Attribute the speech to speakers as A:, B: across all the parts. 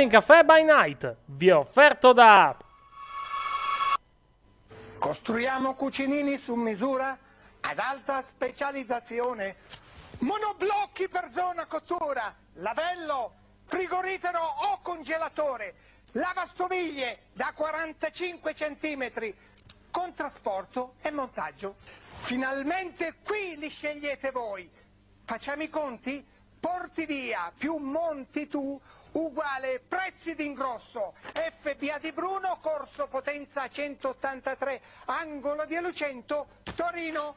A: in Caffè by Night, vi ho offerto da...
B: Costruiamo cucinini su misura ad alta specializzazione. Monoblocchi per zona cottura, lavello, frigorifero o congelatore, lavastoviglie da 45 cm, con trasporto e montaggio. Finalmente qui li scegliete voi. Facciamo i conti? Porti via più monti tu uguale prezzi d'ingrosso, FBA di Bruno, corso potenza 183, angolo di Lucento, Torino.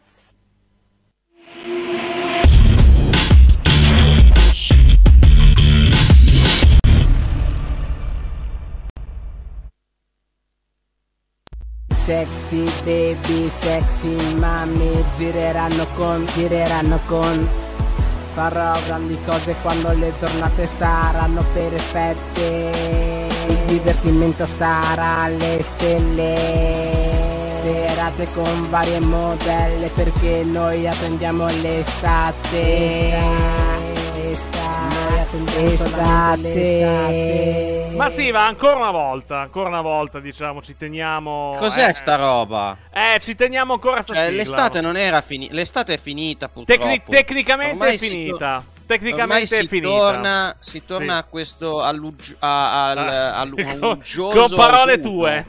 C: Sexy baby, sexy mami, gireranno con, gireranno con Farò grandi cose quando le giornate saranno perfette Il divertimento sarà alle stelle serate con varie modelle perché noi attendiamo l'estate. l'estate. Estate. Ma
A: sì, va ancora una volta, ancora una volta, diciamo, ci teniamo. Cos'è eh, sta roba? Eh, ci teniamo ancora sta cioè, sigla. L'estate non
C: era finita, l'estate è finita purtroppo. Tecnic- tecnicamente Ormai è finita. Si... Tecnicamente è finita. Torna, si torna sì. a questo allug- a, al, ah, al, con, con, parole autunno. tue.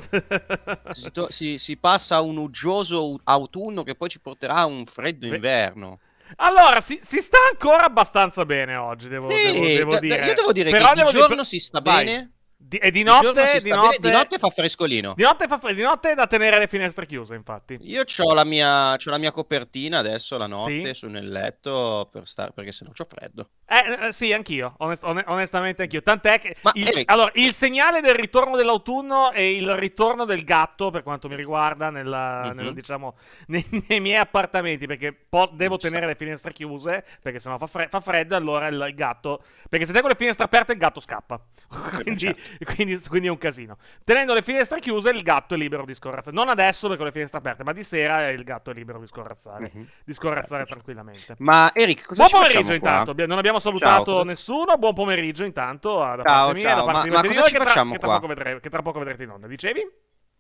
C: si, to- si, si, passa a un uggioso autunno che poi ci porterà a un freddo inverno.
A: Allora, si, si, sta ancora abbastanza bene oggi, devo, sì, devo, devo dire. Io devo dire Però che di giorno dire... si sta Vai. bene. Di, e di notte, di, notte, di notte,
C: fa frescolino. Di
A: notte, fa, di notte, è da tenere le finestre chiuse, infatti.
C: Io ho la, mia, ho la mia copertina adesso la notte, sì. sono nel letto per star, perché sennò no ho freddo.
A: Eh, eh, eh, sì, anch'io, onest- on- onestamente anch'io. Tant'è che Ma, il, Eric... allora, il segnale del ritorno dell'autunno e il ritorno del gatto, per quanto mi riguarda, nella, mm-hmm. nella, diciamo, nei, nei, miei appartamenti, perché po- devo tenere sta. le finestre chiuse, perché sennò fa, fre- fa freddo, allora il, il, gatto... Perché se tengo le finestre aperte il gatto scappa, quindi, certo. quindi, quindi, è un casino. Tenendo le finestre chiuse il gatto è libero di scorrazzare. Non adesso perché ho le finestre aperte, ma di sera il gatto è libero di scorrazzare, mm-hmm. di scorrazzare eh, tranquillamente. Ma Eric, cosa Buon pomeriggio intanto, non abbiamo abbiamo salutato ciao. nessuno. Buon pomeriggio, intanto. Da parte mia, ciao. Da parte ma, ma cosa ci facciamo tra, qua? Che tra, vedrete, che tra poco vedrete in onda. Dicevi?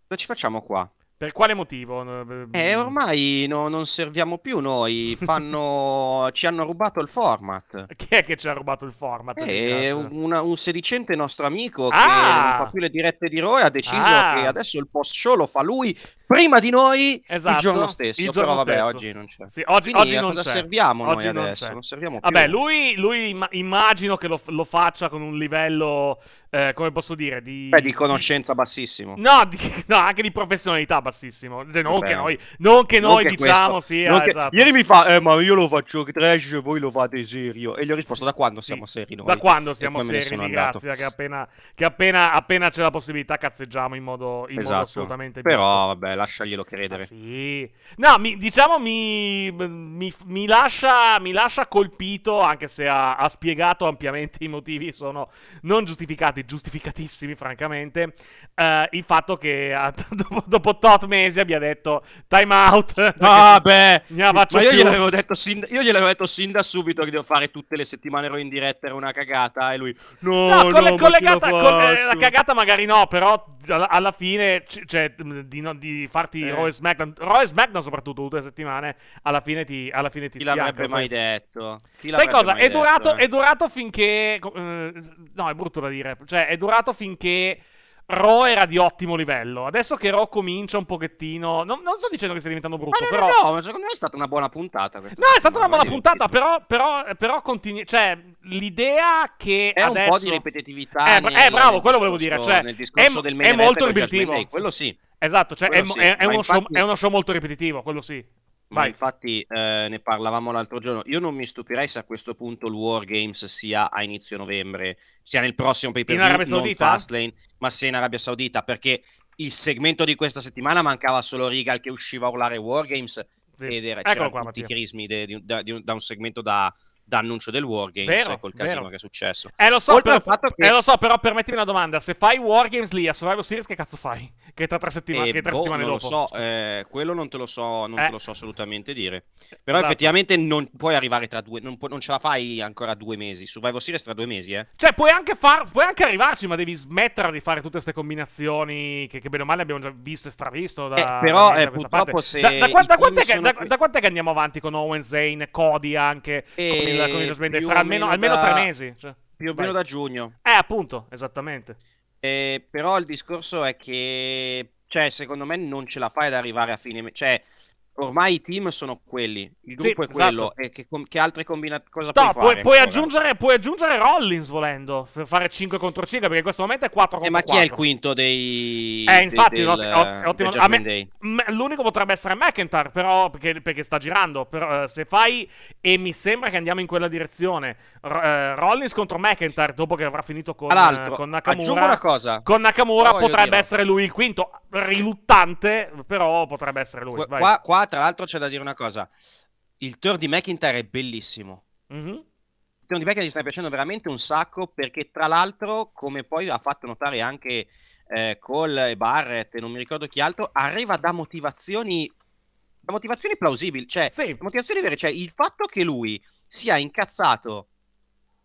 C: Cosa ci facciamo qua?
A: Per quale motivo? Eh,
C: ormai no, non serviamo più noi, fanno... ci hanno rubato il format. Chi
A: è che ci ha rubato il format?
C: Eh, una, un sedicente nostro amico ah! che non fa più le dirette di Roe ha deciso ah! che adesso il post show lo fa lui prima
A: di noi esatto, il giorno stesso. Il giorno però vabbè, stesso. oggi non c'è. Sì, oggi, Quindi, oggi non cosa c'è. serviamo oggi noi non adesso? Non serviamo più. Vabbè, lui, lui immagino che lo, lo, faccia con un livello, eh, come posso dire, di... Beh, di conoscenza
C: bassissimo.
A: No, di, no, anche di professionalità bassissimo. Cioè, non, che noi, non, che noi, che diciamo, questo. sì, eh, esatto. Ieri mi fa, eh, ma io lo
C: faccio trash e voi lo fate serio. E gli ho risposto, da quando siamo sì, seri noi? Da quando siamo seri, di che, appena,
A: che appena, appena, c'è la possibilità cazzeggiamo in modo, in esatto. modo assolutamente... Però,
C: vabbè lasciaglielo credere. Ah,
A: sì. No, mi, diciamo mi, mi, mi, lascia, mi, lascia, colpito, anche se ha, ha, spiegato ampiamente i motivi, sono non giustificati, giustificatissimi francamente, eh, il fatto che a, ah, dopo, dopo tot mesi abbia detto time out. Ah beh, ma io gliel'avevo, detto sin, io gliel'avevo detto sin da subito che devo fare tutte le settimane ero in diretta, era una cagata e lui no, no, con, no, le, con, la, con eh, la cagata magari no, però alla, alla fine c- cioè, di, di farti eh. Roy SmackDown, Roy SmackDown soprattutto tutte le settimane, alla fine ti, alla fine ti Chi schiacca. l'avrebbe mai detto? Chi Sai cosa? È durato, detto, eh. è durato finché... Eh, no, è brutto da dire. Cioè, è durato finché... Ro era di ottimo livello. Adesso che Ro comincia un pochettino. Non, non sto dicendo che stia diventando brutto, no, però. No, no, secondo me è stata una buona puntata. No, è stata una buona puntata, però. Però, però continui. Cioè, l'idea che. È adesso... un po' di ripetitività. Eh, nel, eh, bravo, quello volevo dire. Cioè, nel discorso è, del è molto ripetitivo. Quello sì. Esatto, cioè è, sì, è, è, uno infatti... show, è, uno show, molto ripetitivo, quello sì. Ma Vai.
C: infatti eh, ne parlavamo l'altro giorno, io non mi stupirei se a questo punto il War Games sia a inizio novembre, sia nel prossimo pay per view, non Fastlane, ma sia in Arabia Saudita, perché il segmento di questa settimana mancava solo Regal che usciva a urlare War Games sì. ed era, Eccolo c'erano qua, tutti Mattia. i crismi de, de, de, da un segmento da d'annuncio del Wargames vero, col casino vero. che è successo. Eh lo, so, però, eh, che... eh lo,
A: so, però, permettimi una domanda, se fai Wargames lì a Survival Series che cazzo fai? Che tra tre, settima... eh, che tre boh, settimane dopo? Non lo so,
C: eh, quello non te lo so, non te eh. lo so assolutamente dire. Però esatto. effettivamente non puoi arrivare tra due, non, pu- non, ce la fai ancora due mesi, Survival Series tra due mesi eh.
A: Cioè puoi anche, far... puoi anche arrivarci ma devi smettere di fare tutte queste combinazioni che, che bene o male abbiamo già visto e stravisto eh, da... però da purtroppo parte. se... Da, da, da quant'è che, sono... da, che andiamo avanti con Owen Zane, Cody anche? E il Cognito Splendente. Sarà almeno, almeno da, tre mesi. Cioè, più o meno da giugno. Eh, appunto, esattamente.
C: Eh, però il discorso è che, cioè, secondo me non ce la fai ad arrivare a fine... Cioè, ormai i team sono quelli, il gruppo sì, è esatto. quello, esatto. e che, che altre
A: combinazioni cosa no, puoi, puoi, puoi aggiungere, puoi aggiungere Rollins volendo, per fare 5 contro 5, perché in questo momento è 4 eh, contro 4. Eh, ma chi 4. è il
C: quinto dei... Eh, infatti, del, ottimo, del me,
A: me, l'unico potrebbe essere McIntyre, però, perché, perché sta girando, però, eh, se fai, e mi sembra che andiamo in quella direzione, R- eh, Rollins contro McIntyre, dopo che avrà finito con, con Nakamura... Aggiungo una cosa. Con Nakamura potrebbe dire. essere lui il quinto, riluttante, però potrebbe essere lui. Qua, vai.
C: qua tra l'altro, c'è da dire una cosa. Il tour di McIntyre è bellissimo. Mm-hmm. Il tour di McIntyre mi sta piacendo veramente un sacco perché, tra l'altro, come poi ha fatto notare anche eh, Cole e Barrett e non mi ricordo chi altro, arriva da motivazioni, da motivazioni plausibili. Cioè, sì. motivazioni vere. Cioè, il fatto che lui sia incazzato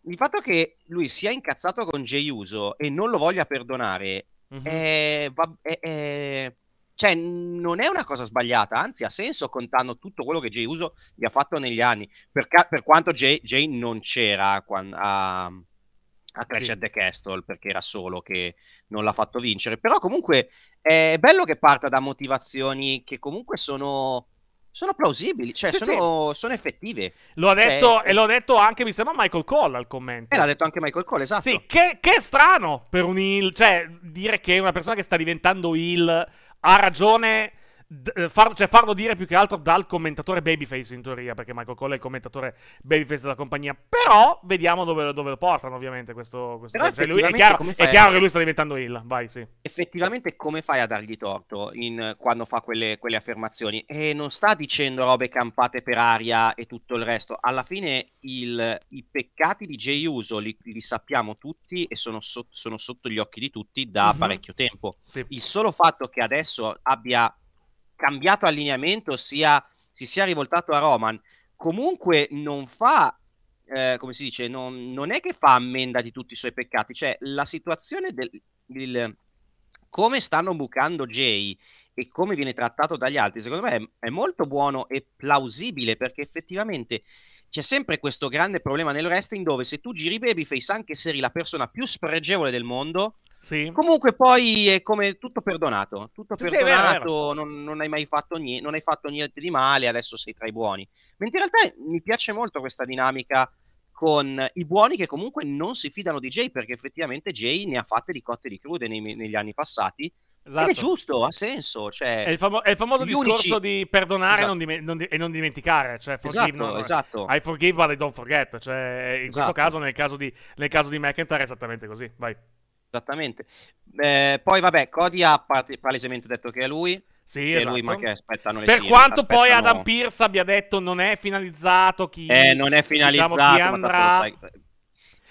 C: il fatto che lui sia incazzato con Jey Uso e non lo voglia perdonare mm-hmm. è, è, è, cioè non è una cosa sbagliata, anzi ha senso contando tutto quello che Jay Uso gli ha fatto negli anni, per, ca- per quanto Jay, Jay, non c'era quando, a, a Clash sì. at the Castle perché era solo che non l'ha fatto vincere, però comunque è bello che parta da motivazioni
A: che comunque sono... sono plausibili, cioè sì, sono, sì. sono, effettive. Lo ha cioè, detto, cioè... e l'ha detto anche, mi sembra, Michael Cole al commento. E eh, l'ha detto anche Michael Cole, esatto. Sì, che, che è strano per un il, cioè dire che una persona che sta diventando il ha ragione eh, far, cioè farlo dire più che altro dal commentatore Babyface in teoria, perché Michael Cole è il commentatore Babyface della compagnia. Però vediamo dove, dove lo portano, ovviamente. Questo, questo Però cioè, lui, è, chiaro, è a... chiaro, che lui sta diventando il. Vai, sì.
C: Effettivamente, come fai a dargli torto in, quando fa quelle, quelle affermazioni? E non sta dicendo robe campate per aria e tutto il resto. Alla fine, il, i peccati di Jay Uso li, li sappiamo tutti e sono, so, sono, sotto gli occhi di tutti da uh-huh. parecchio tempo. Sì. Il solo fatto che adesso abbia cambiato allineamento sia, si sia rivoltato a Roman, comunque non fa, eh, come si dice, non, non, è che fa ammenda di tutti i suoi peccati, cioè la situazione del... Il, come stanno bucando Jay e come viene trattato dagli altri, secondo me è, molto buono e plausibile perché effettivamente c'è sempre questo grande problema nel wrestling dove se tu giri babyface, anche se eri la persona più spregevole del mondo, sì. Comunque poi è come tutto perdonato, tutto sì, perdonato, non, non, hai mai fatto niente, non hai fatto niente di male, adesso sei tra i buoni. Mentre in realtà mi piace molto questa dinamica con i buoni che comunque non si fidano di Jay perché effettivamente Jay ne ha fatte di cotte e di crude nei, negli anni passati. Esatto. è giusto, ha senso. Cioè, è, il famo- è il famoso discorso unici...
A: di perdonare esatto. non dime- non di- e non dimenticare. Cioè, forgive, esatto, no, esatto. I forgive, but I don't forget. Cioè, in esatto. questo caso, nel caso, di, nel caso di McIntyre, è esattamente così. Vai.
C: Esattamente. Eh, poi vabbè, Cody ha palesemente detto che è lui. Sì, esatto. lui, ma esatto. che aspettano le Per sirene, quanto aspettano... poi Adam
A: Pierce abbia detto non è finalizzato chi... Eh, non è finalizzato, diciamo, chi andrà... ma tanto lo sai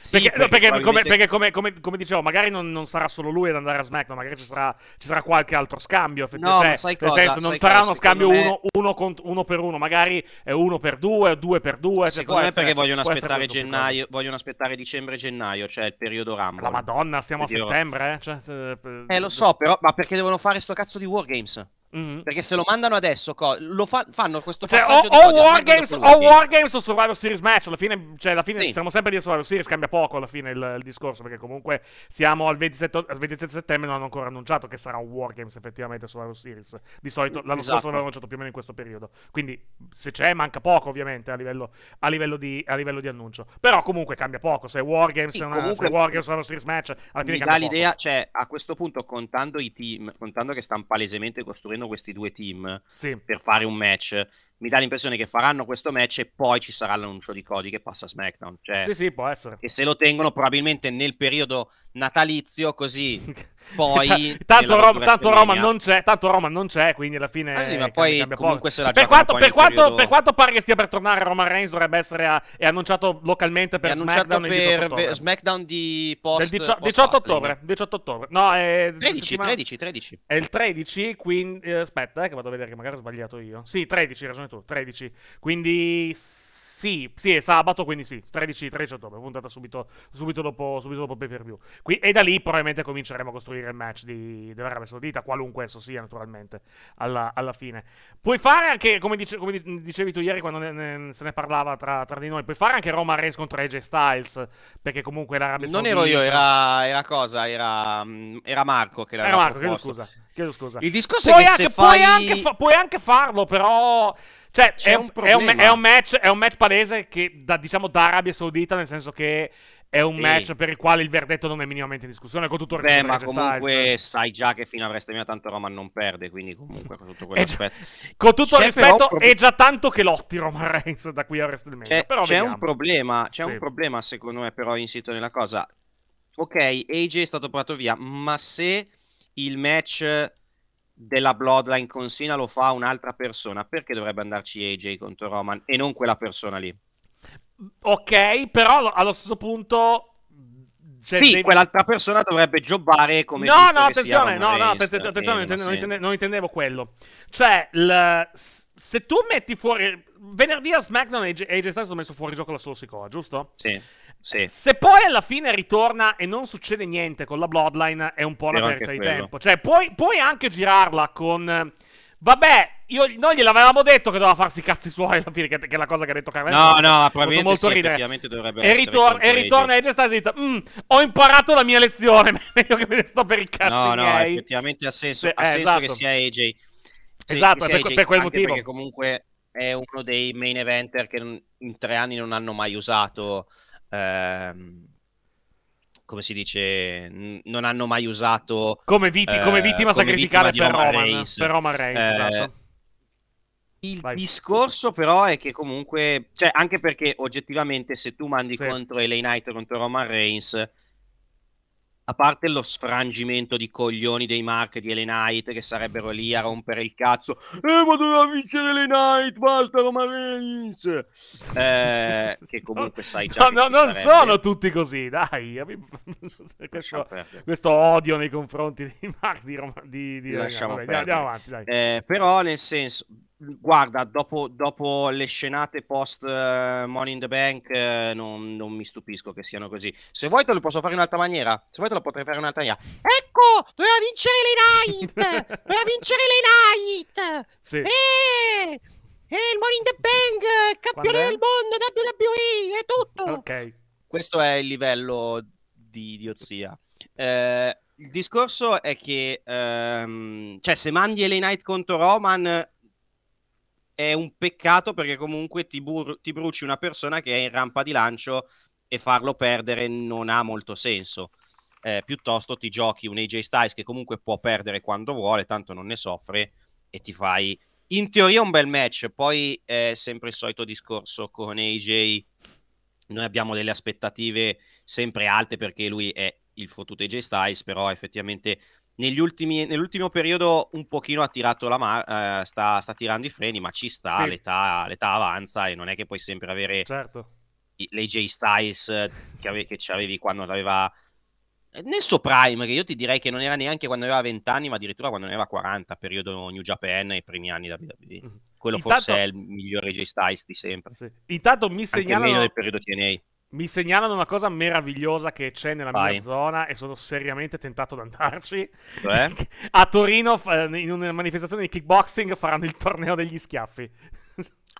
A: sì, perché, perché, perché, probabilmente... perché come, come, come, dicevo, magari non, non, sarà solo lui ad andare a SmackDown, magari ci sarà, ci sarà qualche altro scambio. Effettivamente. No, cioè, sai cosa, senso, sai non sarà cosa, uno scambio me... uno, uno, cont- uno, per uno, magari è uno per due, due per due. Cioè, Secondo me essere, perché vogliono aspettare, gennaio,
C: vogliono aspettare dicembre gennaio, cioè il periodo Rumble. La madonna, siamo a settembre,
A: eh? Cioè, eh, eh? lo so, però, ma perché devono
C: fare sto cazzo di Wargames?
A: Mm-hmm. Perché se lo
C: mandano adesso, co- lo fa- fanno questo cioè, passaggio o, o Wargames o Wargames
A: o Survivor Series Match. Alla fine, cioè, alla fine sì. siamo sempre di Survivor Series, cambia poco alla fine il, il discorso. Perché comunque siamo al 27, al 27, settembre. Non hanno ancora annunciato che sarà un Wargames effettivamente Survivor Series. Di solito l'anno esatto. scorso l'hanno annunciato più o meno in questo periodo. Quindi se c'è, manca poco ovviamente a livello, a livello, di, a livello di, annuncio. Però comunque cambia poco. Se Wargames sì, è una, comunque, se Wargames Survivor Series Match, alla fine cambia poco. l'idea,
C: cioè a questo punto, contando i team, contando che stanno palesemente costruendo prendo questi due team sì. per fare un match mi dà l'impressione che faranno questo match e poi ci sarà l'annuncio di Cody che passa a SmackDown. Cioè, sì, sì, può essere. E se lo tengono probabilmente nel periodo natalizio, così poi... tanto, Rom, tanto Roma non
A: c'è, tanto Roma non c'è, quindi alla fine... Ah sì, ma poi comunque se la per quanto, per, quanto, periodo... per quanto pare che stia per tornare Roman Reigns, dovrebbe essere a, è annunciato localmente per è SmackDown per, per
C: SmackDown di post... Del 18, 18 ottobre,
A: 18 ottobre. No, è... 13, settimana... 13, 13. È il 13, quindi... Eh, aspetta, eh, che vado a vedere che magari ho sbagliato io. Sì, 13, ragione tu, 13. Quindi sì, sì, è sabato, quindi sì, 13, 13 ottobre, puntata subito, subito dopo, subito dopo pay per view. Qui, e da lì probabilmente cominceremo a costruire il match di, dell'Arabia Saudita, qualunque esso sia naturalmente, alla, alla fine. Puoi fare anche, come, dice, come dicevi tu ieri quando ne, ne, se ne parlava tra, tra, di noi, puoi fare anche Roma Reigns contro AJ Styles, perché comunque l'Arabia Saudita... Non ero io,
C: era, era cosa, era, mm, era Marco che l'aveva Era Marco, che lo scusa.
A: Chiedo scusa. Il discorso puoi è che anche, fai... puoi, anche fa- puoi anche farlo, però... Cioè, è un, è, un, è, un match, è un match palese che, da, diciamo, da Arabia Saudita, nel senso che è un match per il quale il verdetto non è minimamente in discussione con tutto il Beh, ma comunque
C: Styles. sai già che fino a WrestleMania tanto Roman non perde, quindi comunque con tutto quell'aspetto. Eh già... con tutto c'è il rispetto pro... è già
A: tanto che lotti Roman Reigns da qui a WrestleMania. C'è, però c'è un problema,
C: c'è sì. un problema secondo me però insito nella cosa. Ok, AJ è stato portato via, ma se il match della Bloodline con Sina lo fa un'altra persona, perché dovrebbe andarci AJ contro Roman e non quella persona lì?
A: Ok, però allo stesso punto cioè, sì, devi... quell'altra persona dovrebbe
B: jobbare come No, no, attenzione, no, no, attenzione, attenzione non, intendevo,
A: non, intendevo, quello. Cioè, l... se tu metti fuori venerdì a SmackDown AJ, AJ Styles ho messo fuori gioco la solo Sikoa, giusto? Sì. Sì. Se poi alla fine ritorna e non succede niente con la Bloodline, è un po' una perdita di tempo. Cioè, puoi, puoi, anche girarla con. Vabbè, io, noi gliel'avevamo detto che doveva farsi i cazzi suoi alla fine, che, che è la cosa che ha detto Carmen. No, no, probabilmente molto sì, ridere. effettivamente dovrebbe e ritor- e ritorna e sta zitta. Mm, ho imparato la mia lezione, meglio che me ne sto per i cazzi No, no, miei. effettivamente ha senso, Se, ha eh, senso esatto. che sia
C: AJ. Sì, esatto, sia per, AJ, per quel motivo. Perché comunque è uno dei main eventer che in tre anni non hanno mai usato ehm, come si dice, n- non hanno mai usato... Come, viti- eh, come vittima come sacrificale vittima per, Roman, Reigns. per Roman Reigns, eh, esatto. Il Vai. discorso però è che comunque, cioè anche perché oggettivamente se tu mandi sì. contro LA Knight contro Roman Reigns a parte lo sfrangimento di coglioni dei Mark di Elenite che sarebbero lì a rompere il cazzo e
A: eh, ma doveva vincere Elenite basta Roma Reigns
C: eh, che comunque sai già no, no, non sarebbe. sono
A: tutti così dai questo, questo, odio nei confronti dei Mark di Roma di, di... Vabbè, andiamo avanti dai. Eh, però nel
C: senso Guarda, dopo, dopo, le scenate post uh, Money in the Bank, uh, non, non, mi stupisco che siano così. Se vuoi te lo posso fare in un'altra maniera. Se vuoi te lo potrei fare in un'altra maniera. Ecco, doveva vincere le Night! doveva vincere le Night! Sì. E... e il Money in the Bank, campione del mondo, WWE, è tutto! Ok. Questo è il livello di idiozia. Eh, il discorso è che, ehm, cioè, se mandi LA Knight contro Roman è un peccato perché comunque ti, bur- ti bruci una persona che è in rampa di lancio e farlo perdere non ha molto senso. Eh, piuttosto ti giochi un AJ Styles che comunque può perdere quando vuole, tanto non ne soffre e ti fai in teoria un bel match. Poi è sempre il solito discorso con AJ. Noi abbiamo delle aspettative sempre alte perché lui è il fottuto AJ Styles, però effettivamente negli ultimi, nell'ultimo periodo un pochino ha tirato la mar- eh, sta, sta, tirando i freni, ma ci sta, sì. l'età, l'età, avanza e non è che puoi sempre avere certo. l'AJ Styles che, ave- che ci avevi quando aveva eh, nel suo prime, che io ti direi che non era neanche quando aveva 20 anni, ma addirittura quando ne aveva 40, periodo New Japan e i primi anni da WWE. Mm-hmm. Quello Intanto... forse è il migliore AJ Styles di sempre. Sì.
A: Intanto mi segnalano... Anche meno del
C: periodo TNA.
A: Mi segnalano una cosa meravigliosa che c'è nella Vai. mia zona e sono seriamente tentato ad andarci. Beh. Cioè? A Torino, eh, in una manifestazione di kickboxing, faranno il torneo degli schiaffi.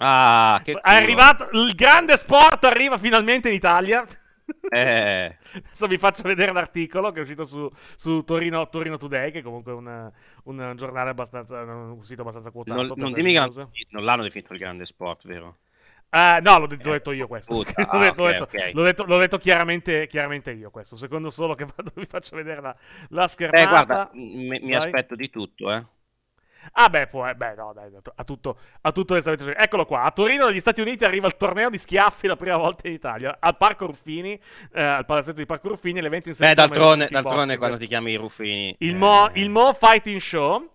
C: Ah, che È arrivato
A: il grande sport arriva finalmente in Italia. Eh. Adesso vi faccio vedere l'articolo che è uscito su, su Torino, Torino, Today, che è comunque una, un giornale abbastanza, un sito abbastanza quotato. Non, non dimmi non
C: l'hanno definito il grande sport, vero?
A: Eh, no, l'ho detto, eh, detto, io questo. Puta, l'ho, ah, detto, okay, L'ho detto, l'ho detto chiaramente, chiaramente, io questo. Secondo solo che vado, vi faccio vedere la, la schermata. Eh, guarda,
C: mi, mi aspetto di tutto, eh.
A: Ah beh, può, eh, beh no, dai, a tutto, a tutto Eccolo qua, a Torino negli Stati Uniti arriva il torneo di schiaffi la prima volta in Italia, al Parco Ruffini, eh, al palazzetto di Parco Ruffini, l'evento in Beh, d'altronne, d'altronne quando ti chiami Ruffini. Il, eh. Mo, il Mo Fighting Show,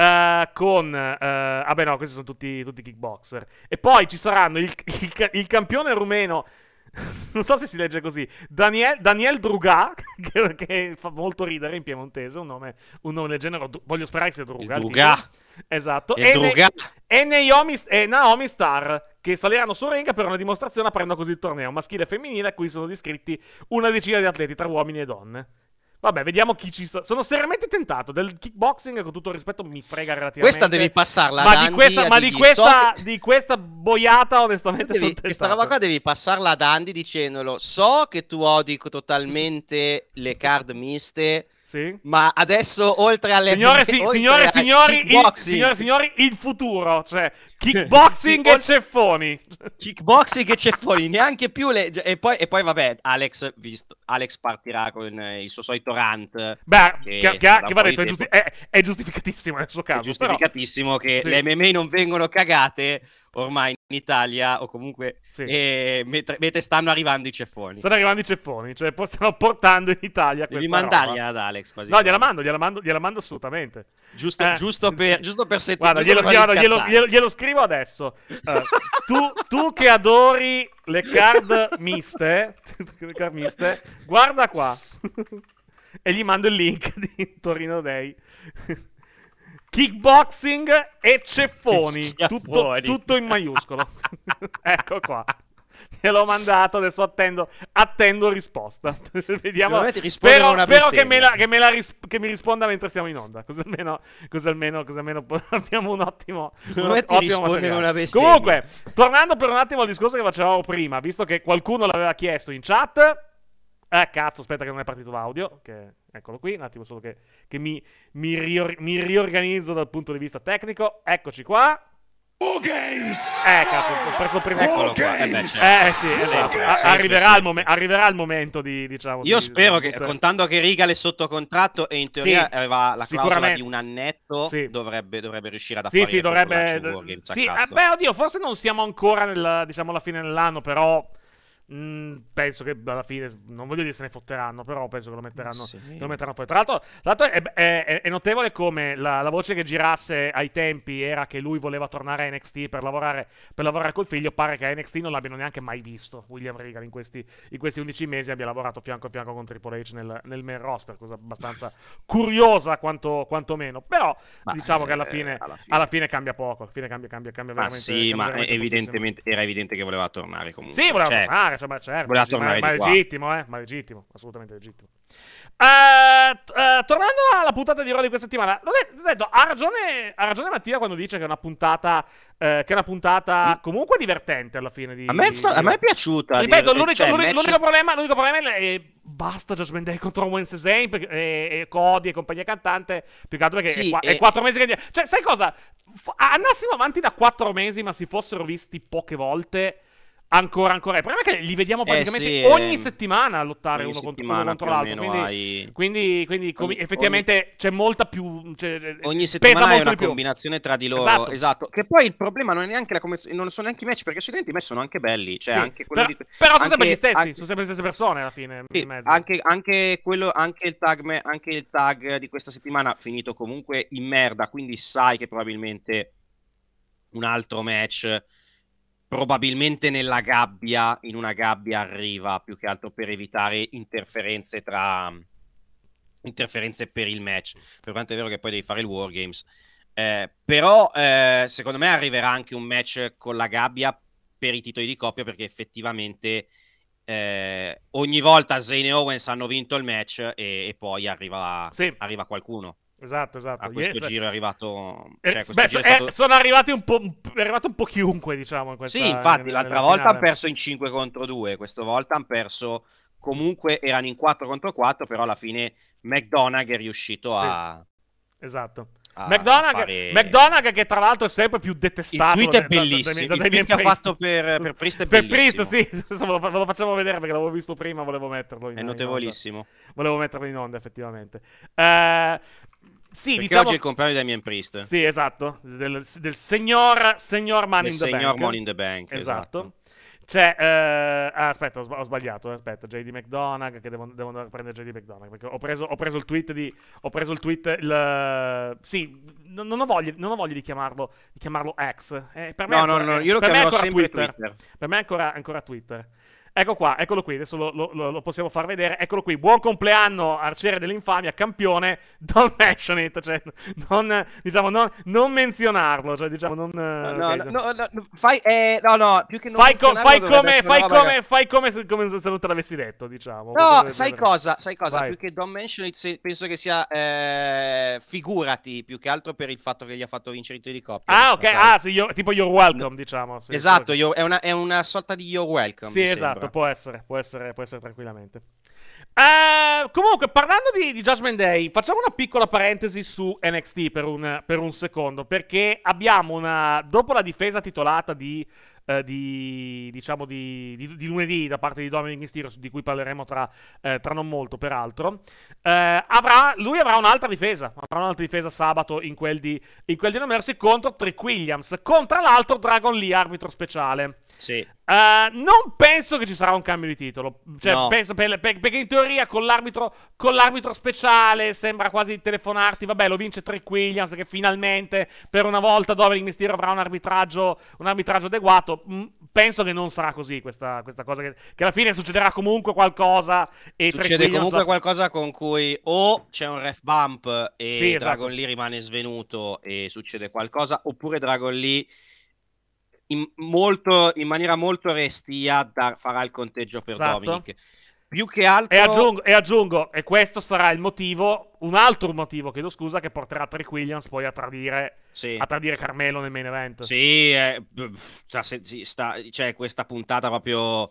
A: Uh, con... Uh, beh no, questi sono tutti, tutti kickboxer. E poi ci saranno il, il, il campione rumeno... non so se si legge così. Daniel, Daniel Drugà, che, che, fa molto ridere in piemontese, un nome, un nome del genere. voglio sperare che sia Drugà. Drugà. Esatto. E, Druga. Ne, e, Naomi, e Naomi Star, che saliranno su ring per una dimostrazione aprendo così il torneo maschile e femminile a cui sono iscritti una decina di atleti tra uomini e donne. Vabbè, vediamo chi ci sta. Sono seriamente tentato. Del kickboxing, con tutto il rispetto, mi frega relativamente. Questa devi passarla ma ad Andy. Questa, ma di questa, so... di questa boiata, onestamente, devi, Questa roba
C: qua devi passarla ad Andy dicendolo. So che tu odi totalmente le card miste. Sì. Ma adesso, oltre alle signore, si, signore, oltre signori, il, signore,
A: signori, il futuro, cioè kickboxing sì, e ceffoni. Kickboxing e ceffoni, neanche
C: più le... Cioè, e poi, e poi vabbè, Alex, visto, Alex, partirà con eh, il suo solito rant.
A: Beh, che, che, che, che va detto, è, giusti è, è, giustificatissimo nel suo caso. È giustificatissimo
C: però... che sì. le MMA non vengono cagate ormai in Italia o comunque sì. eh, mentre, mentre, stanno arrivando i ceffoni. Stanno
A: arrivando i ceffoni, cioè stanno portando in Italia questa Devi mandargliela ad Alex quasi. No, gliela mando, gliela mando, gliela mando assolutamente. Giusto, eh. giusto per, giusto per settimana. Glielo, glielo, glielo, glielo, scrivo adesso. Uh, tu, tu, che adori le card miste, le card miste guarda qua. e gli mando il link di Torino Day. Kickboxing e ceffoni. Tutto, tutto in maiuscolo. ecco qua. l'ho mandato, adesso attendo, attendo risposta. Vediamo. Spero, spero che, me la, che, me ris- che, mi risponda mentre siamo in onda. Così almeno, così almeno, così almeno abbiamo un ottimo. Un ottimo una Comunque, tornando per un attimo al discorso che facevamo prima, visto che qualcuno l'aveva chiesto in chat. Ah, cazzo, aspetta che non è partito l'audio. Che, eccolo qui, un attimo solo che, che mi, mi, rior- mi, riorganizzo dal punto di vista tecnico. Eccoci qua. War Games! Eh, cazzo, ho preso il primo. Eccolo qua. Eh, beh, certo. eh sì, esatto. Sempre, sempre, arriverà, sempre. Il mom- arriverà, il momento di, diciamo... Io di, spero di, che, contando
C: che Rigale è sotto contratto e in teoria sì, aveva la clausola di un annetto, sì. dovrebbe, dovrebbe, riuscire ad apparire. Sì, sì, dovrebbe... D- Games, sì, eh, beh,
A: oddio, forse non siamo ancora nella, diciamo, alla fine dell'anno, però Mm, penso che alla fine, non voglio dire se ne fotteranno, però penso che lo metteranno, sì. lo metteranno fuori. Tra l'altro, tra l'altro è, è, è, notevole come la, la, voce che girasse ai tempi era che lui voleva tornare a NXT per lavorare, per lavorare col figlio. Pare che a NXT non l'abbiano neanche mai visto. William Regal in questi, in questi 11 mesi abbia lavorato fianco a fianco con Triple H nel, nel main roster, cosa abbastanza curiosa quanto, meno. Però ma diciamo eh, che alla eh, fine, alla fine, alla fine cambia poco. Alla fine cambia, cambia, cambia ma veramente. Sì, cambia ma veramente evidentemente,
C: pochissimo. era evidente che voleva tornare comunque. Sì, voleva cioè... tornare
A: cioè, ma, certo, ma, ma, ma legittimo, eh, ma legittimo, assolutamente legittimo. Uh, uh, tornando alla puntata di Raw di questa settimana, ha, ragione, ragione, Mattia quando dice che è una puntata, uh, che è una puntata mm. comunque divertente alla fine. Di, a, me sto, di... a me è
B: piaciuta. Ripeto, di... l'unico, cioè, l'unico, l'unico,
A: problema, l'unico, problema, è basta Judgment Day contro Wednesday e, e Cody e compagnia cantante. Più che altro perché sì, è, qua, e... mesi che. Cioè, sai cosa? F- andassimo avanti da quattro mesi, ma si fossero visti poche volte Ancora, ancora. Il problema è che li vediamo eh, praticamente eh sì, ogni ehm, settimana a lottare ogni uno, contro, uno, contro, l'altro. Quindi, hai... quindi, quindi ogni, effettivamente ogni... c'è molta più. Cioè, eh, eh, ogni settimana è una combinazione tra di loro. Esatto.
C: esatto. Che poi il problema non è neanche la combinazione. Non sono neanche i match perché studenti i match sono anche belli. Cioè, sì, anche però, di... però anche, sono sempre gli stessi. Anche... Sono
A: sempre le stesse persone alla fine. Sì, anche,
C: anche, quello, anche, il tag me, anche il tag di questa settimana finito comunque in merda. Quindi sai che probabilmente un altro match probabilmente nella gabbia, in una gabbia arriva più che altro per evitare interferenze tra interferenze per il match. Per quanto è vero che poi devi fare il Wargames. Eh, però eh, secondo me arriverà anche un match con la gabbia per i titoli di coppia perché effettivamente eh, ogni volta Zane e Owens hanno vinto il match e, e poi arriva, sì. arriva qualcuno.
A: Esatto, esatto. A questo yes. giro
C: è arrivato. Eh, cioè, eh, beh, è stato... eh, sono
A: arrivati un po'. È arrivato un po' chiunque, diciamo. In questa, sì, infatti, in, l'altra volta hanno perso
C: in 5 contro 2. Questa volta hanno perso. Comunque erano in 4 contro 4, però alla fine McDonagh è riuscito sì. a.
A: Esatto. McDonagh, fare...
C: McDonagh, che tra l'altro è sempre
A: più detestato. Il tweet è bellissimo. Da, da, da, Il tweet che ha fatto per, per Priest è Per Priest, sì. Lo, lo facciamo vedere perché l'avevo visto prima, volevo metterlo in È notevolissimo. In volevo metterlo in onda, effettivamente. Uh, sì, Perché diciamo... oggi è il compleanno di Damien Priest. Sì, esatto. Del, del signor, signor Man del in the Bank. Signor Money in the Bank. Esatto. esatto. C'è. Eh... Ah, aspetta, ho, sbagliato. Eh, aspetta, JD McDonagh. Che devo, devo andare a prendere JD McDonagh. Perché ho preso, ho preso, il tweet di. Ho preso il tweet. Il... Sì, non, non, ho voglia, non ho voglia di chiamarlo, di chiamarlo X. Eh, no, ancora, no, no, io lo chiamerò sempre Twitter. Twitter. Per me è ancora, ancora Twitter. Ecco qua, eccolo qui, adesso lo, lo, lo, possiamo far vedere. Eccolo qui, buon compleanno, arciere dell'infamia, campione, don't mention it, cioè, non, diciamo, non, non menzionarlo, cioè, diciamo, non... No, eh, no, okay, no,
C: no, no, fai, eh, no, no, più che non fai, com, fai come, fai come,
A: fai come se, come se non te l'avessi detto, diciamo. No, sai cosa, sai cosa, Vai. più che don't mention it, penso
C: che sia, eh, figurati, più che altro per il fatto che gli ha fatto vincere i di coppia. Ah, ok, ah,
A: sì, you're, tipo your welcome, diciamo. Sì. Esatto, è una, è, una, sorta di you're welcome. Sì, esatto. Sembra può essere, può essere, può essere tranquillamente. Uh, comunque, parlando di, di, Judgment Day, facciamo una piccola parentesi su NXT per un, per un secondo, perché abbiamo una... Dopo la difesa titolata di eh, di, diciamo di, di, di, lunedì da parte di Dominic Mysterio, di cui parleremo tra, eh, tra non molto, peraltro. Eh, avrà, lui avrà un'altra difesa. Avrà un'altra difesa sabato in quel di, in quel di No Mercy contro Trick Williams. Contro l'altro Dragon Lee, arbitro speciale. Sì. Uh, non penso che ci sarà un cambio di titolo. Cioè, no. penso per, per, perché in teoria con l'arbitro, con l'arbitro, speciale sembra quasi telefonarti. Vabbè, lo vince Trick Williams perché finalmente per una volta Dominic Mysterio avrà un arbitraggio, un arbitraggio adeguato. Mm, penso che non sarà così questa, questa cosa, che, che, alla fine succederà comunque qualcosa. E Succede comunque la... qualcosa con cui o c'è
C: un ref bump e sì, esatto. Dragon Lee rimane svenuto e succede qualcosa, oppure Dragon Lee in, molto, in maniera molto restia da, farà il conteggio per esatto. Dominic.
A: Più che altro... E aggiungo, e aggiungo, e questo sarà il motivo, un altro motivo, chiedo scusa, che porterà Trick Williams poi a tradire sì. A tradire Carmelo nel main event. Sì,
C: eh, cioè, sta, cioè, questa puntata proprio.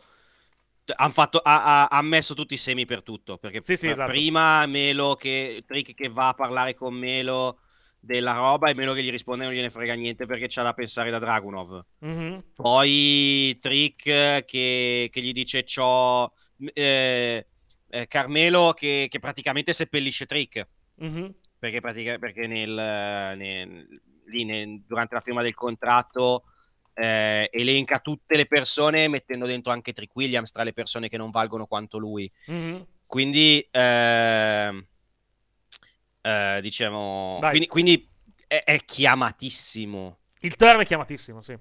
C: Han, fatto, ha, ha, messo tutti i semi per tutto. Perché sì, sì, esatto. prima Melo che Trick che va a parlare con Melo della roba e Melo che gli risponde non gliene frega niente perché c'ha da pensare da Dragunov. Mm-hmm. Poi Trick che, che, gli dice ciò. Eh, eh, Carmelo che, che, praticamente seppellisce Trick. Mm-hmm. Perché, pratica, perché nel, nel, lì ne, durante la firma del contratto eh, elenca tutte le persone mettendo dentro anche Trick Williams tra le persone che non valgono quanto lui. Mm-hmm. Quindi, eh, eh, diciamo, Dai. quindi, quindi è, è, chiamatissimo.
A: Il termine è chiamatissimo, sì.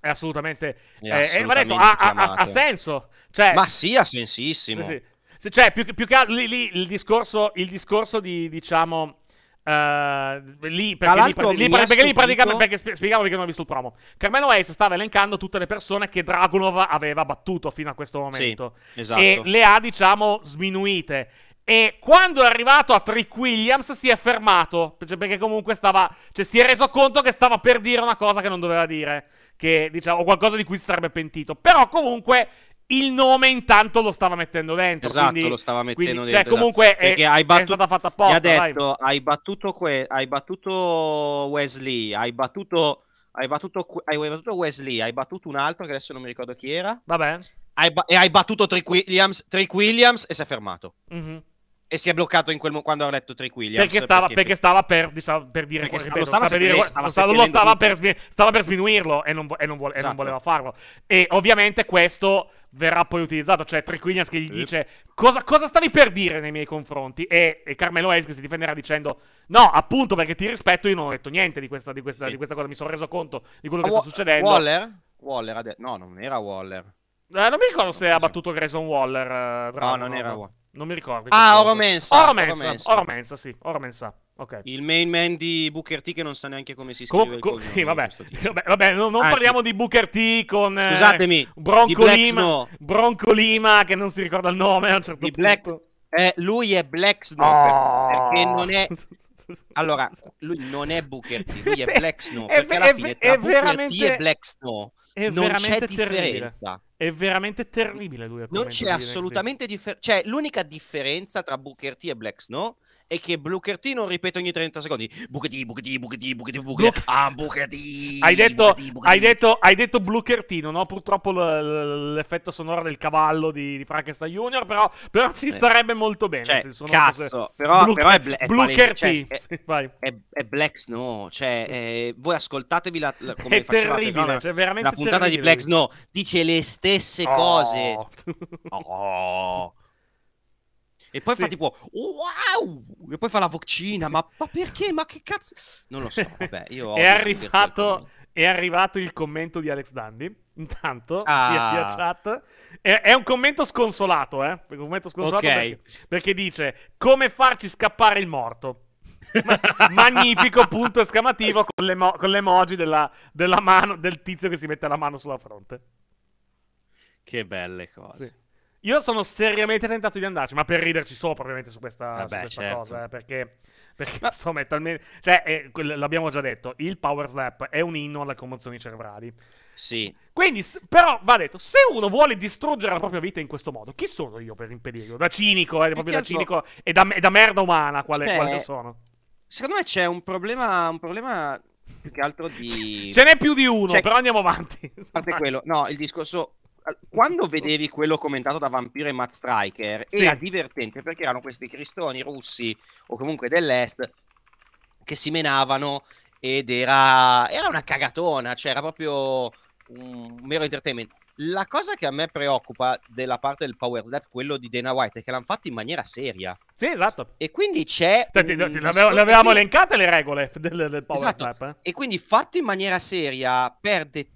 A: È assolutamente, è eh, eh, assolutamente detto, ha, ha, ha, senso. Cioè, Ma sì, ha sensissimo. Sì, sì. Cioè, più, più che lì, lì, il discorso, il discorso di, diciamo, Uh, lì, perché, lì, perché, lì, perché lì praticamente perché spiegavo perché non ho visto il promo. Carmelo Ace stava elencando tutte le persone che Dragunov aveva battuto fino a questo momento sì, esatto. e le ha, diciamo, sminuite. E quando è arrivato a Trick Williams si è fermato. Cioè perché comunque stava. Cioè, si è reso conto che stava per dire una cosa che non doveva dire. Che, diciamo, o qualcosa di cui si sarebbe pentito. Però comunque il nome intanto lo stava mettendo dentro. Esatto, quindi, lo stava mettendo quindi, cioè, dentro. Cioè, comunque è, hai battu- è stata fatta apposta. Gli ha detto,
C: hai battuto, que- hai battuto, Wesley, hai battuto, hai, battuto, hai battuto Wesley, hai battuto un altro che adesso non mi ricordo chi era. Vabbè. Hai ba- e hai battuto Trick Williams, Williams e si è fermato. Mm-hmm. E si è bloccato in quel mo- quando ha letto Drake Williams. Perché stava, perché... Perché
A: stava per, per, dire perché ripeto, lo stava, stava, dire, stava, stava, stava per, stava per sminuirlo e non, e, non vo- esatto. e non, esatto. voleva farlo. E ovviamente questo verrà poi utilizzato. Cioè, Drake Williams che gli dice cosa, cosa stavi per dire nei miei confronti? E, e Carmelo Hayes che si difenderà dicendo: No, appunto perché ti rispetto, io non ho detto niente di questa, di questa, sì. di questa cosa. Mi sono reso conto di quello Ma che sta succedendo. Waller?
C: Waller? Ade- no, non era Waller. Eh,
A: non mi ricordo se ha battuto Grayson Waller. Eh, no, non era Waller. Non mi ricordo. Ah, Oromensa. Oromensa. Oro sì. Oromensa.
C: Mensa. Il main man di Booker T che non sa neanche come si scrive com- il sì, vabbè,
A: vabbè, vabbè, non, non parliamo di Booker T con eh, Scusatemi, Bronco Lima, Bronco Lima che non si ricorda il nome a un certo di punto. Black, eh, lui è Black Snow oh. perché non è
C: Allora, lui non è Booker T, lui è Black Snow perché alla fine è, è Booker veramente... T e Black Snow è non c'è differenza.
A: È veramente terribile lui. Non c'è assolutamente differenza. Cioè,
C: l'unica differenza tra Booker T e Black Snow è che Booker T non ripeto ogni 30 secondi. Booker T, Booker T, Booker T, Booker T, Booker T. Ah,
A: Booker T. Hai detto, hai detto, hai detto Booker T, non ho purtroppo l'effetto sonoro del cavallo di, di Frankenstein Junior, però, però ci eh. starebbe molto bene. Cioè, se cazzo, però, Blue, però è, bla- è Booker T. Cioè,
C: è, È, è Black Snow, cioè eh, voi ascoltatevi la, la, come è terribile, no, cioè, veramente la puntata terribile. di Black Snow dice le stesse oh. cose. Oh. E poi sì. fa tipo wow!
A: E poi fa la vocina, ma, ma perché? Ma che cazzo?
C: Non lo so, vabbè, io è arrivato
A: è arrivato il commento di Alex Dandy. Intanto, ah. via, chat. È, è, un commento sconsolato, eh? Un commento sconsolato okay. perché, perché, dice come farci scappare il morto. Magnifico punto esclamativo con, l'emo- con l'emoji della, della mano, del tizio che si mette la mano sulla fronte.
B: Che
C: belle cose. Sì.
A: Io sono seriamente tentato di andarci, ma per riderci sopra, ovviamente, su questa, Vabbè, eh su questa certo. cosa. Eh, perché, perché ma... insomma, è talmente. Cioè, è, l'abbiamo già detto, il power slap è un inno alle commozioni cerebrali. Sì. Quindi, però, va detto, se uno vuole distruggere la propria vita in questo modo, chi sono io per impedirlo? Da cinico, eh, proprio da altro... cinico e da, e da, merda umana, quale, cioè, quale sono. Secondo me c'è un problema. Un problema più che altro
C: di. Ce n'è più di uno, cioè, però andiamo avanti. A parte quello, no, il discorso quando vedevi quello commentato da Vampiro e Matt Striker sì. era divertente perché erano questi cristoni russi o comunque dell'est che si menavano ed era, era una cagatona, cioè era proprio un mero entertainment. La cosa che a me preoccupa della parte del power slap, quello di Dana White, è che l'hanno fatta in maniera seria. Sì, esatto. E quindi c'è. Senti, cioè, un... le avevamo
A: elencate le regole del, del power esatto. slap. Eh? E quindi fatto
C: in maniera seria perde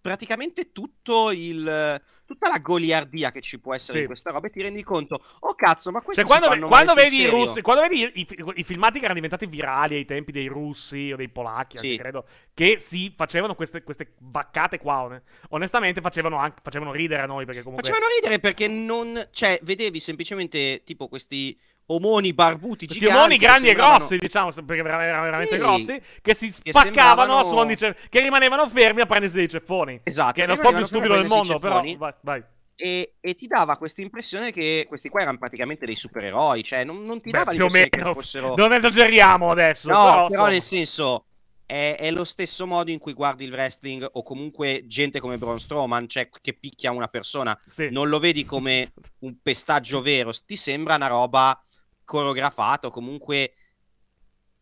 C: praticamente tutto il, tutta
A: la goliardia
C: che ci può essere sì. in questa roba e ti rendi conto, oh cazzo, ma questo cioè, quando, quando, vedi quando, vedi i russi,
A: quando vedi i, filmati che erano diventati virali ai tempi dei russi o dei polacchi, sì. anche, credo, che si facevano queste, queste baccate qua, onestamente facevano, anche, facevano ridere a noi perché comunque...
C: Facevano ridere perché non, cioè, vedevi semplicemente tipo questi omoni
A: barbuti perché giganti. omoni grandi e grossi, diciamo, perché erano veramente sì. grossi, che si spaccavano che sembravano... suon che rimanevano fermi a prendersi dei ceffoni. Esatto. Che è lo sport più stupido del mondo, però vai, vai.
C: E, e, ti dava questa impressione che questi qua erano praticamente dei supereroi, cioè non, non ti dava l'impressione che fossero... Non esageriamo
A: adesso. No, però, però nel
C: senso è, è, lo stesso modo in cui guardi il wrestling o comunque gente come Braun Strowman, cioè che picchia una persona, sì. non lo vedi come un pestaggio vero, ti sembra una roba coreografato, comunque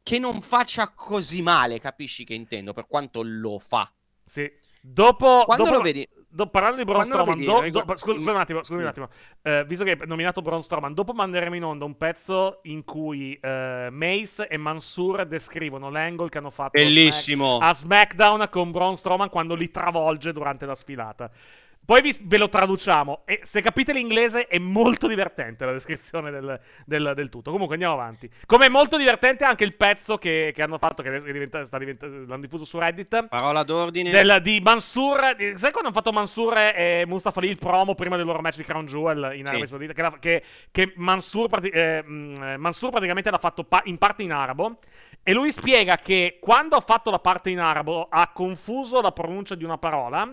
C: che non faccia così male, capisci che intendo,
A: per quanto lo fa. Sì. Dopo, Quando dopo... lo vedi, do, parlando di Braun Strowman, do, do, scusa, scusa un attimo, scusa un attimo. Eh, visto che hai nominato Braun Strowman, dopo manderemo in onda un pezzo in cui eh, Mace e Mansur descrivono l'angle che hanno fatto Smack, a SmackDown con Braun Strowman quando li travolge durante la sfilata. Poi vi, ve lo traduciamo. E se capite l'inglese è molto divertente la descrizione del, del, del tutto. Comunque andiamo avanti. Come è molto divertente anche il pezzo che, che hanno fatto, che diventa, sta diventa, l'hanno diffuso su Reddit. Parola d'ordine. Del, di Mansur. Di, sai quando hanno fatto Mansur e Mustafa Lee il promo prima del loro match di Crown Jewel in Arabia Saudita? Che, che, che Mansur, eh, mm, Mansur, praticamente l'ha fatto pa- in parte in arabo. E lui spiega che quando ha fatto la parte in arabo ha confuso la pronuncia di una parola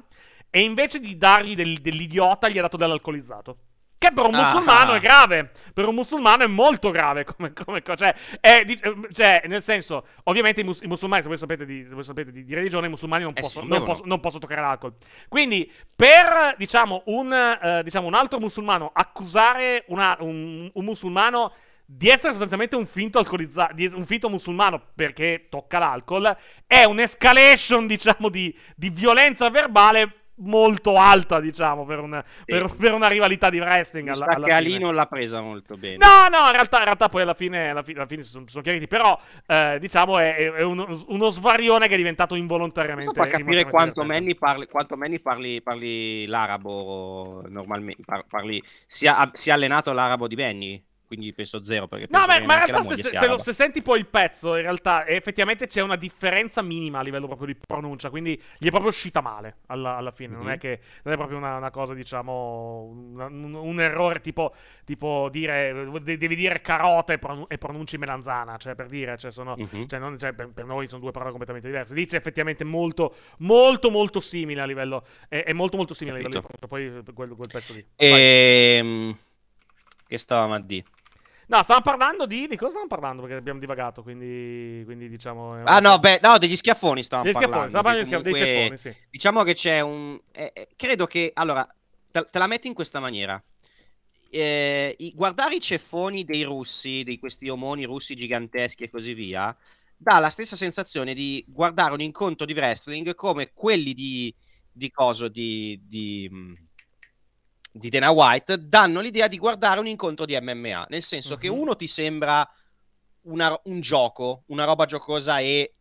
A: e invece di dargli del, dell'idiota, gli ha dato dell'alcolizzato. Che per un ah. musulmano ah. è grave. Per un musulmano è molto grave. Come, come, cioè, è, cioè, nel senso, ovviamente i, mus- i, musulmani, se voi sapete di, voi sapete di, di religione, i musulmani non, eh posso, sì, non, posso, non posso, toccare l'alcol. Quindi, per diciamo, un, eh, diciamo, un altro musulmano accusare una, un, un, musulmano di essere sostanzialmente un finto, alcolizza- un finto musulmano perché tocca l'alcol, è un'escalation, diciamo, di, di violenza verbale molto alta, diciamo, per una, sì. per, per una rivalità di wrestling. Alla, alla che fine. Ali non
C: l'ha presa molto bene.
A: No, no, in realtà, in realtà poi alla fine, alla fine, alla fine si sono, sono, chiariti. Però, eh, diciamo, è, è uno, uno, svarione che è diventato involontariamente. Questo fa capire quanto Manny
C: parli, quanto Manny parli, parli l'arabo normalmente, parli, sia, si è allenato l'arabo di Manny quindi penso zero. Perché penso no, beh, ma in realtà se, se, lo, se,
A: senti poi il pezzo, in realtà effettivamente c'è una differenza minima a livello proprio di pronuncia, quindi gli è proprio uscita male alla, alla fine. Mm-hmm. Non è mhm. che non è proprio una, una cosa, diciamo, una, un, un, errore tipo, tipo dire, de- devi dire carota e, pronunci melanzana, cioè per dire, cioè, sono, mm-hmm. cioè, non, cioè per, per, noi sono due parole completamente diverse. Lì c'è effettivamente molto, molto, molto simile a livello, è, è molto, molto simile Capito. a livello di pronuncia, poi quel, quel pezzo lì.
C: Ehm... Che stavamo a dire?
A: No, stavamo parlando di. Di cosa stavamo parlando? Perché abbiamo divagato, quindi. quindi diciamo. Ah, no,
C: beh, no, degli schiaffoni stavamo degli parlando. Stavamo parlando comunque, degli schiaffoni, sì. Diciamo che c'è un. Eh, eh credo che. Allora, te, te, la metti in questa maniera. Eh, i, guardare i ceffoni dei russi, di questi omoni russi giganteschi e così via, dà la stessa sensazione di guardare un incontro di wrestling come quelli di. di coso, di, di mm, di Dana White danno l'idea di guardare un incontro di MMA, nel senso uh-huh. che mhm. uno ti sembra una, un gioco, una roba giocosa e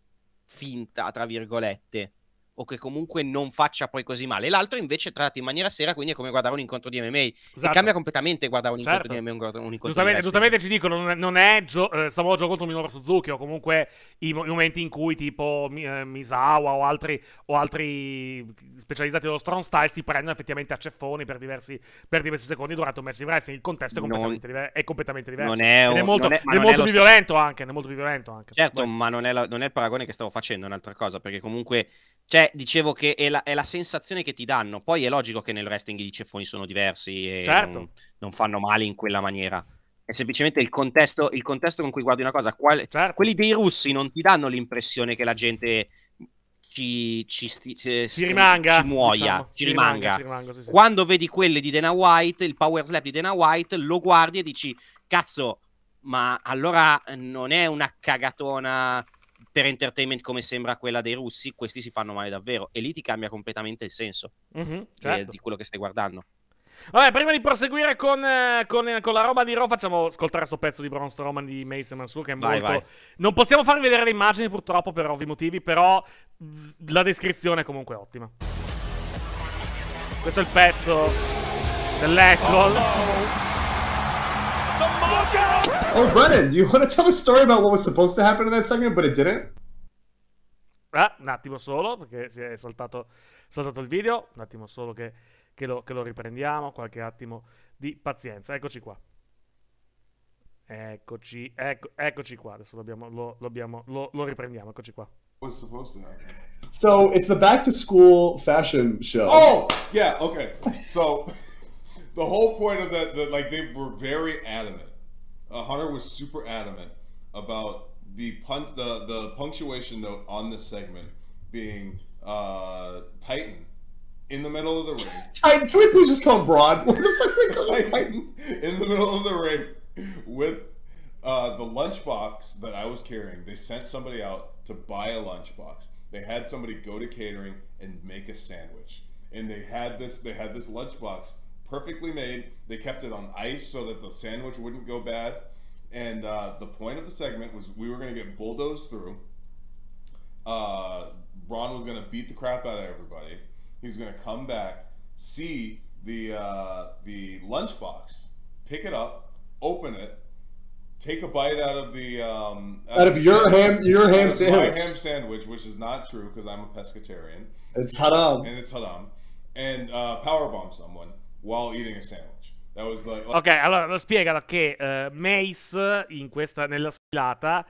C: finta, tra virgolette, o che comunque non faccia poi così male. L'altro invece tratta in maniera seria, quindi è come guardare un incontro di MMA. Esatto. E cambia completamente guardare un certo. incontro di MMA un incontro giustamente, di giustamente
A: ci dicono, non è, gio- eh, stavo giocando contro Minoru Suzuki o comunque i, i, momenti in cui tipo eh, Misawa o altri, o altri, specializzati dello strong style si prendono effettivamente a ceffoni per diversi, per diversi secondi durante un match di wrestling. Il contesto è completamente, non, diver- è completamente diverso. Non è, un, è molto, non è, è molto più violento anche, è molto più violento anche.
C: Certo, ma non è, la, non è il paragone che stavo facendo, è un'altra cosa, perché comunque... Cioè, cioè, dicevo che è la, è la, sensazione che ti danno. Poi è logico che nel wrestling i ceffoni sono diversi e certo. non, non, fanno male in quella maniera. È semplicemente il contesto, il contesto con cui guardi una cosa. Qual, certo. Quelli dei russi non ti danno l'impressione che la gente ci, ci, ci, ci rimanga, ci muoia, diciamo, ci, rimanga. rimanga sì, sì. Quando vedi quelli di Dana White, il power slap di Dana White, lo guardi e dici, cazzo, ma allora non è una cagatona per entertainment come sembra quella dei russi, questi si fanno male davvero. E lì ti cambia completamente il senso
A: mm-hmm, eh, certo. di, di
C: quello che stai guardando.
A: Vabbè, prima di proseguire con, eh, con, eh, con, la roba di Raw, facciamo ascoltare questo pezzo di Braun Strowman di Mason Mansour, che è vai, molto... Vai. Non possiamo farvi vedere le immagini, purtroppo, per ovvi motivi, però la descrizione è comunque ottima. Questo è il pezzo dell'Eccol. Oh
B: no. Oh, Brennan,
A: do
D: you want to tell the story about what was supposed to happen in that segment, but it didn't?
A: Ah, un attimo solo, perché si è saltato, saltato il video. Un attimo solo che, che, lo, che lo riprendiamo. Qualche attimo di pazienza. Eccoci qua. Eccoci, ecco, eccoci qua. Adesso lo, abbiamo, lo, lo, abbiamo, lo, lo riprendiamo. Eccoci qua. What's supposed to happen?
D: So it's the back to school fashion show. Oh,
E: yeah, okay. So the whole point of that, the, like, they were very adamant uh, Hunter was super adamant about the pun- the the punctuation note on this segment being uh, Titan in the middle of the ring.
D: Titan, can we please just call him
E: Broad? What the
B: fuck they call
E: Titan in the middle of the ring with uh, the lunchbox that I was carrying. They sent somebody out to buy a lunchbox. They had somebody go to catering and make a sandwich, and they had this they had this lunchbox perfectly made. They kept it on ice so that the sandwich wouldn't go bad. And uh, the point of the segment was we were going to get bulldozed through. Uh, Braun was going to beat the crap out of everybody. He was going to come back, see the uh, the lunchbox, pick it up, open it, take a bite out of the um, out, out, of, of your sandwich, ham your ham sandwich. My ham sandwich, which is not true because I'm a pescatarian. It's haram. And it's haram. And uh, power bomb someone. while eating a sandwich. That was like, like... Ok,
A: allora lo spiegano che uh, Mace in questa, nella sfilata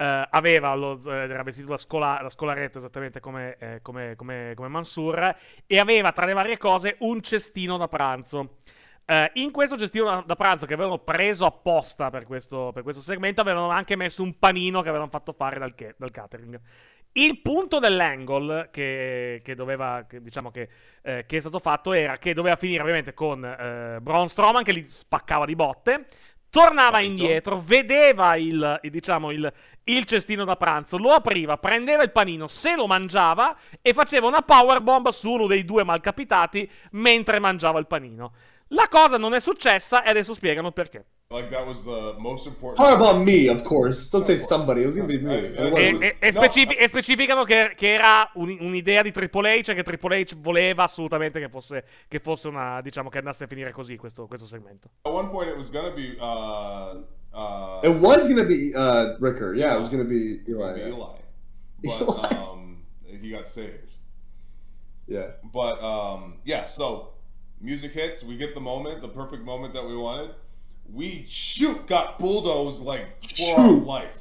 A: Uh, aveva lo, uh, era vestito da, scola, scolaretto esattamente come, eh, come, come, come, Mansur e aveva tra le varie cose un cestino da pranzo. Uh, in questo cestino da, pranzo che avevano preso apposta per questo, per questo, segmento avevano anche messo un panino che avevano fatto fare dal, che, dal catering. Il punto dell'angle che, che doveva, che, diciamo che, eh, che, è stato fatto era che doveva finire ovviamente con eh, Braun Strowman che li spaccava di botte, tornava Capito. indietro, vedeva il, diciamo, il, il, cestino da pranzo, lo apriva, prendeva il panino, se lo mangiava e faceva una powerbomb su uno dei due malcapitati mentre mangiava il panino. La cosa non è successa e adesso spiegano perché. Like that was the most important. How about
E: me,
D: of course. Don't say somebody, it was gonna be me. E,
A: e, specifi no. e specificano che, che era un'idea di Triple H, cioè che Triple H voleva assolutamente che fosse, che fosse una, diciamo, che andasse a finire così questo, questo segmento.
E: At one point it was gonna be, uh, uh, It was gonna
D: be, uh, Ricker, yeah, it was gonna be Eli. Gonna
E: be Eli. But, um, he got saved. Yeah. But, um, yeah, so... Music hits. We get the moment, the perfect moment that we wanted. We shoot got bulldozed like for shoot. our life.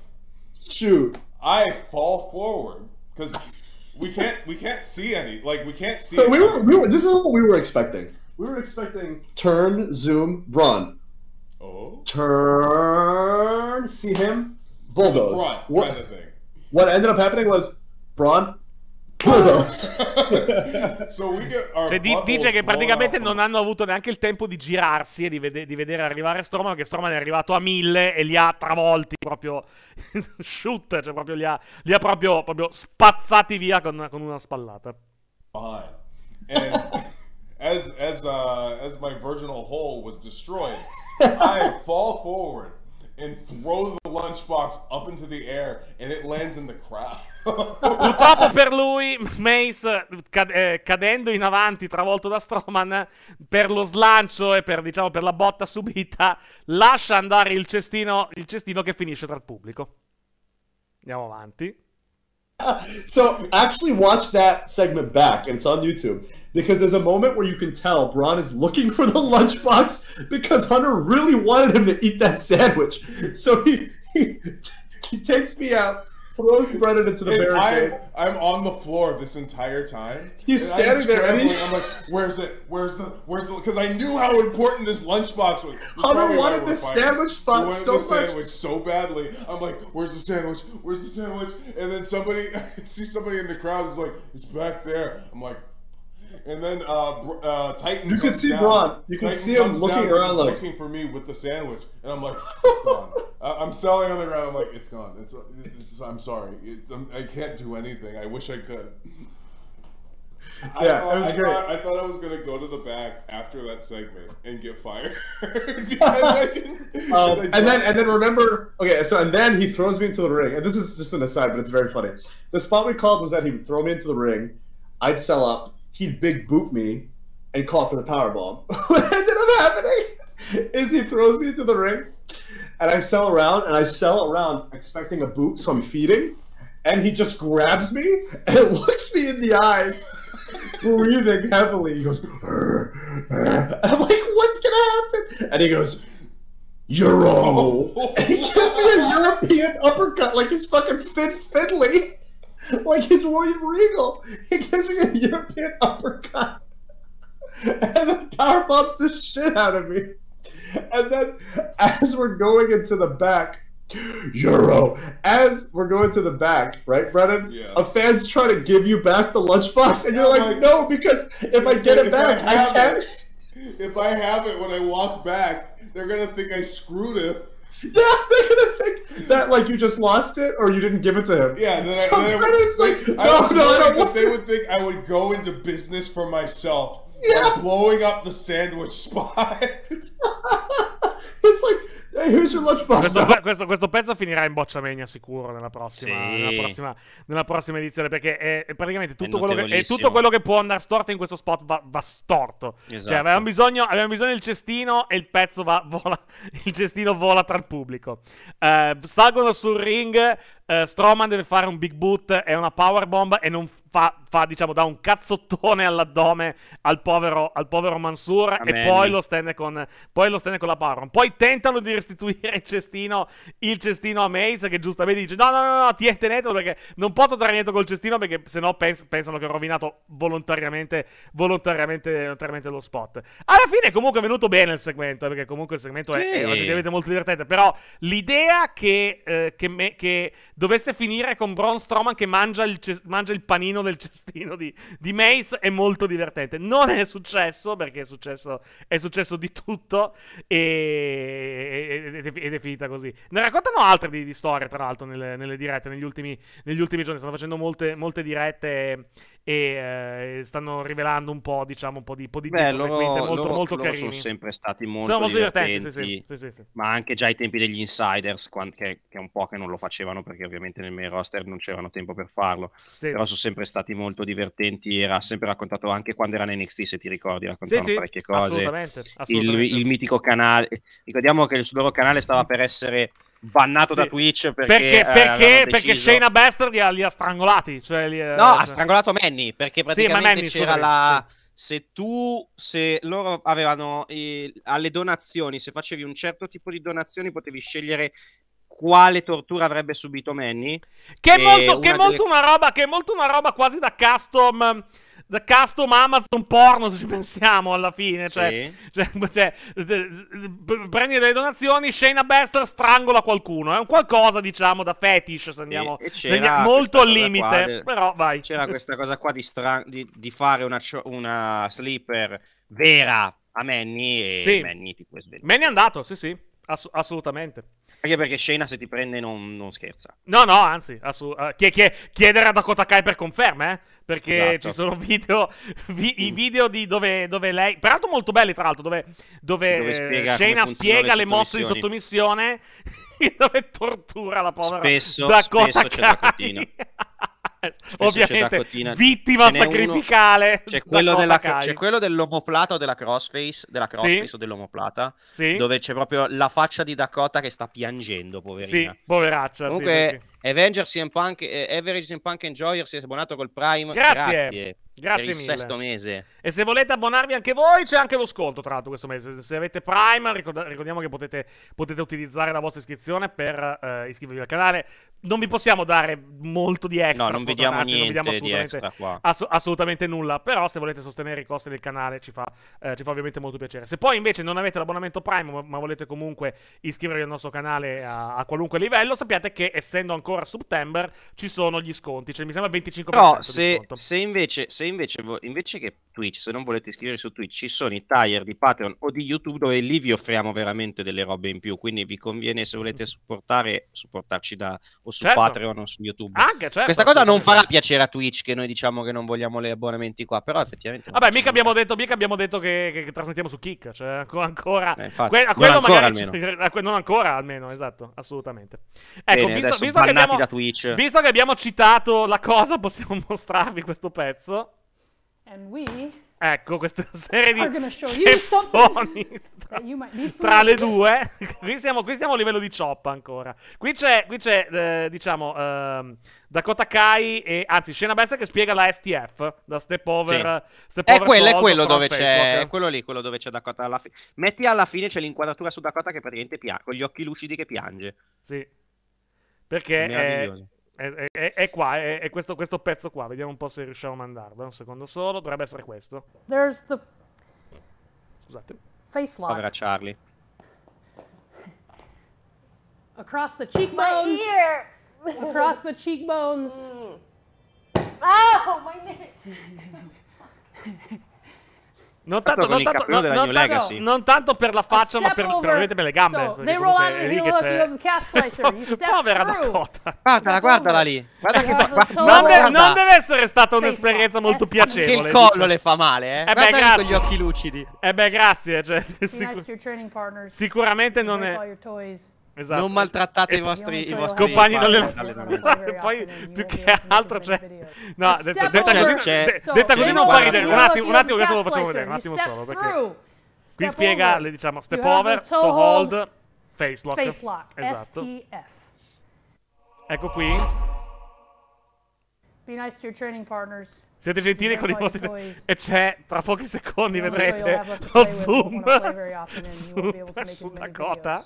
E: Shoot. I fall forward because we can't we can't see any like we can't see. we were, we were,
D: this is what we were expecting.
E: We were expecting
D: turn, zoom, run. Oh. Turn. See him. Bulldoze. Front, what, kind of what ended up happening was Braun
A: so cioè, di dice che praticamente non hanno avuto neanche il tempo di girarsi e di, vede di vedere arrivare Stroman, che Stroman è arrivato a mille e li ha travolti proprio shoot, cioè proprio li ha, li ha proprio, proprio, spazzati via con, con una spallata. Fine.
E: And as, as, uh, as my virginal hole was destroyed, I fall forward and throws the lunchbox up into the air and it lands in the crowd.
A: Purtroppo per lui, Mace cad- eh, cadendo in avanti, travolto da Strowman, per lo slancio e per, diciamo, per la botta subita, lascia andare il cestino, il cestino che finisce tra il pubblico. Andiamo avanti. so actually watch
D: that segment back and it's on YouTube because there's a moment where you can tell Braun is looking for the lunchbox because Hunter really wanted him to eat that sandwich. So he he, he takes me out throws Brennan into the and barricade.
E: I'm, I'm, on the floor this entire time. He's standing I'm there, and he's... I'm like, "Where's it? Where's the? Where's the?" Because I knew how important this lunchbox was. I Hunter wanted this sandwich spot so the much. sandwich so badly. I'm like, "Where's the sandwich? Where's the sandwich?" And then somebody, I see somebody in the crowd is like, "It's back there." I'm like, and then uh, uh, Titan. You can see down. Braun. You can Titan see him looking around, like looking for me with the sandwich, and I'm like, it's gone. I, am selling on the ground. I'm like, it's gone. It's. it's I'm sorry. It, I'm, I can not do anything. I wish I could.
D: yeah, I thought, it was I great. Thought,
E: I thought I was gonna go to the back after that segment and get fired. um, and then
D: and then remember, okay, so and then he throws me into the ring, and this is just an aside, but it's very funny. The spot we called was that he would throw me into the ring, I'd sell up, he'd big boot me and call for the power bomb. what ended up happening is he throws me into the ring, and I sell around, and I sell around expecting a boot, so I'm feeding, and he just grabs me and looks me in the eyes, breathing heavily. He goes, and I'm like, what's gonna happen? And he goes. Euro. and he gives me a European uppercut like he's fucking Fit Fiddly. like it's William Regal. He gives me a European uppercut and then power bumps the shit out of me. And then as we're going into the back, Euro. As we're going to the back, right, Brennan? Yeah. A fan's trying to give you back the lunchbox, and you're oh like, no, because if, I get it back, I, I
E: can't. if I have it when I walk back, they're gonna think I screwed it. yeah, they're
D: gonna think that like you just lost it or you didn't give it to him. Yeah, so like,
E: like no, no, I don't. They would think I would go into business for myself yeah. blowing up the sandwich spot. it's like Questo,
A: questo, questo, pezzo finirà in boccia bocciamegna sicuro nella prossima, sì. nella prossima, nella prossima edizione perché è, è praticamente tutto, è quello che, è tutto quello che può andare storto in questo spot va, va storto. Cioè, esatto. Cioè, avevamo, bisogno, avevamo bisogno del cestino e il pezzo va, vola, il cestino vola tra il pubblico. Eh, salgono sul ring, eh, Stroman deve fare un big boot e una power bomb e non fa fa, diciamo, da un cazzottone all'addome al povero, al povero Mansur e poi lo, stende con, poi lo stende con la Baron. Poi tentano di restituire il cestino, il cestino a Mace che giustamente dice no, no, no, no tenetelo perché non posso trarre niente col cestino perché sennò pens- pensano che ho rovinato volontariamente, volontariamente, volontariamente, lo spot. Alla fine comunque è venuto bene il segmento eh, perché comunque il segmento sì. è, è molto divertente, però l'idea che, eh, che, me- che, dovesse finire con Braun Strowman che mangia il, ce- mangia il panino del cestino destino di, di Mace è molto divertente. Non è successo perché è successo, è successo di tutto e, ed, è, ed, è, finita così. Ne raccontano altre di, di storie, tra l'altro, nelle, nelle dirette, negli ultimi, negli ultimi, giorni. Stanno facendo molte, molte dirette e eh, stanno rivelando un po', diciamo, un po' di, po di Beh, loro, molto, loro, molto loro sono sempre
C: stati molto, sono molto divertenti, divertenti sì, sì, sì, ma anche già ai tempi degli Insiders, che, che un po' che non lo facevano perché ovviamente nel main roster non c'erano tempo per farlo, però sono sempre stati molto divertenti, era sempre raccontato anche quando era in NXT, se ti ricordi, raccontavano parecchie cose, assolutamente, assolutamente. Il, il, mitico canale, ricordiamo che il loro canale stava per essere bannato sì. da Twitch perché perché, eh, perché, perché Shayna
A: Bester li ha, li ha strangolati cioè li, eh, no cioè... ha strangolato
C: Manny perché praticamente sì, Manny, c'era la sì. se tu se loro avevano eh, alle donazioni se facevi un certo tipo di donazioni potevi scegliere quale
A: tortura avrebbe subito Manny che è molto, che molto delle... una roba che è molto una roba quasi da custom da custom Amazon porno, se ci pensiamo alla fine. Cioè, sì. cioè, cioè prendi delle donazioni, Shayna Bester strangola qualcuno. È un qualcosa, diciamo, da fetish. Se andiamo, se andiamo molto al limite. Del... Però
C: vai. C'era questa cosa qua di, stra... di, di fare una, una sleeper vera a Manny e sì. Manny
B: ti
A: Manny
C: è andato, sì, sì, ass assolutamente. Anche perché Scena se ti prende non, non scherza.
A: No, no, anzi, assu- uh, eh, chi- chi- chiedere a Dakota Kai per conferme, eh? perché esatto. ci sono video, vi- i video di dove, dove, lei, peraltro molto belli tra l'altro, dove, dove, dove spiega eh, Shayna spiega le, le mosse di sottomissione dove tortura la povera spesso, Dakota spesso Kai. c'è Dakotina. Cioè, ovviamente cottina... vittima ce sacrificale. Uno... C'è, quello della... c'è,
C: quello dell'omoplata o della crossface, della crossface sì. o dell'omoplata, sì. dove c'è proprio la faccia di Dakota che sta piangendo, poverina. Sì,
A: poveraccia. Comunque, sì,
C: perché... Avenger CM Punk, eh, Average CM Punk Enjoyer si è abbonato col Prime. Grazie. Grazie. Grazie per il mille. sesto mese.
A: E se volete abbonarvi anche voi, c'è anche lo sconto, tra l'altro, questo mese. Se avete Prime, ricordiamo che potete, potete utilizzare la vostra iscrizione per uh, iscrivervi al canale. Non vi possiamo dare molto di extra. No, non vediamo niente non vediamo di extra qua. Ass assolutamente nulla. Però se volete sostenere i costi del canale, ci fa, uh, ci fa ovviamente molto piacere. Se poi invece non avete l'abbonamento Prime, ma, ma, volete comunque iscrivervi al nostro canale a, a, qualunque livello, sappiate che essendo ancora September, ci sono gli sconti. Cioè, mi sembra 25% No, se,
C: se invece... Se invece, invece che Twitch, se non volete iscrivervi su Twitch, ci sono i tier di Patreon o di YouTube dove lì vi offriamo veramente delle robe in più. Quindi vi conviene se volete mm. supportare, supportarci da, o su certo. Patreon o su YouTube. Anche, certo, Questa cosa non farà piacere a Twitch che noi diciamo che non vogliamo gli abbonamenti qua, però effettivamente... Vabbè,
A: mica abbiamo, detto, mica abbiamo, detto, che, che, che trasmettiamo su Kick, cioè ancora... Eh, infatti, que- a quello non ancora, magari... Almeno. Ci, que- non ancora almeno, esatto, assolutamente. Ecco, Bene, visto, visto che abbiamo, visto che abbiamo citato la cosa, possiamo mostrarvi questo pezzo. Ecco questa serie di ceffoni tra, tra le due. qui, siamo, qui, siamo, a livello di chop ancora. Qui c'è, qui c'è eh, diciamo, eh, Dakota Kai, e, anzi, Scena bestia che spiega la STF, da Step Over. Sì. Step over è quello, è quello dove c'è, è quello lì, quello dove c'è Dakota. Alla fi-
C: Metti alla fine c'è l'inquadratura su Dakota che praticamente piange, con gli occhi lucidi che piange.
A: Sì. Perché... Meraviglioso. Eh, è, è, è, qua, è, è questo, questo, pezzo qua. Vediamo un po' se riusciamo a mandarlo. Un secondo solo, dovrebbe essere questo. There's the... Scusate.
E: Face
C: lock. Povera Charlie.
E: Across
D: the cheekbones. My ear. Across the cheekbones. Mm. Oh, my neck.
A: Non tanto, non tanto, non, non, tanto non tanto, per la faccia, ma per, probabilmente per le gambe. So, è lì che c'è. Povera Dakota. Guardala, guardala lì. Guarda che fa, guarda, non, de non deve essere stata un'esperienza molto piacevole. Anche il collo diciamo. le fa male, eh. eh beh, grazie. con gli occhi lucidi. Eh beh, grazie. Cioè, sicur
D: sicuramente non è.
A: Esatto. Non maltrattate e i vostri, i vostri compagni d'allenamento. Poi più che altro c'è. No, detta, detta così, c'è, detta così non fa ridere. Un attimo, un attimo, adesso lo facciamo vedere. Un attimo solo. Perché qui spiega, le diciamo, step over, to hold, face lock. Face lock. Esatto. Ecco qui.
D: Be nice to your training partners.
A: Siete gentili con i vostri... E c'è, tra pochi secondi vedrete lo zoom su, sulla cota.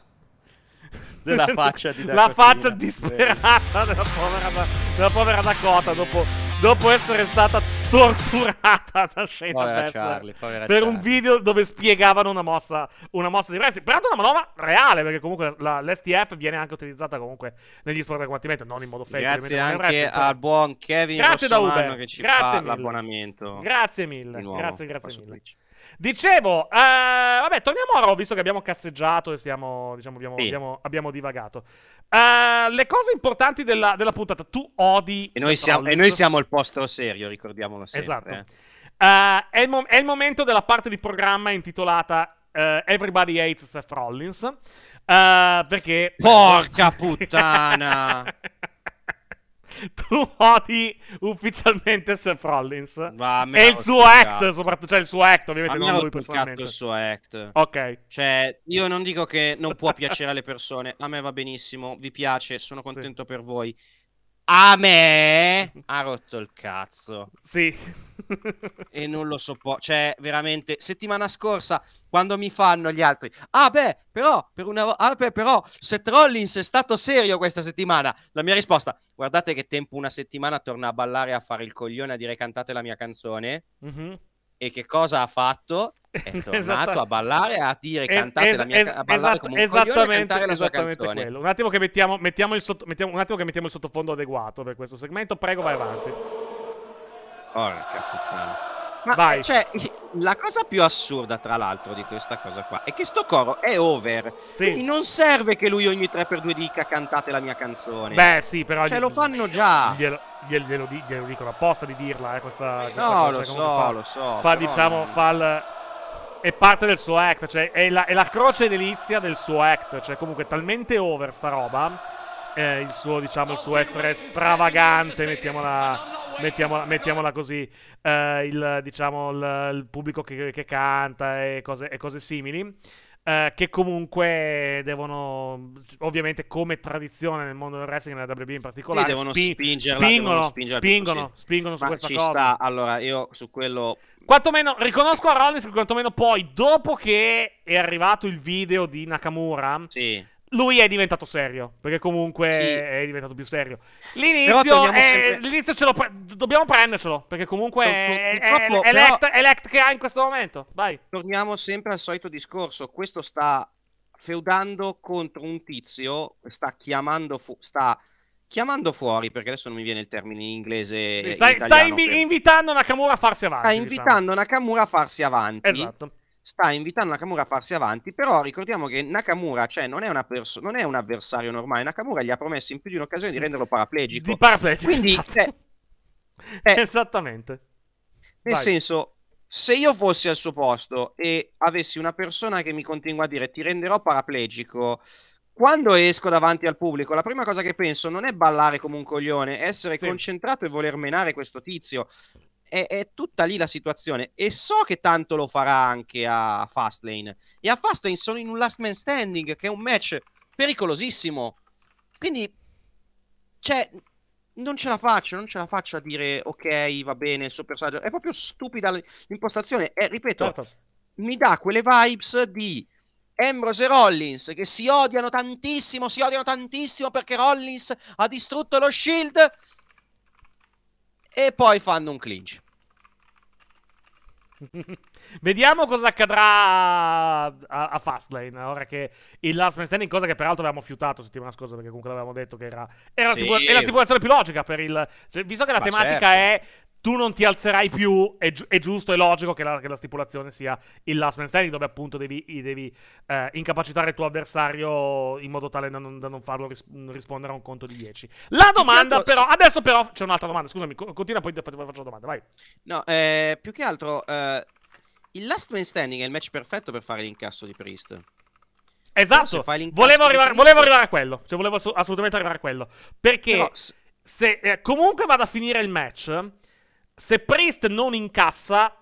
A: della faccia di Dakota. La faccia disperata della povera, della povera Dakota dopo, dopo, essere stata torturata da Shane Testa Charlie, per Charlie. un video dove spiegavano una mossa, una mossa di wrestling. Peraltro una manovra reale, perché comunque la, l'STF viene anche utilizzata comunque negli sport da combattimento, non in modo fake. Grazie anche al
C: buon Kevin grazie Rossomano che ci grazie fa mille. l'abbonamento. Grazie mille, grazie, grazie mille.
A: Twitch. Dicevo, eh, vabbè, torniamo a Raw, visto che abbiamo cazzeggiato e stiamo, diciamo, abbiamo, sì. abbiamo, abbiamo divagato. Eh, le cose importanti della, della, puntata, tu odi... E
C: noi, siamo, e noi siamo il posto serio, ricordiamolo
A: sempre. Esatto. Eh. eh. È, il mo- è, il momento della parte di programma intitolata eh, Everybody Hates Seth Rollins. Eh, perché... Porca puttana! tu odi ufficialmente Seth Rollins. e il suo act, soprattutto, cioè il suo act, ovviamente, non lui personalmente. il suo act.
C: Ok. Cioè, io non dico che non può piacere alle persone, a me va benissimo, vi piace, sono contento sì. per voi a me ha rotto il cazzo. Sì. e non lo sopporto. Cioè, veramente, settimana scorsa, quando mi fanno gli altri, ah beh, però, per una... ah, beh, però se Trollins è stato serio questa settimana. La mia risposta, guardate che tempo una settimana torna a ballare, a fare il coglione, a dire cantate la mia canzone. Mm-hmm. E che cosa ha fatto?
A: È tornato a
C: ballare, a dire cantate es, la mia es, a ballare esatto, come un coglione, cantare la sua Quello.
A: Un attimo che mettiamo, mettiamo, il sotto, mettiamo, un attimo che mettiamo il sottofondo adeguato per questo segmento. Prego, vai avanti.
E: Porca
C: puttana. Ma Vai. Eh, cioè, la cosa più assurda, tra l'altro, di questa cosa qua è che sto coro è over. Sì. Quindi non serve che lui ogni 3x2 dica cantate la mia
A: canzone. Beh, sì, però. Cioè, gli, lo fanno già. Glielo, glielo, glielo dicono apposta di dirla, eh, questa, questa No, cosa, lo cioè, so, fa, lo so. Fa, diciamo, non... fa il è parte del suo act, cioè è la, è la, croce delizia del suo act, cioè comunque talmente over sta roba, eh, il suo diciamo il suo essere stravagante, mettiamola mettiamola, mettiamola così, eh, il, diciamo, il, il pubblico che, che, canta e cose, e cose simili. Eh, che comunque devono, ovviamente, come tradizione nel mondo del wrestling, nella WB in particolare, sì, devono spi- spingerla, spingono, devono spingerla spingono, così. spingono su Ma questa ci cosa. Sta. Allora, io su quello Quantomeno riconosco a Rollins che quantomeno poi dopo che è arrivato il video di Nakamura sì lui è diventato serio. Perché comunque sì. è diventato più serio. L'inizio, è, sempre... l'inizio ce lo pre- dobbiamo prendercelo. Perché comunque Pur, è, è, però... è l'ect che ha in questo momento. Vai. Torniamo sempre al solito discorso.
C: Questo sta feudando contro un tizio. Sta chiamando. Fu- sta chiamando fuori, perché adesso non mi viene il termine in inglese. Sì, sta, sta invi- per... invitando Nakamura a farsi avanti. Sta invitando diciamo. Nakamura a farsi avanti. Esatto sta invitando Nakamura a farsi avanti, però ricordiamo che Nakamura cioè, non, è perso- non, è un avversario normale, Nakamura gli ha promesso in più di un'occasione di renderlo paraplegico. Di paraplegico. Quindi, esatto. cioè,
A: è, cioè, Esattamente.
B: Nel Vai.
C: senso, se io fossi al suo posto e avessi una persona che mi continua a dire ti renderò paraplegico, quando esco davanti al pubblico, la prima cosa che penso non è ballare come un coglione, essere sì. concentrato e voler menare questo tizio è, è, tutta lì la situazione. E so che tanto lo farà anche a Fastlane. E a Fastlane sono in un last man standing, che è un match pericolosissimo. Quindi, cioè, non ce la faccio, non ce la faccio a dire ok, va bene, il suo personaggio. È proprio stupida l'impostazione. E ripeto, certo. mi dà quelle vibes di Ambrose e Rollins che si odiano tantissimo, si odiano tantissimo perché Rollins ha distrutto lo Shield e poi fanno un clinch.
A: Vediamo cosa accadrà a, a Fastlane. Ora che il last man standing, cosa che peraltro avevamo fiutato settimana scorsa, perché comunque l'avevamo detto che era, era, sì. la, era la stipulazione più logica. Per il, cioè, visto che la Ma tematica certo. è tu non ti alzerai più, è, gi- è giusto, è logico che la, che la, stipulazione sia il last man standing, dove appunto devi, devi eh, incapacitare il tuo avversario in modo tale da non, da non farlo ris- rispondere a un conto di 10. La domanda altro, però, adesso però c'è un'altra domanda, scusami, continua poi faccio la domanda, vai.
C: No, eh, più che altro, eh, il last man standing è il match perfetto per fare l'incasso di Priest.
A: Esatto, volevo arrivare, volevo arrivare, a quello, cioè volevo assolutamente arrivare a quello, perché... Però, se eh, comunque vada a finire il match, se Priest non incassa,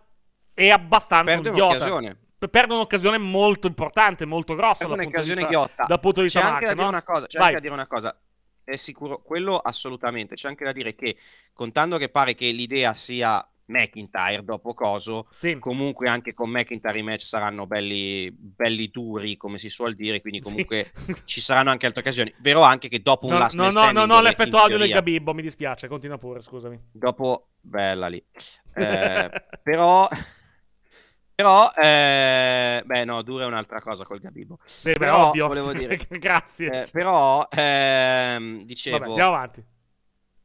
A: è abbastanza Perdono idiota. Un'occasione. Perde un'occasione molto importante, molto grossa dal punto, vista, ghiotta. dal punto di vista C'è anche da dire no? una cosa, c'è Vai. anche da dire una
C: cosa. È sicuro, quello assolutamente. C'è anche da dire che, contando che pare che l'idea sia McIntyre dopo Coso. Sì. Comunque anche con McIntyre i match saranno belli, belli duri, come si suol dire, quindi comunque sì. ci saranno anche altre occasioni. Vero anche che dopo un last no, no, no, no, l'effetto audio teoria, del
A: Gabibbo, mi dispiace, continua pure, scusami.
C: Dopo, bella lì. Eh, però... Però, eh, beh, no, dura è un'altra cosa col Gabibo. Sì, però, beh, ovvio. volevo dire. Grazie. Eh, però, ehm, dicevo. Vabbè, andiamo avanti.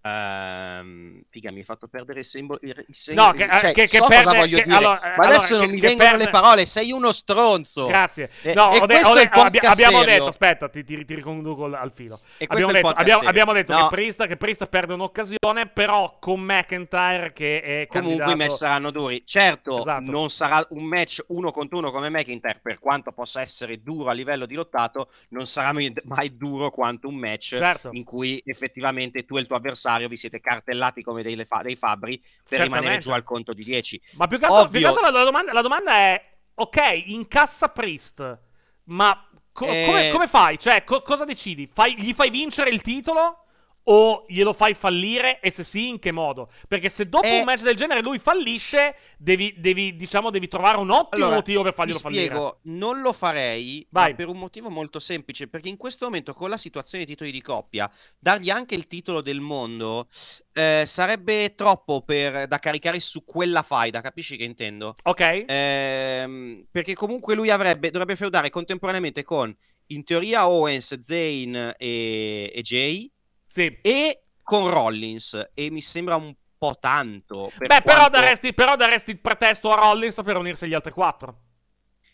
C: Uh, figa, mi hai fatto perdere il, simbolo, il segno. No, che, eh, cioè, che, so perde, cosa voglio che, dire. Allora, ma eh, adesso allora, non mi vengono perde... le parole. Sei uno stronzo. Grazie. No, e, ho, e de- ho de- abbi- abbiamo serio. detto.
A: Aspetta, ti, ti, ti riconduco al filo. Abbiamo detto, abbiamo, abbiamo detto, no. che, Priest, che, Prista, perde un'occasione, però con McIntyre che è Comunque candidato... i match
C: saranno duri. Certo, esatto. non sarà un match uno contro uno come McIntyre, per quanto possa essere duro a livello di lottato, non sarà mai duro quanto un match certo. in cui effettivamente tu e il tuo avversario salario vi siete cartellati come dei, fa- dei fabbri per Certamente. rimanere giù al conto di 10. Ma più che altro, più che
A: la, domanda, la, domanda, è, ok, incassa Priest, ma co- eh... come, come, fai? Cioè, co- cosa decidi? Fai, gli fai vincere il titolo? o glielo fai fallire e se sì in che modo? Perché se dopo e... Eh. un match del genere lui fallisce, devi, devi, diciamo, devi trovare un ottimo allora, motivo per farglielo fallire. spiego, non lo
C: farei per un motivo molto semplice, perché in questo momento con la situazione dei titoli di coppia, dargli anche il titolo del mondo eh, sarebbe troppo per, da caricare su quella faida, capisci che intendo? Ok. Eh, perché comunque lui avrebbe, dovrebbe feudare contemporaneamente con, in teoria, Owens, Zayn e, e Jay sì. E con Rollins, e mi sembra un po' tanto. Per Beh, quanto... però, daresti,
A: però, daresti, il pretesto a Rollins per unirsi agli altri quattro.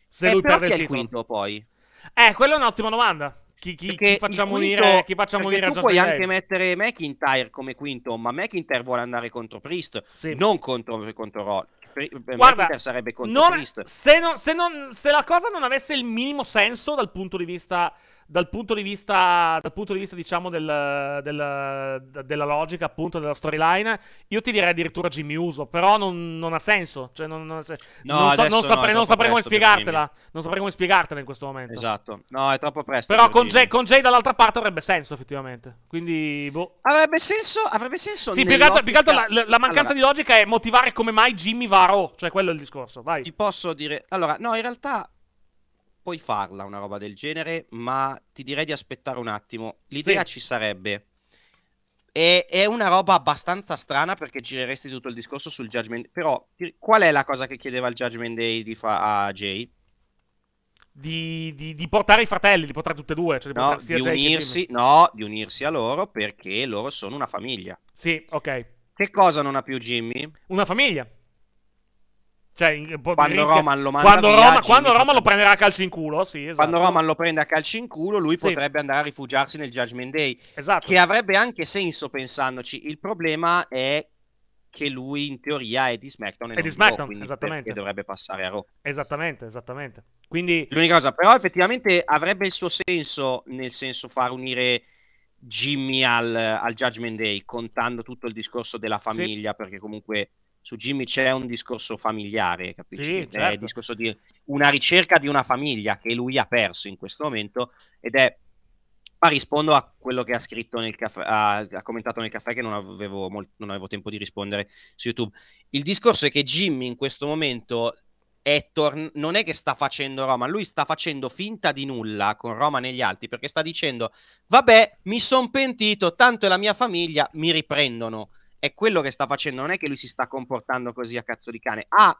A: Se eh, lui perde il, il quinto poi. Eh, quella è un'ottima domanda. Chi, chi, chi, facciamo unire, chi facciamo unire tu puoi anche
C: mettere McIntyre come quinto, ma McIntyre vuole andare contro Priest, sì. non contro, contro Roll. Eh, Guarda, sarebbe contro non, Priest. Se,
A: non, se, non, se, la cosa non avesse il minimo senso dal punto di vista dal punto di vista, dal punto di vista diciamo, del, del, della logica, appunto, della storyline, io ti direi addirittura Jimmy Uso, però non, non ha senso. Cioè, non, non, no, non, so, non, sapre, non saprei come spiegartela. Non saprei come spiegartela in questo momento. Esatto, no, è troppo presto. Però per con, Jay, con Jay, dall'altra parte avrebbe senso, effettivamente. Quindi, boh. Avrebbe senso, avrebbe senso. Sì, più che altro, più che altro la, la, mancanza allora. di logica è motivare come mai Jimmy va a Raw. Cioè, quello è il discorso. Vai. Ti posso dire, allora, no, in realtà puoi
C: farla una roba del genere, ma ti direi di aspettare un attimo. L'idea sì. ci sarebbe. E, è una roba abbastanza strana perché gireresti tutto il discorso sul Judgment Day. Però ti, qual è la cosa che chiedeva il Judgment Day fa, a Jay?
A: Di, di, di, portare i fratelli, di portare tutte e due, cioè di, no, di unirsi,
C: No, di unirsi a loro perché loro sono una famiglia. Sì, ok. Che cosa non ha più Jimmy?
A: Una famiglia. Cioè, quando Roman lo manda quando, Roma, quando
C: Roman lo prenderà a calci in culo, sì, esatto. Quando Roman lo prende a calci in culo, lui sì. potrebbe andare a rifugiarsi nel Judgment Day. Esatto. Che avrebbe anche senso pensandoci. Il problema è che lui in teoria è di SmackDown e è di SmackDown, Raw, esattamente.
A: dovrebbe passare a Raw. Esattamente, esattamente. Quindi... L'unica cosa,
C: però effettivamente avrebbe il suo senso, nel senso far unire Jimmy al, al Judgment Day, contando tutto il discorso della famiglia, sì. perché comunque su Jimmy c'è un discorso familiare, capisci? Sì, certo. È un discorso di una ricerca di una famiglia che lui ha perso in questo momento ed è ma rispondo a quello che ha scritto nel caffè, ha, ha commentato nel caffè che non avevo, molt- non avevo tempo di rispondere su YouTube. Il discorso è che Jimmy in questo momento è tor- non è che sta facendo Roma, lui sta facendo finta di nulla con Roma negli alti perché sta dicendo vabbè mi sono pentito, tanto è la mia famiglia, mi riprendono è quello che sta facendo, non è che lui si sta comportando così a cazzo di cane. Ha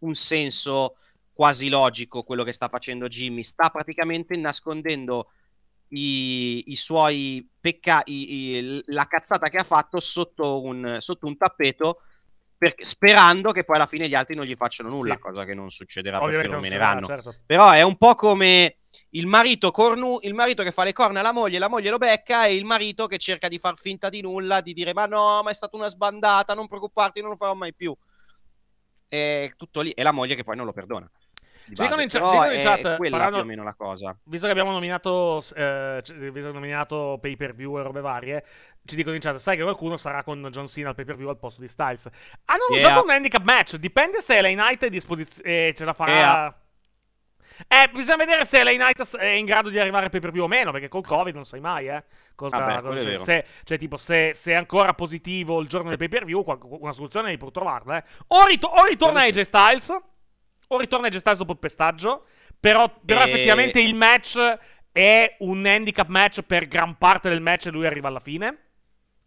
C: un senso quasi logico quello che sta facendo Jimmy, sta praticamente nascondendo i, i suoi peccati, la cazzata che ha fatto sotto un, sotto un tappeto. Per, sperando che poi alla fine gli altri non gli facciano nulla, sì. cosa che non succederà Ovviamente perché non, non me ne vanno. Certo. Però è un po' come il marito, cornu, il marito che fa le corna alla moglie, la moglie lo becca e il marito che cerca di far finta di nulla, di dire ma no, ma è stata una sbandata, non preoccuparti, non lo farò mai più. E tutto lì, e la moglie che poi non lo perdona. Ci cominciamo è, chat, quella parlando, più o meno la cosa.
A: Visto che abbiamo nominato, eh, nominato pay per view e robe varie, ci dicono in chat, sai che qualcuno sarà con John Cena al pay per view al posto di Styles. Hanno yeah. un handicap match, dipende se la Knight è disposizione eh, ce la farà... Yeah. Eh, bisogna vedere se LA Knight è in grado di arrivare per preview o meno, perché col Covid non sai mai, eh. Cosa, Vabbè, cosa se, se, cioè, tipo, se, se, è ancora positivo il giorno del pay per view, una soluzione devi pur trovarla, eh. O, rit- o ritorna AJ Styles, o ritorna AJ Styles dopo il pestaggio, però, però e... Eh. effettivamente il match è un handicap match per gran parte del match e lui arriva alla fine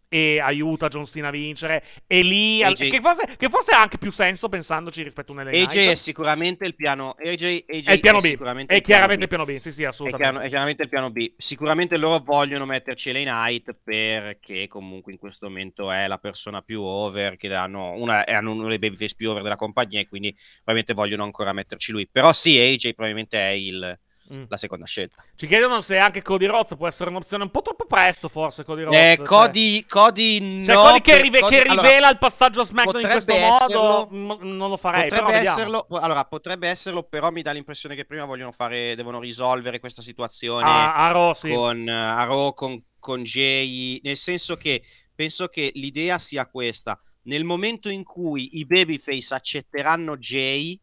A: e aiuta John Cena a vincere. E lì, al... che, forse, che forse ha anche più senso pensandoci rispetto a un LA Knight. AJ è sicuramente il piano, AJ, AJ è il piano è B. Sicuramente è il chiaramente il piano B. B. Sì, sì, assolutamente. È, chiaro, è,
C: chiaramente il piano B. Sicuramente loro vogliono metterci LA Knight perché comunque in questo momento è la persona più over, che hanno una, hanno una delle babyface più over della compagnia e quindi probabilmente vogliono ancora metterci lui. Però sì, AJ probabilmente è il mm. la seconda scelta.
A: Ci chiedono se anche Cody Roz può essere un'opzione un po' troppo presto, forse Cody Roz. Eh, cioè. Cody,
C: cioè. Cody, cioè, Cody che, rive Cody... che rivela allora, il
A: passaggio a SmackDown in questo esserlo, modo, non lo
C: farei. Potrebbe esserlo, allora, potrebbe esserlo, però mi dà l'impressione che prima vogliono fare, devono risolvere questa situazione a, a Raw, sì. con a Raw, con, con Jay, nel senso che penso che l'idea sia questa. Nel momento in cui i babyface accetteranno Jay,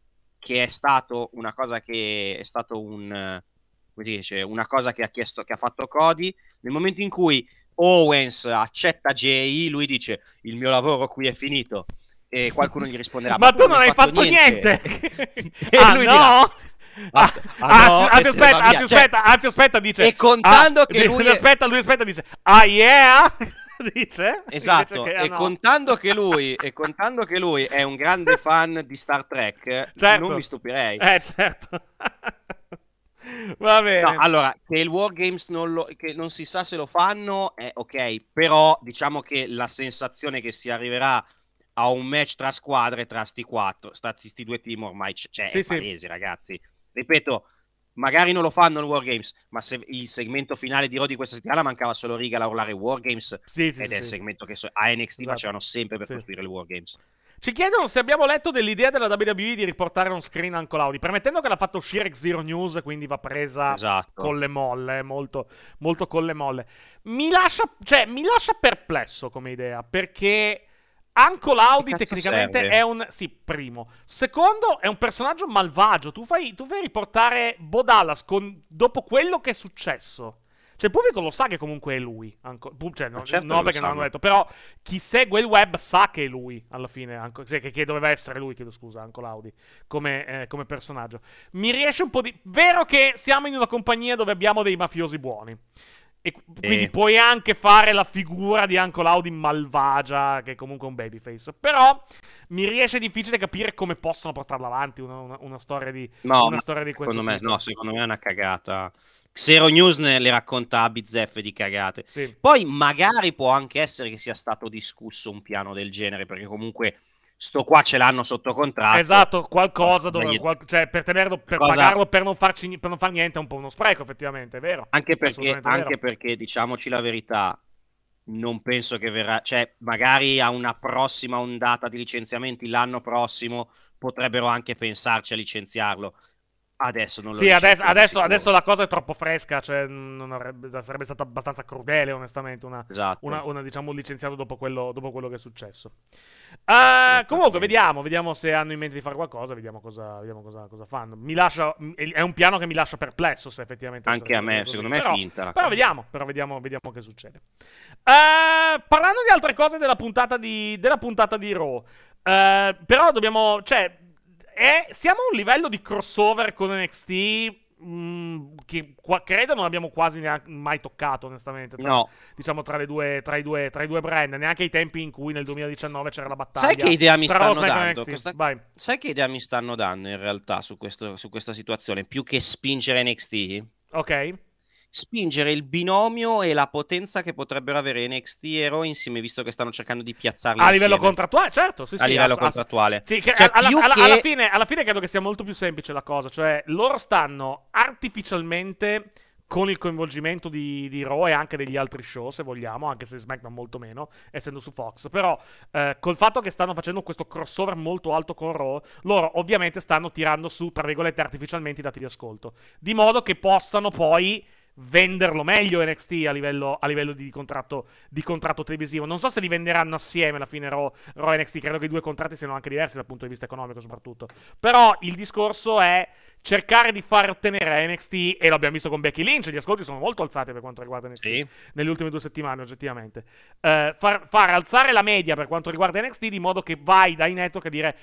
C: che è stato una cosa che è stato un come si dice, una cosa che ha chiesto che ha fatto Cody nel momento in cui Owens accetta Jay, lui dice il mio lavoro qui è finito e qualcuno gli risponderà ma, ma tu non hai fatto, fatto niente, niente.
A: e ah, lui no? dirà ah, ah, ah, no, anzi, aspetta, aspetta, cioè, aspetta, dice. E contando ah, che lui. È... Aspetta, lui aspetta, dice. Ah, yeah. dice? Esatto, che, e, no.
C: contando che lui, e contando che lui è un grande fan di Star Trek, certo. non mi stupirei. Eh, certo. Va bene. No, allora, che il War Games non, lo, che non si sa se lo fanno, è ok, però diciamo che la sensazione che si arriverà a un match tra squadre, tra sti, quattro, sta, sti due team ormai c'è, cioè, sì, è palese, sì. ragazzi. Ripeto, magari non lo fanno il Wargames, ma se il segmento finale di Rodi questa settimana mancava solo Riga a urlare Wargames sì, sì, ed sì, è il segmento che so- a NXT esatto. facevano sempre per costruire il Wargames.
A: Ci chiedono se abbiamo letto dell'idea della WWE di riportare un screen a Ancolaudi, permettendo che l'ha fatto uscire Zero News, quindi va presa esatto. con le molle, molto, molto con le molle. Mi lascia, cioè, mi lascia perplesso come idea, perché Anco Laudi tecnicamente serve? è un... Sì, primo. Secondo, è un personaggio malvagio. Tu fai, tu fai riportare Bo Dallas con, dopo quello che è successo. Cioè, il pubblico lo sa che comunque è lui. Anco, cioè, no, eh, certo no perché non l'hanno detto. Però chi segue il web sa che è lui, alla fine. Anco, cioè, che, che, doveva essere lui, chiedo scusa, Anco Laudi, come, eh, come, personaggio. Mi riesce un po' di... Vero che siamo in una compagnia dove abbiamo dei mafiosi buoni. E eh. quindi e... puoi anche fare la figura di Anco Laudi malvagia, che è comunque un babyface. Però mi riesce difficile capire come possono portarla avanti una, una, una storia di, no, una storia di questo secondo me,
C: No, secondo me è una cagata. Xero News ne le racconta a bizzeffe di cagate. Sì.
A: Poi magari
C: può anche essere che sia stato discusso un piano del genere, perché comunque sto qua ce l'hanno sotto contratto. Esatto, qualcosa, dove,
A: qual cioè, per, tenerlo, per Cosa... pagarlo, per non, farci, per non far niente è un po' uno spreco effettivamente, è vero? Anche perché, anche vero.
C: perché diciamoci la verità, non penso che verrà, cioè magari a una prossima ondata di licenziamenti l'anno prossimo potrebbero anche pensarci a licenziarlo, Adesso non lo Sì, adesso, adesso, adesso,
A: la cosa è troppo fresca, cioè avrebbe, sarebbe stata abbastanza crudele, onestamente, una, esatto. una, una diciamo, un licenziato dopo quello, dopo quello, che è successo. Uh, comunque, vediamo, vediamo se hanno in mente di fare qualcosa, vediamo cosa, vediamo cosa, cosa fanno. Lascia, è un piano che mi lascia perplesso se effettivamente... Anche a me, così. secondo me è finta. Però vediamo, però vediamo, vediamo che succede. Uh, parlando di altre cose della puntata di, della puntata di Raw, uh, però dobbiamo... Cioè, è, siamo a un livello di crossover con NXT mm, che qua, credo non abbiamo quasi mai toccato, onestamente. Tra, no. Diciamo tra, due, tra, i due, tra, i due, brand, neanche ai tempi in cui nel 2019 c'era la battaglia. Sai che idea mi stanno dando? Questa...
C: Sai che idea mi stanno dando in realtà su, questo, su questa situazione? Più che spingere NXT? Ok spingere il binomio e la potenza che potrebbero avere NXT e Raw insieme, visto che stanno cercando di piazzarli a livello insieme. contrattuale,
A: certo, sì, sì, a livello ass- contrattuale. Ass- sì, che, cioè, alla, alla, che... alla, fine, alla fine credo che sia molto più semplice la cosa, cioè loro stanno artificialmente con il coinvolgimento di, di Raw e anche degli altri show, se vogliamo, anche se SmackDown molto meno, essendo su Fox. Però eh, col fatto che stanno facendo questo crossover molto alto con Raw, loro ovviamente stanno tirando su, tra virgolette, artificialmente i dati di ascolto, di modo che possano poi venderlo meglio NXT a livello, a livello di, contratto, di, contratto, televisivo. Non so se li venderanno assieme alla fine Raw, Raw NXT, credo che i due contratti siano anche diversi dal punto di vista economico soprattutto. Però il discorso è cercare di far ottenere NXT, e l'abbiamo visto con Becky Lynch, gli ascolti sono molto alzati per quanto riguarda NXT sì. nelle ultime due settimane, oggettivamente. Uh, far, far, alzare la media per quanto riguarda NXT, di modo che vai dai network a dire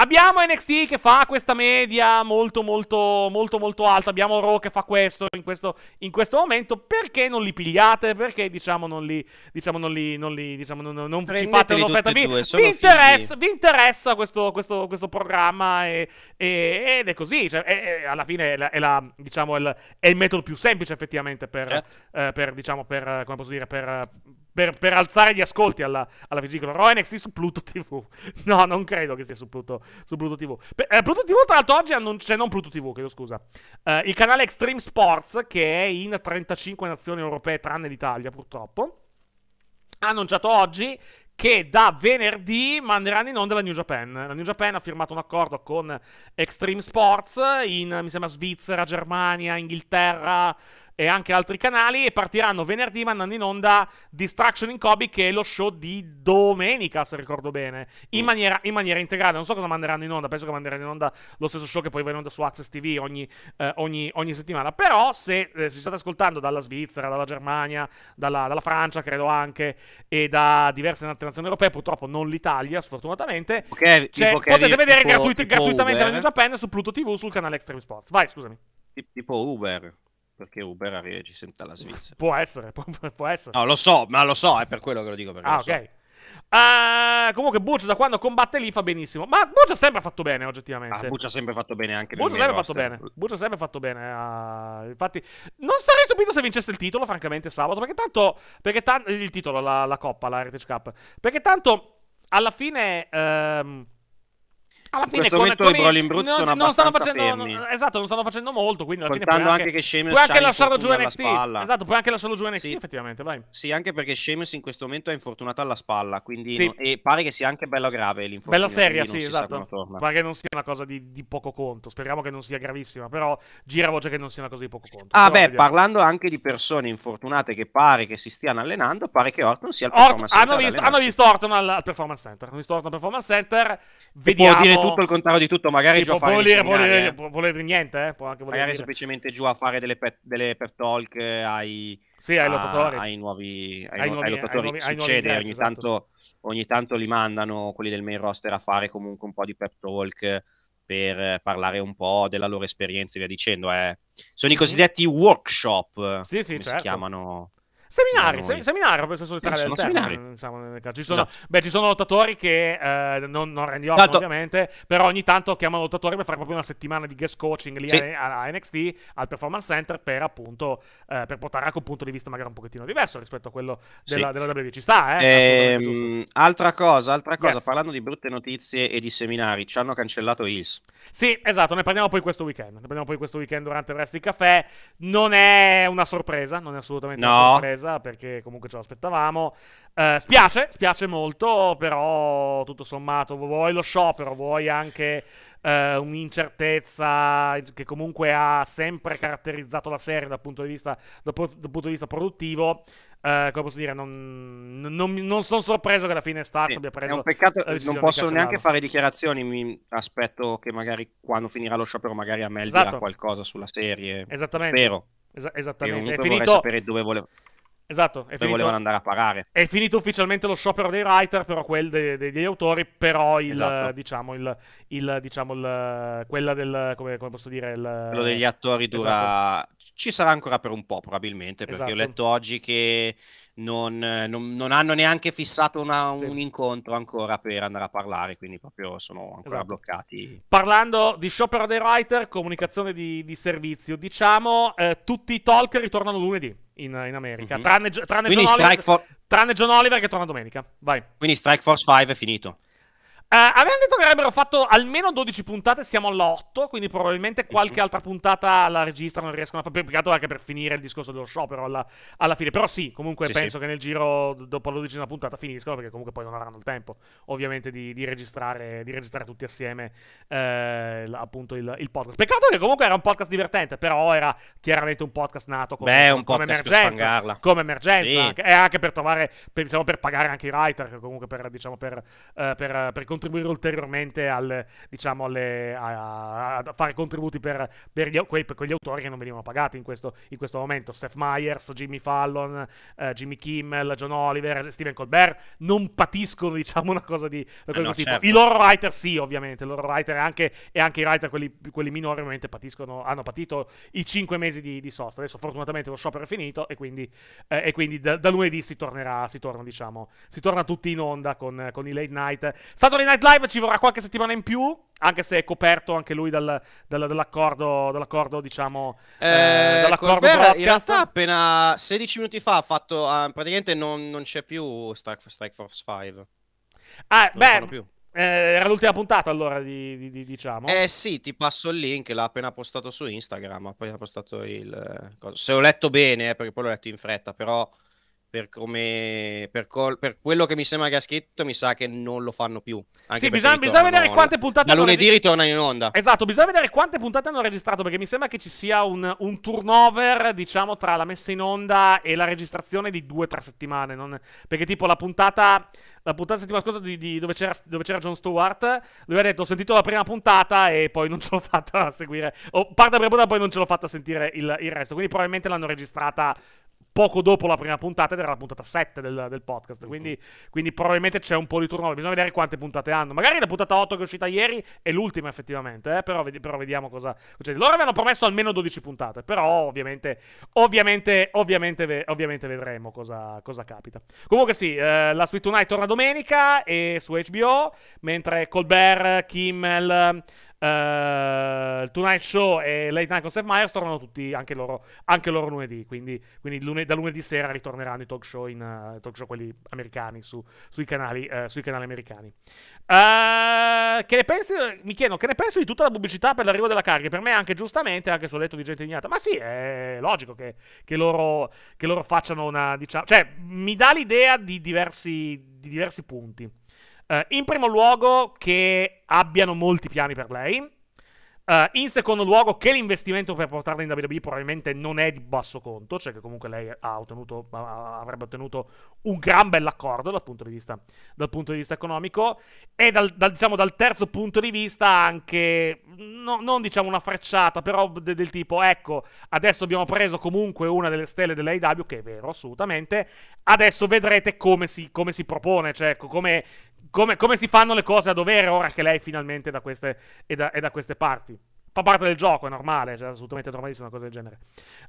A: abbiamo NXT che fa questa media molto, molto, molto, molto alta, abbiamo Raw che fa questo in, questo in questo, momento, perché non li pigliate? Perché, diciamo, non li, diciamo, non li, non li, diciamo, non, non ci fate un'offerta? Vi, vi, interessa, vi interessa questo, questo, questo programma e, e, ed è così, cioè, alla fine è, la, è, la, diciamo, è, il, è, il, metodo più semplice effettivamente per, certo. eh, per, diciamo, per, eh, dire, per alzare gli ascolti alla, alla vesicola. Raw NXT su Pluto TV. No, non credo che sia su Pluto, su Pluto TV. Eh, Pluto TV tra l'altro oggi annun- cioè non Pluto TV, chiedo scusa. Eh, il canale Extreme Sports che è in 35 nazioni europee tranne l'Italia purtroppo ha annunciato oggi che da venerdì manderanno in onda la New Japan. La New Japan ha firmato un accordo con Extreme Sports in, mi sembra, Svizzera, Germania, Inghilterra, e anche altri canali e partiranno venerdì mandando in onda Distraction in Kobe che è lo show di domenica se ricordo bene in mm. maniera, in maniera integrale non so cosa manderanno in onda penso che manderanno in onda lo stesso show che poi va in onda su Access TV ogni, eh, ogni, ogni settimana però se, eh, se state ascoltando dalla Svizzera dalla Germania dalla, dalla, Francia credo anche e da diverse nazioni europee purtroppo non l'Italia sfortunatamente okay, cioè, potete tipo, vedere tipo, gratuit- tipo gratuitamente Uber. Radio Japan su Pluto TV sul canale Extreme Sports vai scusami
C: tipo Uber perché Uber arriva sempre dalla Svizzera.
A: Può essere, può, può, essere. No,
C: lo so, ma lo so, è per quello che lo dico. Ah, lo so. ok.
A: Uh, comunque Butch da quando combatte lì fa benissimo. Ma Butch ha sempre fatto bene oggettivamente. Ah, Butch ha sempre fatto bene anche Butch ha sempre fatto bene. Butch ha sempre fatto bene. Uh, infatti non sarei stupito se vincesse il titolo francamente sabato, perché tanto perché tan- il titolo la, la coppa, la Heritage Cup, perché tanto alla fine ehm uh, alla fine in questo con, momento con i Broly in Bruce non, non stanno facendo fermi. No, esatto non stanno facendo molto quindi alla Contando fine anche, anche che Sheamus puoi anche lasciarlo giù NXT esatto puoi anche lasciarlo giù NXT sì. effettivamente vai sì anche perché Sheamus in questo
C: momento è infortunato alla spalla quindi sì. non... e pare che sia anche bello grave l'infortunio bella seria sì esatto pare
A: che non sia una cosa di, di, poco conto speriamo che non sia gravissima però gira voce che non sia una cosa di poco conto ah però beh vediamo. parlando
C: anche di persone infortunate che pare che si stiano allenando pare che Orton sia al performance Or- center visto, hanno
A: visto Orton al, performance center hanno visto Orton al performance center vediamo tutto il
C: contrario di tutto, magari sì, giù a fare volere, volere, eh.
A: volere niente, eh? può anche voler magari dire. semplicemente giù a fare delle
C: pet, delle pep talk eh, ai, sì, ai, a, ai nuovi ai, ai, nuovi, ai nuovi, succede nuovi ogni, esatto. tanto, ogni tanto li mandano quelli del main roster a fare comunque un po' di pep talk per parlare un po' della loro esperienza e via dicendo. Eh. Sono i cosiddetti workshop, sì, sì, certo. si chiamano
A: Seminari, se, seminari, proprio senso letterale del termine. Diciamo, ci sono, esatto. Beh, ci sono lottatori che eh, non, non Randy Orton, ovviamente, però ogni tanto chiamano lottatori per fare proprio una settimana di guest coaching lì sì. a, a, NXT, al Performance Center, per appunto eh, per portare anche un punto di vista magari un pochettino diverso rispetto a quello della, sì. della WWE. Ci sta, eh? Ehm,
C: altra cosa, altra cosa yes. parlando di brutte notizie e di seminari, ci hanno cancellato Hills.
A: Sì, esatto, ne parliamo poi questo weekend. Ne parliamo poi questo weekend durante il Resti Café. Non è una sorpresa, non è assolutamente no. una sorpresa sorpresa perché comunque ce l'aspettavamo. Eh, spiace, spiace molto, però tutto sommato vuoi lo sciopero, vuoi anche eh, un'incertezza che comunque ha sempre caratterizzato la serie dal punto di vista, dal, dal punto di vista produttivo. Eh, come posso dire, non, non, non sono sorpreso che la fine Stars sì, abbia preso. È un peccato, non posso neanche fare
C: dichiarazioni. Mi aspetto che magari quando finirà lo sciopero, magari a Mel esatto. dirà qualcosa sulla serie. Esattamente. Spero.
A: Es- esattamente. È finito, sapere dove volevo. Esatto, è finito, volevano andare a
C: parare. È
A: finito ufficialmente lo sciopero dei writer, però quel de, de, degli autori, però il, esatto. diciamo, il, il, diciamo, il, quella del, come, come posso dire, il... Quello degli attori dura,
C: esatto. ci sarà ancora per un po' probabilmente, perché esatto. ho letto oggi che non, non, non hanno neanche fissato una, sì. un incontro ancora per andare a parlare, quindi proprio sono ancora esatto.
A: bloccati. Parlando di sciopero dei writer, comunicazione di, di servizio, diciamo eh, tutti i talk ritornano lunedì. In, in America, mm-hmm. tranne, tranne, John Oliver, for... tranne John Oliver che torna domenica. Vai. Quindi Strike Force 5 è finito. Uh, avevano detto che avrebbero fatto almeno 12 puntate, siamo all'8, quindi probabilmente mhm. qualche altra puntata la registrano, non riescono a fare, peccato anche per finire il discorso dello sciopero alla, alla fine, però sì, comunque sì, penso sì. che nel giro, dopo la dodicesima puntata finiscono, perché comunque poi non avranno il tempo, ovviamente, di, di, registrare, di registrare, tutti assieme eh, appunto il, il, podcast. Peccato che comunque era un podcast divertente, però era chiaramente un podcast nato come, Beh, un come podcast emergenza, come emergenza, sì. anche, e anche per trovare, per, diciamo, per pagare anche i writer, comunque per, diciamo, per, eh, per, per contribuire ulteriormente al, diciamo, alle, a, a, fare contributi per, per, gli, per, quegli autori che non venivano pagati in questo, in questo momento. Seth Myers, Jimmy Fallon, eh, Jimmy Kimmel, John Oliver, Steven Colbert non patiscono, diciamo, una cosa di, una cosa eh no, certo. tipo. Certo. I loro writer sì, ovviamente, i loro writer e anche, e anche i writer, quelli, quelli minori, ovviamente patiscono, hanno patito i 5 mesi di, di sosta. Adesso fortunatamente lo sciopero è finito e quindi, eh, e quindi da, da, lunedì si tornerà, si torna, diciamo, si torna tutti in onda con, con i late night. Saturday Night Live ci vorrà qualche settimana in più, anche se è coperto anche lui dal, dal, dall'accordo, dall'accordo, diciamo, eh, eh ecco, dall'accordo Colbert, in realtà
C: appena 16 minuti fa ha fatto, uh, praticamente non, non, c'è più Strike, Strike Force 5.
A: Ah, non beh, eh, era l'ultima puntata allora, di, di, di, diciamo. Eh
C: sì, ti passo il link, l'ha appena postato su Instagram, ha appena postato il... Eh, se ho letto bene, eh, perché poi l'ho letto in fretta, però... Per, come, per, col, per, quello che mi sembra che ha scritto, mi sa che non lo fanno più. Anche sì, bisogna, bisogna vedere quante puntate. Da lunedì hanno ritorna in onda.
A: Esatto, bisogna vedere quante puntate hanno registrato. Perché mi sembra che ci sia un, un turnover, diciamo, tra la messa in onda e la registrazione di due o tre settimane. Non... Perché, tipo, la puntata. La puntata settimana scorsa di, di dove, c'era, dove c'era John Stewart, lui ha detto: Ho sentito la prima puntata e poi non ce l'ho fatta a seguire. O parte della prima puntata e poi non ce l'ho fatta a sentire il, il resto. Quindi probabilmente l'hanno registrata poco dopo la prima puntata ed era la puntata 7 del, del podcast. Mhm. Quindi, uh-huh. quindi, probabilmente c'è un po' di turno. Bisogna vedere quante puntate hanno. Magari la puntata 8 che è uscita ieri è l'ultima effettivamente, eh? però, però, vediamo cosa... Cioè, loro avevano promesso almeno 12 puntate, però ovviamente, ovviamente, ovviamente, ovviamente vedremo cosa, cosa, capita. Comunque sì, eh, la Sweet Tonight torna domenica e su HBO, mentre Colbert, Kimmel... Eh, il Tonight Show e Late Night con Seth Meyers tornano tutti anche loro, anche loro lunedì. Quindi, quindi lune, da lunedì sera ritorneranno i talk show, in, uh, talk show quelli americani su, sui, canali, uh, sui, canali, americani. Uh, che ne pensi, mi chiedo, che ne pensi di tutta la pubblicità per l'arrivo della carica Per me, anche giustamente, anche sul letto di gente indignata Ma sì, è logico che, che, loro, che loro, facciano una. Diciamo, cioè, mi dà l'idea di diversi, di diversi punti. Uh, in primo luogo, che abbiano molti piani per lei. Uh, in secondo luogo, che l'investimento per portarla in WWE probabilmente non è di basso conto, cioè che comunque lei ottenuto, avrebbe ottenuto un gran bell'accordo dal punto di vista, punto di vista economico. E dal, dal, diciamo, dal, terzo punto di vista anche, no, non diciamo una frecciata, però de, del tipo, ecco, adesso abbiamo preso comunque una delle stelle dell'AIW, che è vero, assolutamente, adesso vedrete come si, come si propone, cioè come come, come, si fanno le cose a dovere ora che lei finalmente da queste, è, da, è da queste parti fa parte del gioco, è normale, cioè, assolutamente normalissimo una cosa del genere.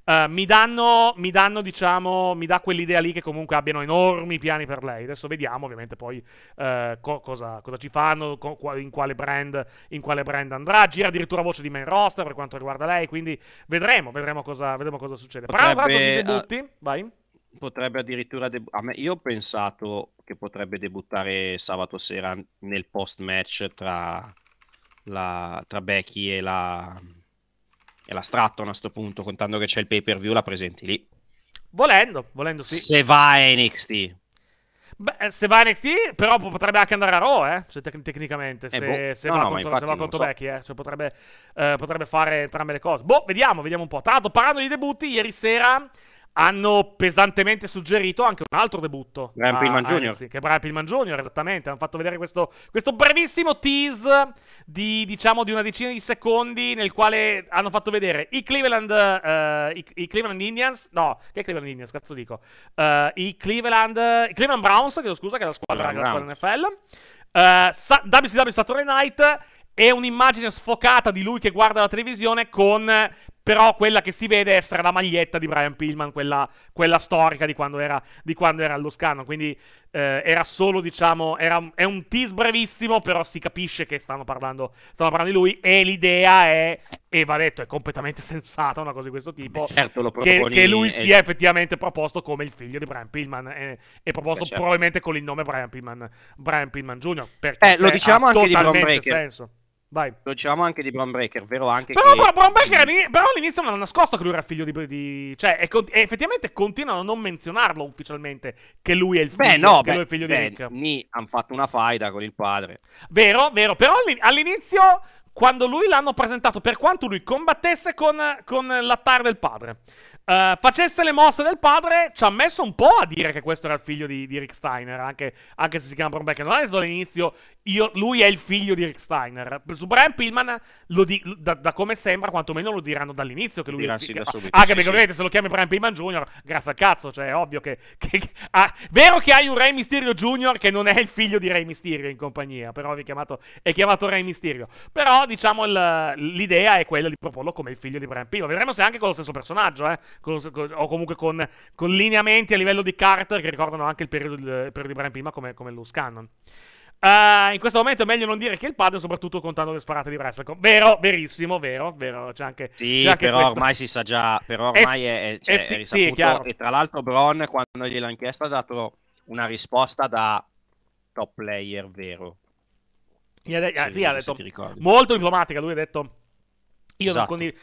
A: Uh, mi, danno, mi danno, diciamo, mi dà quell'idea lì che comunque abbiano enormi piani per lei. Adesso vediamo ovviamente poi uh, co- cosa, cosa, ci fanno, co- in, quale brand, in, quale brand, andrà. Gira addirittura voce di main roster per quanto riguarda lei, quindi vedremo, vedremo cosa, vedremo cosa succede. Potrebbe, Però parlando di
C: vai potrebbe addirittura deb- me, io ho pensato che potrebbe debuttare sabato sera nel post match tra, la, tra Becky e la, e la Stratton a questo punto contando che c'è il pay per view la presenti lì
A: volendo, volendo sì se
C: va a NXT
A: Beh, eh, se va a NXT, però potrebbe anche andare a Raw, eh? cioè, tec- tecnicamente, eh, se, boh. se, no, va no, contro, se, va contro, so. Becky, eh? cioè, potrebbe, eh, potrebbe, fare entrambe le cose. Boh, vediamo, vediamo un po'. Tra l'altro, parlando di debutti, ieri sera hanno pesantemente suggerito anche un altro debutto. Brian Pillman Jr. Sì, che Brian Pillman Jr., esattamente. Hanno fatto vedere questo, questo brevissimo tease di, diciamo, di, una decina di secondi nel quale hanno fatto vedere i Cleveland, uh, i, i, Cleveland Indians, no, che è Cleveland Indians, cazzo dico, uh, i, Cleveland, i Cleveland Browns, chiedo scusa, che è la squadra, la squadra NFL, uh, WCW Saturday Night e un'immagine sfocata di lui che guarda la televisione con però quella che si vede essere la maglietta di Brian Pillman, quella, quella storica di quando, era, di quando era allo scanno. Quindi eh, era solo, diciamo, era, è un tease brevissimo, però si capisce che stanno parlando, stanno parlando di lui e l'idea è, e va detto, è completamente sensata una cosa di questo tipo, certo, proponi, che, che, lui sia effettivamente proposto come il figlio di Brian Pillman, e, eh, e proposto certo. probabilmente con il nome Brian Pillman, Brian Pillman Jr., perché eh, lo diciamo ha anche totalmente di Brown Breaker. Vai.
C: Lo dicevamo anche di Brown Breaker, vero? Anche però, che... Brown
A: Breaker, però all'inizio non ha nascosto che lui era figlio di. di... Cioè, è con... effettivamente continuano a non menzionarlo ufficialmente. Che lui è il figlio, beh, no, beh, figlio beh, di Rick. Ni hanno fatto una faida con il padre. Vero, vero. Però all'inizio, quando lui l'hanno presentato, per quanto lui combattesse con, con l'attar del padre. Uh, facesse le mosse del padre, ci ha messo un po' a dire che questo era il figlio di, di Rick Steiner, anche, anche, se si chiama Brown Non ha detto all'inizio, io, lui è il figlio di Rick Steiner. Su Brian Pillman, di, da, da, come sembra, quantomeno lo diranno dall'inizio che lui Dirà è il figlio. Sì, ah, subito, anche sì, perché, sì. Vedete, se lo chiami Brian Pillman Jr., grazie al cazzo, cioè è ovvio che... che, che ah, vero che hai un Rey Mysterio Jr. che non è il figlio di Rey Mysterio in compagnia, però è chiamato, è chiamato Rey Mysterio. Però, diciamo, l'idea è quella di proporlo come il figlio di Brian Pillman. Vedremo se anche con lo stesso personaggio, eh con, con, o comunque con, con, lineamenti a livello di character che ricordano anche il periodo, il periodo di Brian prima come, come Luz Cannon. Uh, in questo momento è meglio non dire che il padre, soprattutto contando le sparate di Wrestlecom. Vero, verissimo, vero, vero. C'è anche, sì, c'è anche però questo. ormai
C: si sa già, però eh ormai è, è, cioè, eh sì, è risaputo. Sì, è e tra l'altro Bron, quando gliel'hanno chiesto, ha dato una risposta
A: da top
C: player vero.
A: ha, de- ah, sì, ha detto molto diplomatica, lui ha detto... Io esatto. non condivido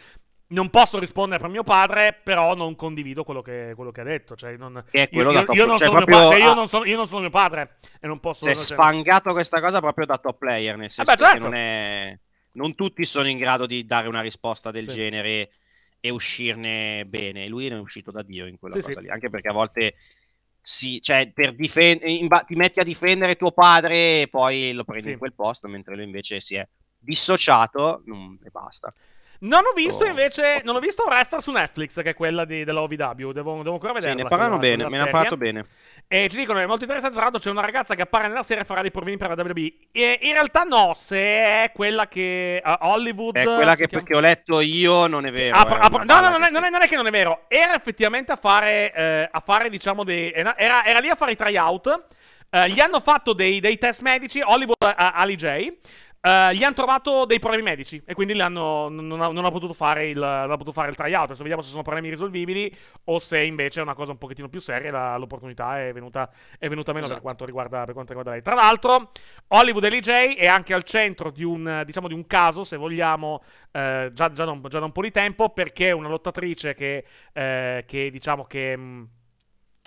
A: non posso rispondere per mio padre, però non condivido quello che, quello che ha detto. Cioè non, io, io, io, io, non cioè, sono mio padre, io, non sono, mio padre e non posso... Si è cioè sfangato
C: questa cosa proprio da top player, nel eh senso eh beh, certo. che non, è, non tutti sono in grado di dare una risposta del sì. genere e uscirne bene. Lui non è uscito da Dio in quella sì, cosa sì. lì, anche perché a volte... Sì, cioè difend- eh, ba- ti metti a difendere tuo padre e poi lo prendi in quel posto, mentre lui invece si è dissociato non, mm, e basta.
A: Non ho visto oh. invece, non ho visto Wrestler su Netflix, che è quella di, dell'OVW. Devo, devo ancora vedere. Sì, ne parlano bene, me ne ha parlato bene. E ci dicono, è molto interessante, tra l'altro c'è una ragazza che appare nella serie e farà dei provini per la WWE. E in realtà no, se è quella che a Hollywood... È quella che chiama... perché
C: ho letto io, non è vero. Apro, eh, apro, no,
A: no, non è, non, è, non è, che non è vero. Era effettivamente a fare, eh, a fare diciamo, dei... Era, era lì a fare i tryout. Uh, gli hanno fatto dei, dei, test medici, Hollywood uh, Ali J, eh, gli hanno trovato dei problemi medici e quindi non, non, ha, non, ha, potuto fare il, ha potuto fare il tryout. Adesso vediamo se sono problemi risolvibili o se invece è una cosa un pochettino più seria la, l'opportunità è venuta, è venuta meno esatto. per, quanto riguarda, per, quanto riguarda, lei. Tra l'altro, Hollywood LJ è anche al centro di un, diciamo, di un caso, se vogliamo, eh, già, già, non, già, da un, po' di tempo, perché una lottatrice che, eh, che diciamo che... Mm,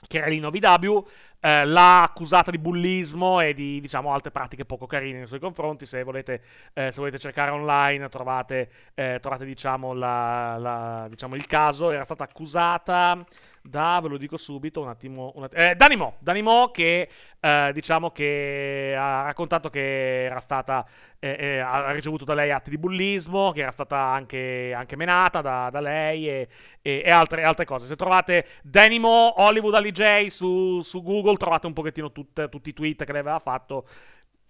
A: che era l'InnoVW, eh, l'ha accusata di bullismo e di diciamo altre pratiche poco carine nei suoi confronti. Se volete, eh, se volete cercare online, trovate, eh, trovate diciamo, la, la, diciamo, il caso. Era stata accusata da, ve lo dico subito, un attimo, un attimo eh, Danimo, Danimo che eh, diciamo che ha raccontato che era stata, eh, eh, ha ricevuto da lei atti di bullismo, che era stata anche, anche menata da, da lei e, e, e altre, altre, cose. Se trovate Danimo Hollywood Ali J su, su Google Google trovate un pochettino tut, tutti i tweet che lei aveva fatto.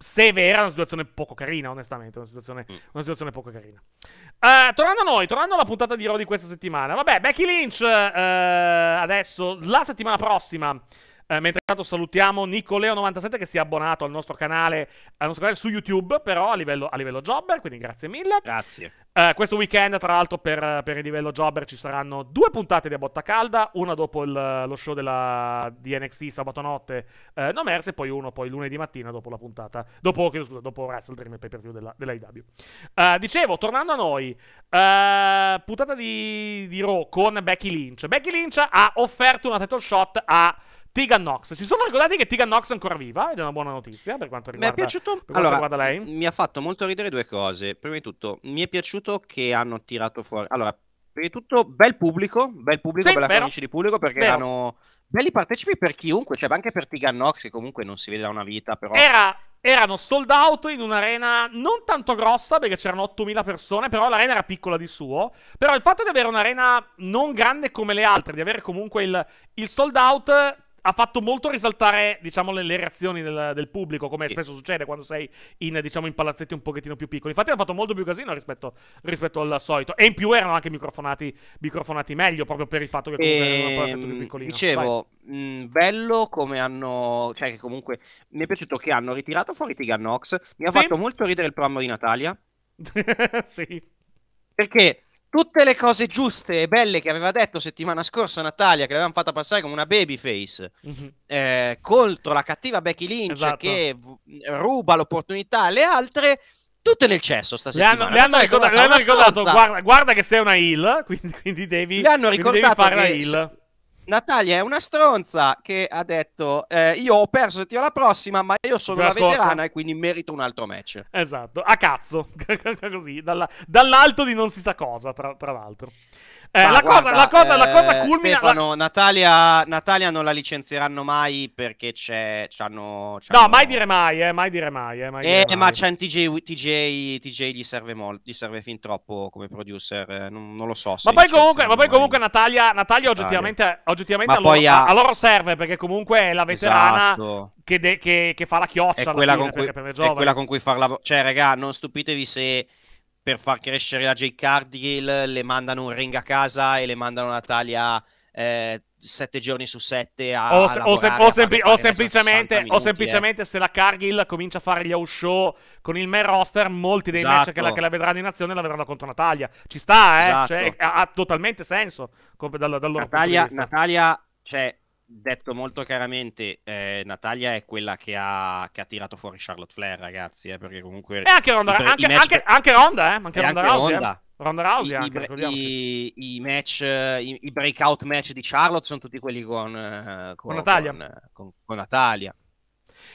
A: Se è vera, è una situazione poco carina, onestamente. Una situazione, mm. una situazione poco carina. Uh, tornando a noi, tornando alla puntata di Raw di questa settimana. Vabbè, Becky Lynch uh, adesso, la settimana prossima. Uh, mentre intanto salutiamo Nicoleo97 che si è abbonato al nostro canale, al nostro canale su YouTube, però a livello, a livello jobber, quindi grazie mille. Grazie. Uh, questo weekend, tra l'altro, per, per, il livello Jobber ci saranno due puntate di A Botta Calda, una dopo il, lo show della, di NXT sabato notte uh, no merse, poi uno poi lunedì mattina dopo la puntata, dopo, scusa, dopo Wrestle Dream e pay per view della, della IW. Uh, eh, dicevo, tornando a noi, puntata di, di Raw con Becky Lynch. Becky Lynch ha offerto una title shot a Tegan Nox. Si sono ricordati che Tegan Nox è ancora viva ed è una buona notizia per quanto riguarda, mi è piaciuto... allora,
C: Mi ha fatto molto ridere due cose. Prima di tutto, mi è piaciuto che hanno tirato fuori... Allora, prima di tutto, bel pubblico, bel pubblico, sì, bella cornice di pubblico perché vero. erano belli partecipi per chiunque, cioè anche per Tegan Nox che comunque non si vede da una vita, però... Era
A: erano sold out in un'arena non tanto grossa perché c'erano 8000 persone, però l'arena era piccola di suo. Però il fatto di avere un'arena non grande come le altre, di avere comunque il, il sold out ha fatto molto risaltare, diciamo, le, le reazioni del, del, pubblico, come sì. spesso succede quando sei in, diciamo, in, palazzetti un pochettino più piccoli. Infatti hanno fatto molto più casino rispetto, rispetto, al solito. E in più erano anche microfonati, microfonati meglio, proprio per il fatto che comunque e... erano un palazzetto più ehm, piccolino. Dicevo,
C: mh, bello come hanno... Cioè, che comunque mi è piaciuto che hanno ritirato fuori Tiganox. Mi ha sì. fatto molto ridere il programma di Natalia. sì. Perché tutte le cose giuste e belle che aveva detto settimana scorsa Natalia, che l'avevano fatta passare come una babyface, mm-hmm. eh, contro la cattiva Becky Lynch esatto. che v- ruba l'opportunità alle altre, tutte nel cesso stasera. Le hanno, ricordato, guarda,
A: guarda, che sei una heal, quindi, quindi devi, le hanno ricordato devi fare la heal.
C: Natalia è una stronza che ha detto eh, io ho perso ti ho settimana prossima ma io
A: sono una veterana e
C: quindi merito un altro match.
A: Esatto, a cazzo, così, dalla, dall'alto di non si sa cosa tra, tra l'altro. Eh, la, guarda, cosa, la, cosa, la cosa eh, culmina. Stefano,
C: la... Natalia, Natalia non la licenzieranno mai perché c'è. C'hanno, c'hanno... No, mai
A: dire mai, eh, mai dire mai. Eh, mai eh, mai. ma c'è
C: un TJ, TJ, TJ gli serve molto, gli serve fin troppo come producer. Eh, non, non lo so. ma poi
A: comunque, ma poi comunque Natalia, Natalia, oggettivamente, oggettivamente a, loro, ha... a, loro, serve perché comunque è la veterana. Esatto. Che, de, che, che, fa la chioccia è quella, fine, con cui, è quella con
C: cui farla. Cioè, raga, non stupitevi se per far crescere la J. Cardill, le mandano un ring a casa e le mandano Natalia eh, sette giorni su sette a o, se, o, sem o, sempli o semplicemente, minuti, o eh. semplicemente
A: eh. se la Cargill comincia a fare gli house show con il main roster molti dei esatto. match che la, esatto. che la, vedranno in azione la vedranno contro Natalia ci sta eh cioè, esatto. cioè, ha, ha, totalmente senso dal, dal Natalia,
C: Natalia cioè, detto molto chiaramente, eh, Natalia è quella che ha, che ha, tirato fuori Charlotte Flair, ragazzi. Eh, perché comunque. E anche Ronda, i, anche, i match... anche, anche Ronda,
A: eh? Anche Ronda, Rousey, Ronda. Eh? Ronda Rousey. I, anche,
C: i, i match, eh, i, breakout match di Charlotte sono tutti quelli con, eh, con, con Natalia. Con, eh, con Natalia.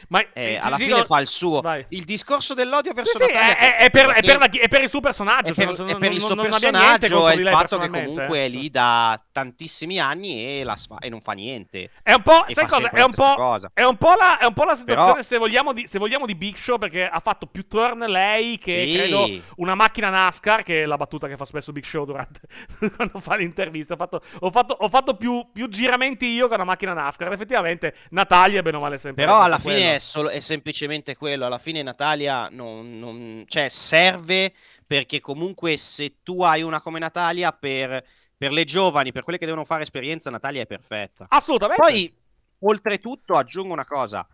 C: Ma eh, alla fine fa il suo. Vai. Il discorso dell'odio
A: verso sì, Natalia sì, è, è, per, è, per la, è, per, il suo personaggio. È per, cioè, non, non, il suo non, personaggio È il fatto che comunque è
C: lì da tantissimi anni e, sfa- e non fa niente. È un po', sai cosa? È un po', cosa. È
A: un po', la, un po la situazione, Però... se, vogliamo di, se, vogliamo, di, Big Show, perché ha fatto più turn lei che sì. credo una macchina NASCAR, che è la battuta che fa spesso Big Show durante quando fa l'intervista. Ho fatto, ho fatto, ho fatto più, più, giramenti io che una macchina NASCAR. Effettivamente, Natalia, bene o male, sempre. Però alla fine è,
C: solo, è semplicemente quello. Alla fine Natalia non, non, cioè, serve perché comunque se tu hai una come Natalia per, per, le giovani, per quelle che devono fare esperienza, Natalia è perfetta. Assolutamente. Poi, oltretutto, aggiungo una cosa.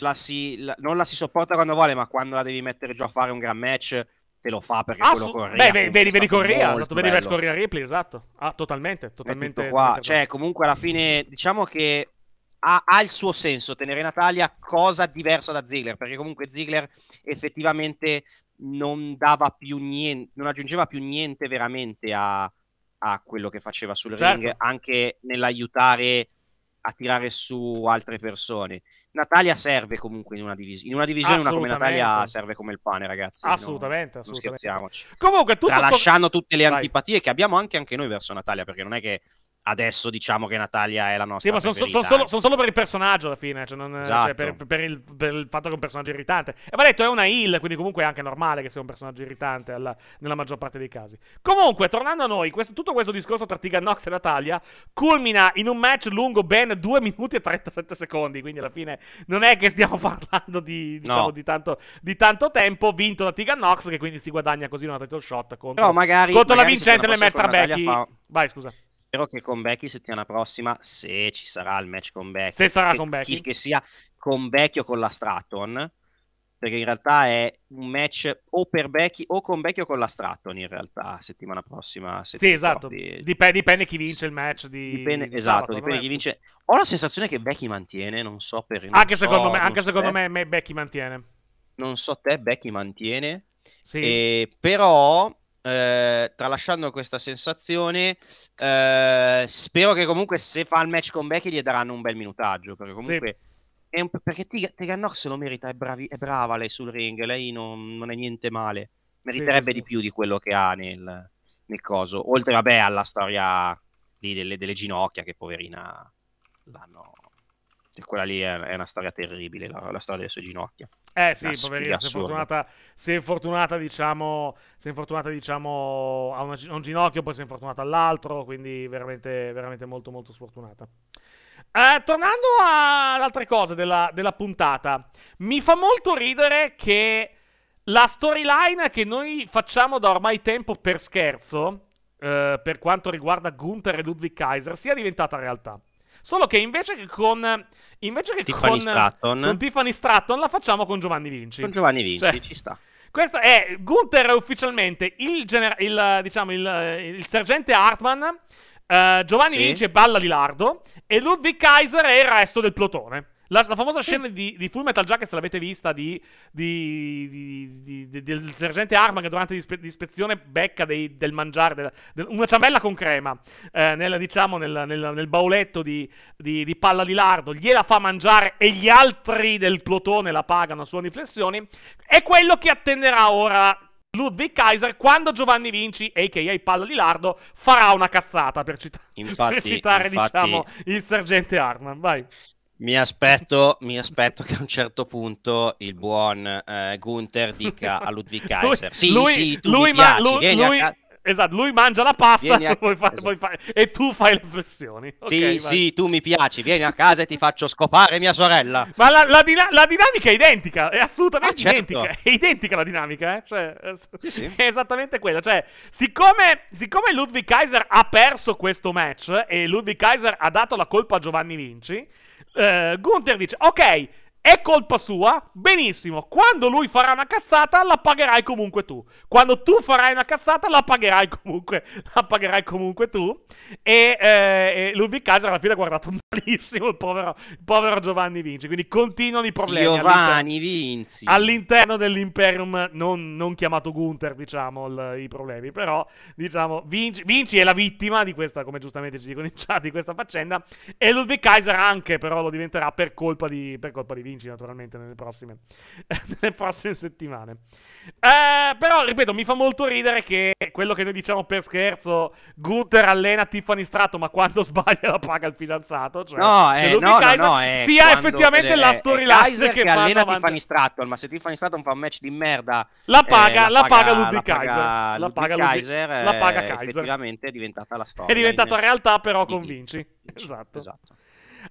C: La si, la, non la si sopporta quando vuole, ma quando la devi mettere giù a fare un gran match, te
A: lo fa perché Assu- quello Correa. Beh, vedi, vedi Correa, ha dato vedi Correa Ripley, esatto. Ah, totalmente, totalmente. Qua.
C: cioè, comunque alla fine diciamo che ha, ha, il suo senso tenere Natalia cosa diversa da Ziggler, perché comunque Ziggler effettivamente non dava più niente, non aggiungeva più niente veramente a, a quello che faceva sul certo. ring, anche nell'aiutare a tirare su altre persone. Natalia serve comunque in una, divisione, in una divisione, una come Natalia serve come il pane, ragazzi. Assolutamente,
A: no, assolutamente. Non scherziamoco. Comunque, tutto Tralasciando sto... tutte le Vai. antipatie
C: che abbiamo anche, anche noi verso Natalia, perché non è che adesso diciamo che Natalia è la nostra. Sì, ma sono, sono, solo,
A: eh. sono solo, per il personaggio alla fine, cioè, non, cioè, esatto. cioè per, per, il, per, il, fatto che è un personaggio irritante. E va detto, è una heal, quindi comunque è anche normale che sia un personaggio irritante alla, nella maggior parte dei casi. Comunque, tornando a noi, questo, tutto questo discorso tra Nox e Natalia culmina in un match lungo ben 2 minuti e 37 secondi, quindi alla fine non è che stiamo parlando di, diciamo, no. di, tanto, di tanto, tempo, vinto da Nox, che quindi si guadagna così una title shot contro, no, magari, contro magari la vincente nel match tra Becky. Fa... Vai, scusa spero che
C: con Becky settimana prossima, se ci sarà il match con Becky, se sarà che, con Becky. che sia con Becky o con la Stratton, perché in realtà è un match o per Becky o con Becky o con la Stratton in realtà settimana prossima. Se sì, esatto. Dipende,
A: dipende, chi vince il match di, dipende, di Esatto, sabato, dipende chi
C: vince. Ho la sensazione che Becky mantiene, non so per... Non anche so, secondo, me, anche so secondo eh. me,
A: me Becky mantiene.
C: Non so te, Becky mantiene. Sì. Eh, però eh, tralasciando questa sensazione, eh, spero che comunque se fa il match con Becky gli daranno un bel minutaggio, perché comunque... Sì. Un, perché Tegan Nox lo merita, è, bravi, è, brava lei sul ring, lei non, non è niente male, meriterebbe sì, sì. di più di quello che ha nel, nel coso, oltre vabbè alla storia lì delle, delle ginocchia che poverina l'hanno e quella lì è, una storia terribile, la, la, storia delle sue ginocchia. Eh sì, poverina, si è, fortunata,
A: si fortunata, diciamo, si è fortunata, diciamo a, una, a, un ginocchio, poi si è fortunata all'altro, quindi veramente, veramente molto, molto sfortunata. Eh, tornando ad altre cose della, della puntata, mi fa molto ridere che la storyline che noi facciamo da ormai tempo per scherzo, Uh, per quanto riguarda Gunther e Ludwig Kaiser sia diventata realtà. Solo che invece che con. Invece che Tiffany con, Stratton. con Tiffany Stratton la facciamo con Giovanni Vinci. Con Giovanni Vinci, cioè, ci sta. Questo è. Gunther è ufficialmente il, gener- il, diciamo, il, eh, il sergente Hartman. Uh, eh, Giovanni sì. Vinci è Balla di Lardo. E Ludwig Kaiser è il resto del plotone. La, la famosa sì. scena di, di Full Metal Jacket, se l'avete vista, di, di, del sergente Arma che durante l'ispezione becca dei, del mangiare, della, del, una ciambella con crema, eh, nel, diciamo nel, nel, nel bauletto di, palla di lardo, gliela fa mangiare e gli altri del plotone la pagano a suoni flessioni, è quello che attenderà ora Ludwig Kaiser quando Giovanni Vinci, a.k.a. Palla di Lardo, farà una cazzata per, cita- infatti, per citare infatti, diciamo, il sergente Arman. Vai.
C: Mi aspetto, mi aspetto, che a un certo punto il buon eh, Gunther dica a Ludwig Kaiser: lui, Sì, lui, sì, tu lui, mi piaci, lui, vieni a...
A: Esatto, lui mangia la pasta a... puoi fare, esatto. puoi fare, e tu fai le pressioni. Sì, okay, sì, vai.
C: tu mi piaci, vieni a casa e ti faccio scopare mia sorella.
A: Ma la, la, la dinamica è identica, è assolutamente ah, certo. identica. È identica la dinamica, eh? Cioè, eh, sì, sì. è esattamente quella. Cioè, siccome, siccome Ludwig Kaiser ha perso questo match e Ludwig Kaiser ha dato la colpa a Giovanni Vinci, eh, Gunther dice, ok è colpa sua, benissimo. Quando lui farà una cazzata, la pagherai comunque tu. Quando tu farai una cazzata, la pagherai comunque, la pagherai comunque tu. E, eh, e Ludwig Kaiser alla fine ha guardato malissimo il povero, il povero Giovanni Vinci. Quindi continuano i problemi. Giovanni
C: Vinci.
A: All'interno dell'Imperium, non, non chiamato Gunther, diciamo, il, i problemi. Però, diciamo, Vinci, Vinci, è la vittima di questa, come giustamente ci dicono in chat, di questa faccenda. E Ludwig Kaiser anche, però, lo diventerà per colpa di, per colpa di Vinci convinci naturalmente nelle prossime, nelle prossime settimane. Eh, però, ripeto, mi fa molto ridere che quello che noi diciamo per scherzo, Gunther allena Tiffany Strato, ma quando sbaglia la paga il fidanzato. Cioè, no, è, eh, no, no, no, eh, sia effettivamente è, eh, la eh, storyline che, che allena avanti. Tiffany
C: Stratton, ma se Tiffany Stratton fa un match di merda, la paga, eh, la, la paga, paga Ludwig Kaiser. La paga Ludwig Kaiser, la paga Kaiser. Effettivamente è diventata la storia. È diventata
A: realtà, però convinci. Esatto. esatto.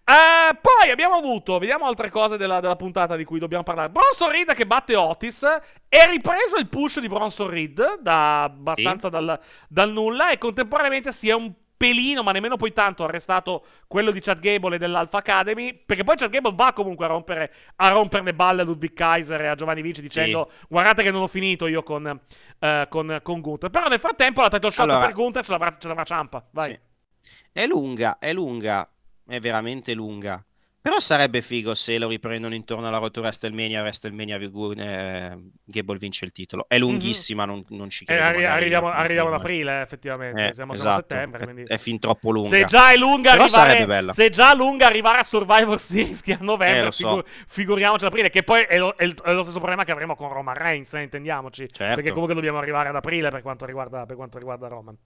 A: Uh, poi abbiamo avuto, vediamo altre cose della, della, puntata di cui dobbiamo parlare. Bronson Reed che batte Otis. È ripreso il push di Bronson Reed da abbastanza sì. dal, dal, nulla. E contemporaneamente si è un pelino, ma nemmeno poi tanto, arrestato quello di Chad Gable e dell'Alpha Academy. Perché poi Chad Gable va comunque a rompere, a rompere le balle a Ludwig Kaiser e a Giovanni Vinci dicendo: sì. Guardate che non ho finito io con, uh, con, con Gunther. Però nel frattempo la title shot allora... per Gunther ce l'avrà, ce l'avrà Ciampa. Vai. Sì. È
C: lunga, è lunga è veramente lunga. Però sarebbe figo se lo riprendono intorno alla rottura WrestleMania, WrestleMania eh, Gable vince il titolo. È lunghissima, mm-hmm. non, non, ci eh, credo. Eh, arri-
A: arriviamo, arriviamo ad aprile, effettivamente. Eh, siamo, esatto. a settembre, quindi... è, è,
C: fin troppo lunga. Se già è lunga Però arrivare, se
A: già lunga arrivare a Survivor Series che a novembre, eh, so. figu- figuriamoci ad aprile, che poi è lo, è lo, stesso problema che avremo con Roman Reigns, eh, intendiamoci. Certo. Perché comunque dobbiamo arrivare ad aprile per quanto riguarda, per quanto riguarda Roman.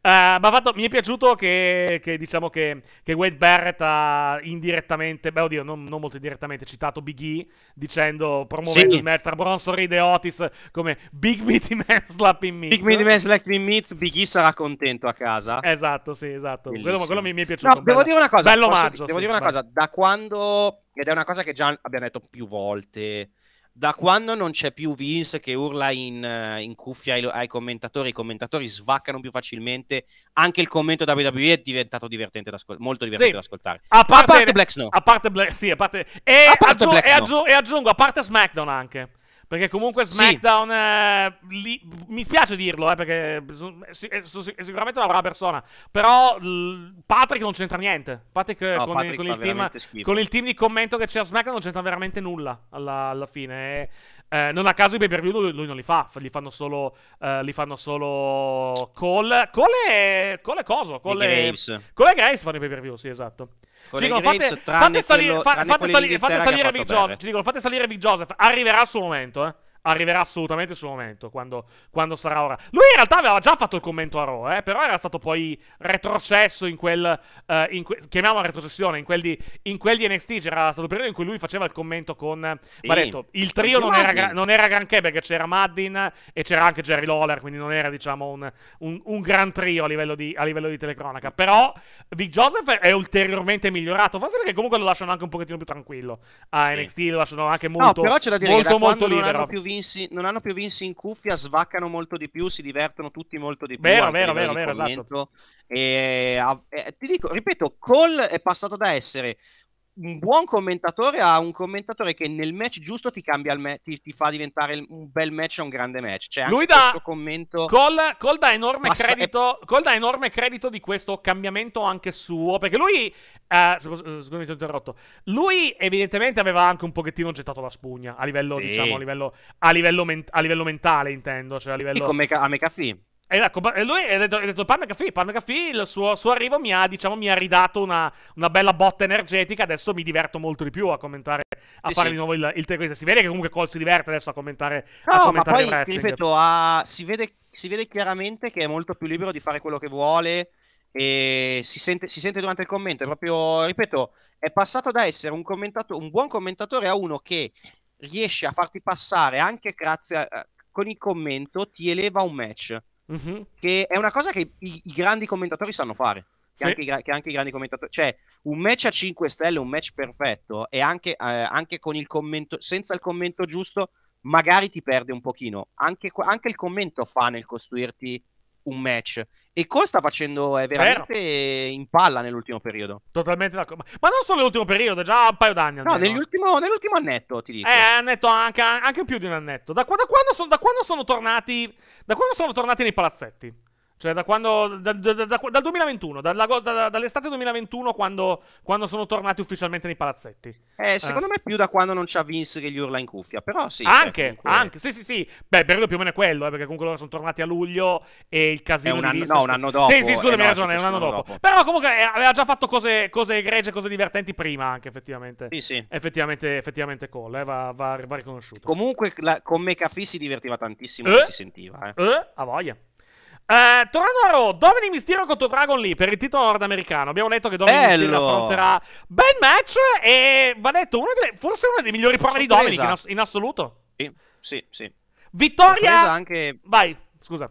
A: Uh, fatto, mi è piaciuto che, che diciamo che, che, Wade Barrett ha indirettamente, beh oddio, non, non molto indirettamente, citato Big E dicendo, promuovendo sì. il match tra Bronson Reed e Otis come Big Meaty Man Slapping Meat. Big Meaty Man Slapping Meat, Big E
C: sarà contento a casa. Esatto, sì, esatto. Quello, quello mi, mi, è piaciuto. No, devo dire una cosa. Bello maggio. Devo sì, dire una vai. cosa, da quando, ed è una cosa che già abbiamo detto più volte, da quando non c'è più Vince che urla in, eh, in cuffia ai, ai, commentatori, i commentatori svaccano più facilmente, anche il commento WWE è diventato divertente da ascoltare, molto divertente sì. da
A: ascoltare. A parte, a parte Black Snow. A parte Black, sì, a parte... E, a parte aggiung- Black Snow. E, aggiung- e aggiungo, a parte SmackDown anche. Perché comunque SmackDown, sì. eh, li, mi spiace dirlo, eh, perché è, è, eh, sicuramente una brava persona, però Patrick non c'entra niente. Patrick, no, con, Patrick con, il team, con, il team, di commento che c'è a SmackDown non c'entra veramente nulla alla, alla fine. E, eh. eh, non a caso i pay per view lui, lui, non li fa, li fanno solo, eh, li fanno solo Cole. Cole è, Cole è coso, Cole, Cole Graves. Cole Graves fanno i pay per view, sì esatto. Con dicono, fate, Graves, fate, quello, sali, fa, fate, sali, fate salire Big Joseph. Ci dicono, fate salire Big Joseph. Arriverà il suo momento, eh arriverà assolutamente sul momento, quando, quando, sarà ora. Lui in realtà aveva già fatto il commento a Raw, eh, però era stato poi retrocesso in quel... Uh, in que chiamiamola retrocessione, in quel, di, in quel, di, NXT c'era stato il periodo in cui lui faceva il commento con... Sì. Va detto, il trio non era, non era, granché perché c'era Maddin e c'era anche Jerry Lawler, quindi non era diciamo un, un, un gran trio a livello, di, a livello, di, telecronaca. Però Vic Joseph è ulteriormente migliorato, forse perché comunque lo lasciano anche un pochettino più tranquillo a NXT, sì. lo lasciano anche molto, no, molto, molto libero
C: vinsi, non hanno più vinsi in cuffia, svaccano molto di più, si divertono tutti molto di più. Vero, vero, vero, vero esatto. E, e, eh, eh, ti dico, ripeto, Cole è passato da essere un buon commentatore ha un commentatore che nel match giusto ti cambia il match, ti, ti, fa diventare un bel match o un grande match. Cioè, Lui dà commento.
A: Col, col, dà enorme Passa... credito, col dà enorme credito di questo cambiamento anche suo. Perché lui. Eh, scusami, ti ho interrotto. Lui, evidentemente, aveva anche un pochettino gettato la spugna a livello, sì. diciamo, a livello, a livello, men- a livello mentale, intendo. Cioè a livello... Come a McAfee. E, ecco, lui ha detto, ha detto Pat McAfee, Pat McAfee, il suo, suo arrivo mi ha, diciamo, mi ha ridato una, una, bella botta energetica, adesso mi diverto molto di più a commentare, a sì, fare sì. di nuovo il, il telecronista. Si vede che comunque Cole si diverte adesso a commentare, no, a commentare ma poi, il ripeto,
C: ha, si, vede, si, vede, chiaramente che è molto più libero di fare quello che vuole e si sente, si sente durante il commento, è proprio, ripeto, è passato da essere un, un buon commentatore a uno che riesce a farti passare anche grazie a, con il commento, ti eleva un match. Mm-hmm. Che è una cosa che i, i grandi commentatori sanno fare. Che, sì. anche i, che, anche i, grandi commentatori. Cioè, un match a 5 stelle, un match perfetto, e anche, eh, anche con il commento, senza il commento giusto, magari ti perde un pochino. Anche, anche il commento fa nel costruirti un match. E sta facendo è veramente Vero. in palla
A: nell'ultimo periodo. Totalmente d'accordo. Ma non solo nell'ultimo periodo, già un paio d'anni. Almeno. No, nell'ultimo, nell'ultimo,
C: annetto, ti dico. Eh,
A: annetto anche, anche più di un annetto. Da, da, quando, sono, da quando sono tornati. Da quando sono tornati nei palazzetti? Cioè, da quando. Da, da, da, dal 2021, dall'estate 2021, quando, quando, sono tornati ufficialmente nei palazzetti. Eh, eh. secondo eh. me più da quando
C: non c'ha Vince che gli urla in cuffia, però sì. Cioè, anche, comunque... anche,
A: sì, sì, sì. Beh, periodo più o meno è quello, eh, perché comunque loro sono tornati a luglio e il casino. È un anno, Vince, no, un anno dopo. Sì, sì, scusami, eh, hai ragione, è un anno dopo. dopo. Però comunque eh, aveva già fatto cose, cose egregie, cose divertenti prima, anche effettivamente. Sì, sì. Effettivamente, effettivamente Cole, va, va, va, riconosciuto. Comunque, la, con McAfee si divertiva tantissimo, eh? si
C: sentiva.
A: Eh, eh? a voglia. Eh, tornando a Raw, Dominic Mysterio contro Dragon Lee per il titolo nordamericano. Abbiamo detto che Dominic Bello. Mysterio affronterà bel match e va detto una delle, forse una delle migliori prove di Dominic in, ass-
C: in assoluto. Sì, sì, sì.
A: Vittoria anche... Vai, scusa.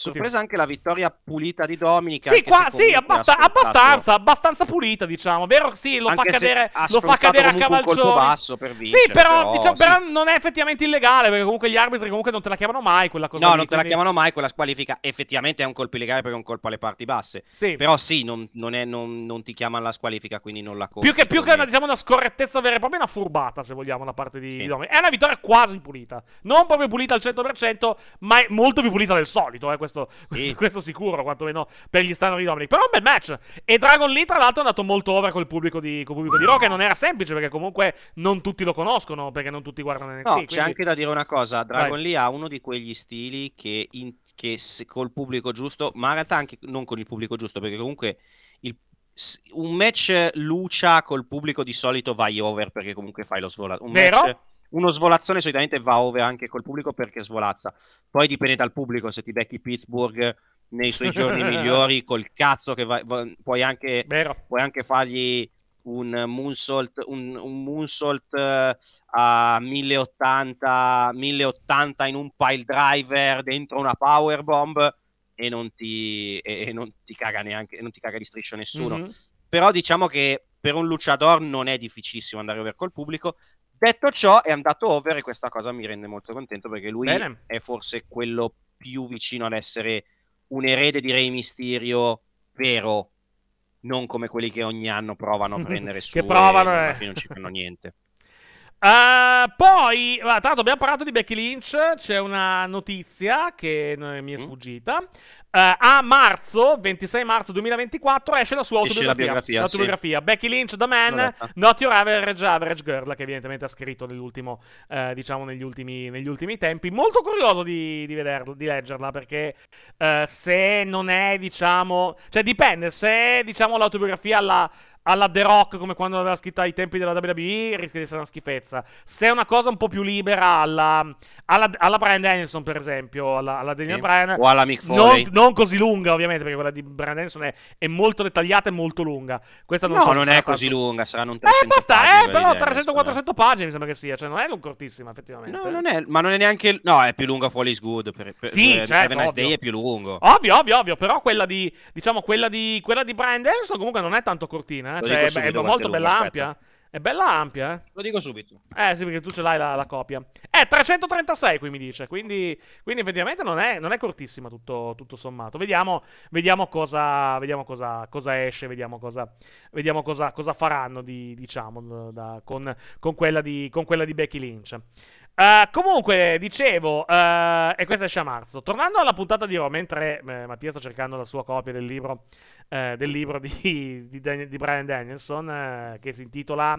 A: Sorpresa
C: anche la vittoria pulita di Dominica. Sì, qua, sì abbasta, abbastanza,
A: abbastanza pulita, diciamo. Vero? Sì, lo fa cadere, lo fa cadere a cavalcione. basso per
C: vincere, sì, però, però, diciamo, sì. però,
A: non è effettivamente illegale, perché comunque gli arbitri comunque non te la chiamano mai quella cosa. No, lì, non te la chiamano
C: mai, quella squalifica effettivamente è un colpo illegale perché è un colpo alle parti basse. Sì. Però sì, non, non, è, non, non ti chiamano la squalifica, quindi non la conti. Più che,
A: più che una, diciamo, una scorrettezza vera e propria, una furbata, se vogliamo, da parte di sì. Dominica. È una vittoria quasi pulita. Non proprio pulita al 100%, ma è molto più pulita del solito, eh, questo, questo, questo sicuro, quantomeno per gli stanno di Dominic. Però un bel match. E Dragon Lee, tra l'altro, è andato molto over col pubblico di, col pubblico di Rock. E non era semplice perché comunque non tutti lo conoscono, perché non tutti guardano NXT. No, quindi... c'è anche da dire una cosa.
C: Dragon Vai. Lee ha uno di quegli stili che, in, che col pubblico giusto, ma in realtà anche non con il pubblico giusto, perché comunque il un match lucia col pubblico di solito vai over perché comunque fai lo svolato. Un Vero? match uno svolazzone solitamente va over anche col pubblico perché svolazza. Poi dipende dal pubblico, se ti becchi Pittsburgh nei suoi giorni migliori, col cazzo che va, va, puoi, anche, puoi anche fargli un moonsault, un, un moonsault eh, a 1080, 1080 in un pile driver dentro una power bomb e non ti, e, e non ti caga neanche, non ti caga di striscio nessuno. Mm-hmm. Però diciamo che per un luciador non è difficilissimo andare over col pubblico, Detto ciò, è andato over e questa cosa mi rende molto contento perché lui Bene. è forse quello più vicino ad essere un erede di Rey Mysterio vero, non come quelli che ogni anno provano a prendere su che provano, e eh. non ci fanno niente.
A: Uh, poi, tra l'altro, abbiamo parlato di Becky Lynch. C'è una notizia che mi è mm. sfuggita. Uh, a marzo, 26 marzo 2024, esce la sua autobiografia. Esce la autobiografia. Sì. Becky Lynch, The Man, Corretta. Not Your Average Average Girl, che evidentemente ha scritto eh, diciamo negli ultimi, negli ultimi, tempi. Molto curioso di, di, vederla, di leggerla, perché eh, se non è, diciamo... Cioè, dipende, se diciamo l'autobiografia alla alla The Rock come quando l'aveva scritta ai tempi della WWE, rischia di essere una schifezza. Se è una cosa un po' più libera alla, alla, alla Brian Danielson, per esempio, alla, alla Daniel sì. Bryan, o alla Mick Foley. Non, non, così lunga, ovviamente, perché quella di Brian Danielson è, è molto dettagliata e molto lunga. Questa non, no, so non è così tanto...
C: lunga, saranno un 300 Eh, basta, eh, però
A: 300-400 eh, pagine mi sembra che sia, cioè non è non effettivamente.
C: No, non è, ma non è neanche... No, è più lunga Foley's Good, per, per, sì, per eh, certo, Nice Day è più lungo.
A: Ovvio, ovvio, ovvio, però quella di, diciamo, quella di, quella di Brian Danielson comunque non è tanto cortina, eh cioè, è, è molto bella ampia. È bella ampia, eh? Lo dico subito. Eh sì, perché tu ce l'hai la, la, copia. È eh, 336 qui mi dice, quindi, quindi effettivamente non è, non è cortissima tutto, tutto sommato. Vediamo, vediamo, cosa, vediamo cosa, cosa, esce, vediamo cosa, vediamo cosa, cosa faranno di, diciamo, da, con, con, quella di, con quella di Becky Lynch. Uh, comunque, dicevo, uh, e questo esce a marzo. Tornando alla puntata di Raw, mentre eh, Mattia sta cercando la sua copia del libro eh, del libro di, di, Dan- di Brian Danielson eh, che si intitola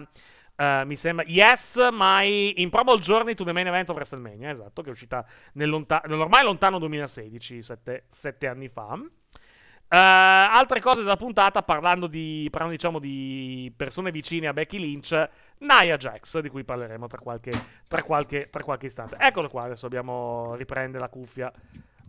A: Uh, mi sembra Yes, My Improbable Journey to the Main Event of WrestleMania, esatto, che è uscita nel lonta- nell'ormai lontano 2016, sette, sette anni fa. Uh, altre cose della puntata, parlando, di, parlando diciamo di persone vicine a Becky Lynch, Nia Jax, di cui parleremo tra qualche, tra qualche, tra qualche istante. Eccolo qua, adesso abbiamo riprende la cuffia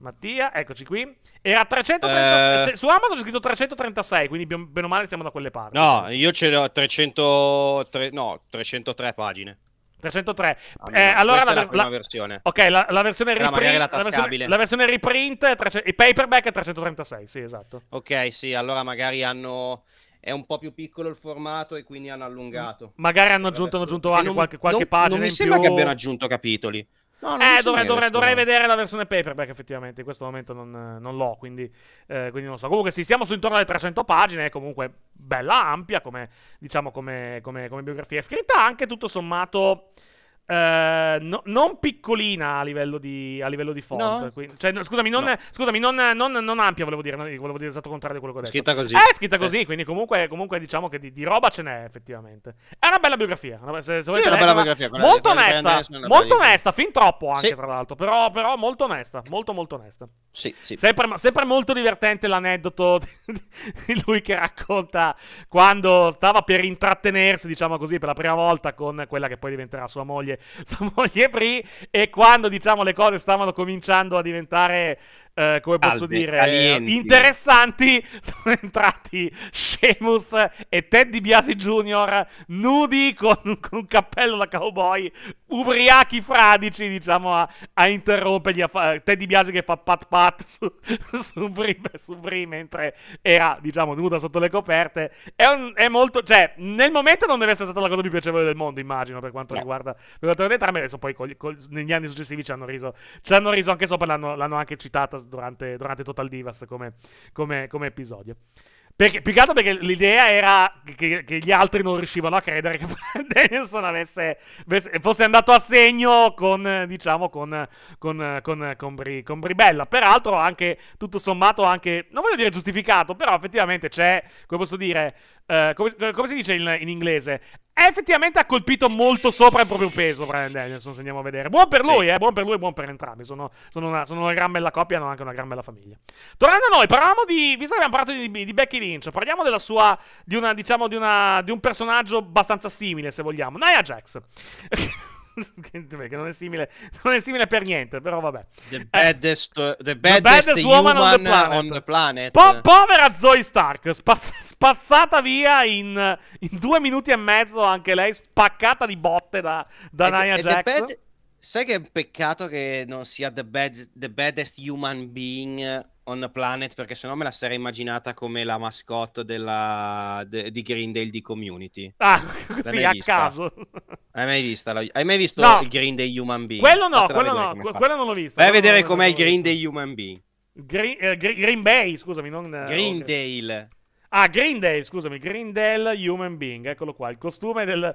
A: Mattia, eccoci qui. Era 336. Eh... Su Amazon c'è scritto 336, quindi bene o male siamo da quelle parti.
C: No, io ce l'ho 300... No, 303 pagine.
A: 303. Eh, ah, allora, eh, allora la, la, prima la... versione. Ok, la, la versione reprint. Magari la, versione, la versione reprint è 300... e paperback è 336, sì, esatto.
C: Ok, sì, allora magari hanno è un po' più piccolo il formato e quindi hanno allungato. Magari hanno aggiunto, hanno aggiunto anche non, qualche, qualche non, pagina non mi sembra più. che abbiano aggiunto capitoli. No, eh, dovrei, dovrei, dovrei,
A: vedere la versione paperback effettivamente, in questo momento non, non l'ho, quindi, eh, quindi, non so. Comunque sì, siamo su intorno alle 300 pagine, È comunque bella ampia come, diciamo, come, come, come biografia. È scritta anche tutto sommato... Eh, no, non piccolina a livello di, a livello di font. No. Quindi, cioè, no, scusami, non, scusami non, non, non, ampia, volevo dire, volevo dire esatto contrario di quello che ho detto. Scritta così. Eh, scritta così, eh. quindi comunque, comunque, diciamo che di, di, roba ce n'è effettivamente. È una bella biografia. Una, se, se sì, una bella biografia. Molto onesta, molto onesta, fin troppo anche sì. tra l'altro, però, però, molto onesta, molto molto onesta. Sì, sì. Sempre, sempre molto divertente l'aneddoto di lui che racconta quando stava per intrattenersi, diciamo così, per la prima volta con quella che poi diventerà sua moglie moglie, sua moglie Brie, e quando diciamo le cose stavano cominciando a diventare eh, come posso Alde, dire, calienti. interessanti, sono entrati Sheamus e Teddy Biasi Jr. nudi con, con un cappello da cowboy, ubriachi fradici, diciamo, a, a interrompergli. A Teddy Biasi che fa pat pat su, su, Brie, su Brie mentre era, diciamo, nuda sotto le coperte. È, un, è, molto, cioè, nel momento non deve essere stata la cosa più piacevole del mondo, immagino, per quanto no. riguarda, per quanto riguarda entrambe. Adesso poi col, col, negli anni successivi ci hanno riso, ci hanno riso anche sopra, l'hanno, l'hanno anche citata durante, durante Total Divas come, come, come episodio. Perché, più che altro perché l'idea era che, che, gli altri non riuscivano a credere che Danielson avesse, fosse andato a segno con, diciamo, con, con, con, con, Bri, con Bribella. Peraltro anche, tutto sommato, anche, non voglio dire giustificato, però effettivamente c'è, come posso dire, eh, come, come, si dice in, in inglese? effettivamente ha colpito molto sopra il proprio peso Brian Danielson, se andiamo a vedere. Buon per lui, sì. eh, buon per lui, buon per entrambi. Sono, sono, una, sono, una, gran bella coppia, hanno anche una gran bella famiglia. Tornando a noi, parliamo di... Visto che abbiamo parlato di, di Becky Lynch, parliamo della sua... Di una, diciamo, di, una, di un personaggio abbastanza simile, se vogliamo. Nia Jax. che non è, simile, non è simile per niente, però vabbè.
C: The eh, baddest, the baddest, the baddest woman, on the planet. On the planet. Po
A: povera Zoe Stark, spazz spazzata via in, in, due minuti e mezzo anche lei, spaccata di botte da, da Nia Jax. The, bad,
C: Sai che è un peccato che non sia the, bad, the baddest human being on the planet, perché sennò me la sarei immaginata come la mascotte della, de, di Greendale di Community. Ah, così a vista? caso. Hai mai, vista, hai mai visto no. il Greendale Human Being? Quello no, Fatela quello no, quello non l'ho visto. Vai a vedere com'è il Greendale Human Being.
A: Green, eh, Green, Bay, scusami, non... Eh, Greendale. Okay. Ah, Greendale, scusami, Greendale Human Being, eccolo qua, il costume del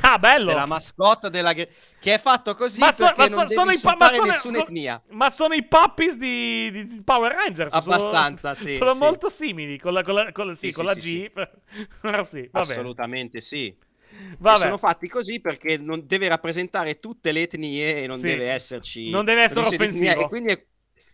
A: Ah, bello! La mascotte della che è fatto così ma so, ma so, non sono i ma sono, nessuna etnia. Ma sono i puppies di, di, Power Rangers. Abbastanza, sono, sì. Sono sì. molto simili con la, con la, con la, sì, sì, con la G. Però sì, va
C: Assolutamente sì. Vabbè. Sono fatti
A: così perché non deve
C: rappresentare tutte le etnie e non deve esserci... Non deve essere offensivo. e
A: quindi è...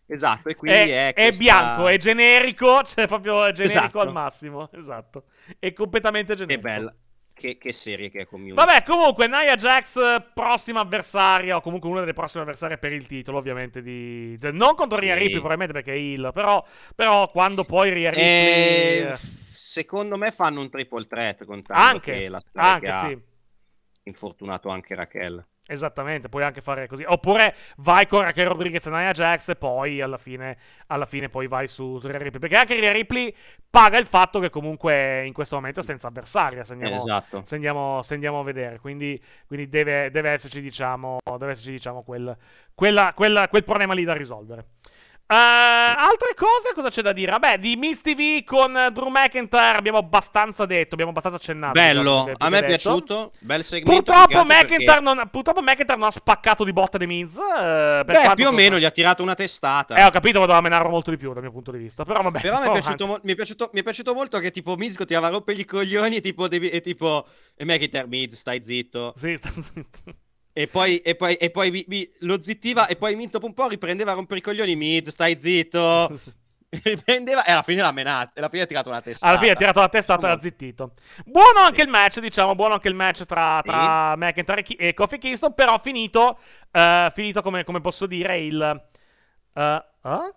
A: Esatto, e quindi è, è, questa... è, bianco, è generico, cioè proprio generico esatto. al massimo, esatto. È completamente generico. È bella. Che, che, serie che è Community. Vabbè, comunque, Nia Jax, eh, prossima avversaria, o comunque una delle prossime avversarie per il titolo, ovviamente, di... non contro sì. Ria Ripley, probabilmente, perché è il, però, però quando poi Ria Ripley... Ehm, eh, secondo
C: me fanno un triple threat, contando anche, che la anche, sì. ha infortunato anche Raquel.
A: Esattamente, puoi anche fare così. Oppure vai con Raquel Rodriguez e Nia Jax e poi alla fine, alla fine poi vai su, su Rhea Ripley. Perché anche Rhea Ripley paga il fatto che comunque in questo momento è senza avversaria, se andiamo, esatto. se andiamo, se andiamo a vedere. Quindi, quindi deve, deve, esserci, diciamo, deve esserci, diciamo, quel, quella, quella, quel problema lì da risolvere. Uh, altre cose, cosa c'è da dire? Beh, di Miz TV con Drew McIntyre abbiamo abbastanza detto, abbiamo abbastanza accennato. Bello, a me è piaciuto,
C: bel segmento. Purtroppo McIntyre, perché...
A: non, purtroppo McIntyre, non, ha spaccato di botta di Miz. Eh, Beh, più o meno gli ha tirato una testata. Eh, ho capito, ma doveva menarlo molto di più dal mio punto di vista. Però vabbè. Però mi è, piaciuto, mi, è piaciuto, mi è, piaciuto, molto che tipo Miz
C: continuava a rompere i coglioni e tipo... Devi, e tipo... E McIntyre, Miz, stai zitto. Sì, stai zitto. E poi, e poi, e poi mi, mi, lo zittiva e poi Mint dopo un po' riprendeva a rompere i coglioni. Miz, stai zitto. riprendeva e alla fine l'ha menato. E alla fine ha tirato una testata. Alla fine ha tirato la testata e l'ha
A: zittito. Buono anche sì. il match, diciamo. Buono anche il match tra, tra sì. McIntyre e Kofi Kingston. Però finito, uh, finito come, come, posso dire, il. Uh, uh?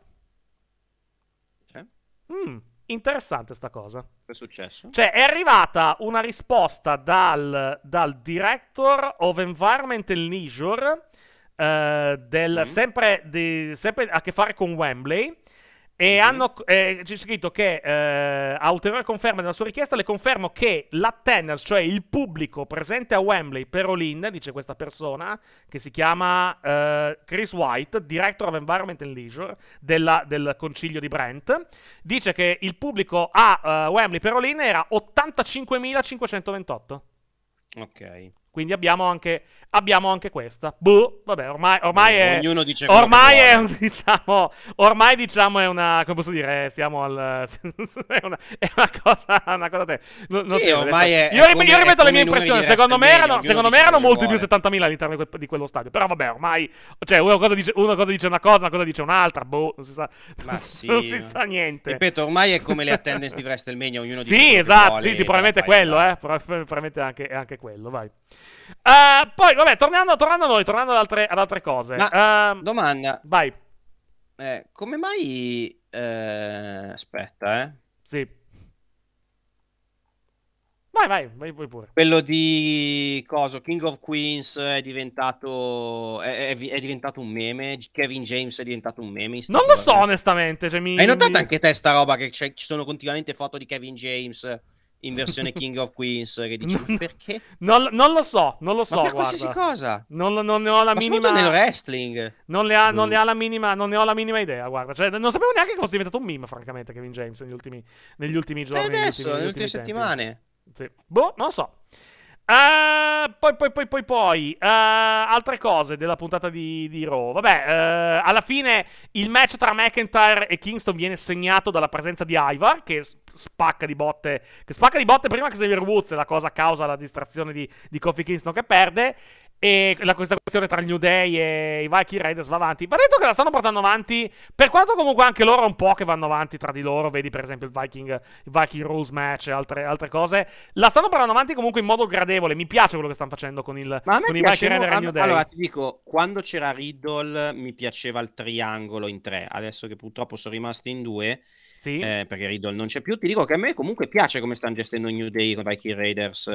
A: Mm. Interessante sta cosa. Che è successo? Cioè, è arrivata una risposta dal, dal Director of Environment and Leisure, eh, del, mm. sempre, di, sempre a che fare con Wembley, e hanno eh, c'è scritto che eh, a ulteriore conferma della sua richiesta le confermo che l'attendance, cioè il pubblico presente a Wembley per Olin, dice questa persona che si chiama eh, Chris White, Director of Environment and Leisure della, del Concilio di Brent, dice che il pubblico a uh, Wembley per Olin era 85.528. Ok. Quindi abbiamo anche, abbiamo anche questa. Boh, vabbè, ormai, ormai Beh, è... Ognuno dice ormai è, un, diciamo, ormai diciamo è una... Come posso dire? Siamo al... è, una, è una cosa... Una cosa te, non, sì, non ormai è, io, come, io ripeto le mie impressioni. Secondo me erano, secondo me erano molti più 70.000 all'interno di, quello stadio. Però vabbè, ormai... Cioè, una cosa dice una cosa, dice una, cosa, una cosa dice un'altra. Boh, non si sa, non, sì, si sa niente. Ripeto, ormai è come le attendance di WrestleMania. Ognuno dice Sì, esatto, sì, sì, probabilmente è quello, eh. Probabilmente anche, è anche quello, vai. Uh, poi, vabbè, tornando, tornando, a noi, tornando ad altre, ad altre cose. Ma, uh, domanda. Vai. Eh, come
C: mai... Eh, aspetta, eh. Sì.
A: Vai, vai, vai, vai pure.
C: Quello di Coso, King of Queens è diventato, è, è, è diventato un meme. Kevin James è diventato un meme. Non lo so,
A: onestamente. Cioè, mi, Hai notato mi... anche
C: te sta roba che ci sono continuamente foto di Kevin James in versione King of Queens che dici
A: perché? Non, non, lo so, non lo so. Ma per guarda. qualsiasi cosa. Non, non, ne ho la Ma minima. nel
C: wrestling.
A: Non ne, ha, mm. ne ha la minima, non ne ho la minima idea, guarda. Cioè, non sapevo neanche che fosse diventato un meme, francamente, Kevin James negli ultimi, negli ultimi giorni. E adesso, negli ultimi, negli negli settimane. Sì. Boh, non lo so. Uh, poi, poi, poi, poi, poi, uh, altre cose della puntata di, di Raw. Vabbè, uh, alla fine il match tra McIntyre e Kingston viene segnato dalla presenza di Ivar, che spacca di botte, che spacca di botte prima che Xavier Woods, la cosa causa la distrazione di, di Kofi Kingston che perde, e la, questa questione tra il New Day e i Viking Raiders va avanti. Va detto che la stanno portando avanti. Per quanto comunque anche loro un po' che vanno avanti tra di loro. Vedi per esempio il Viking, il Viking Rules match e altre, altre, cose. La stanno portando avanti comunque in modo gradevole. Mi piace quello che stanno facendo con, il, con i Viking Raiders e il New Day. Allora ti
C: dico, quando c'era Riddle mi piaceva il triangolo in tre. Adesso che purtroppo sono rimasti in due. Sì. Eh, perché Riddle non c'è più. Ti dico che a me comunque piace come stanno gestendo il New Day con i Viking Raiders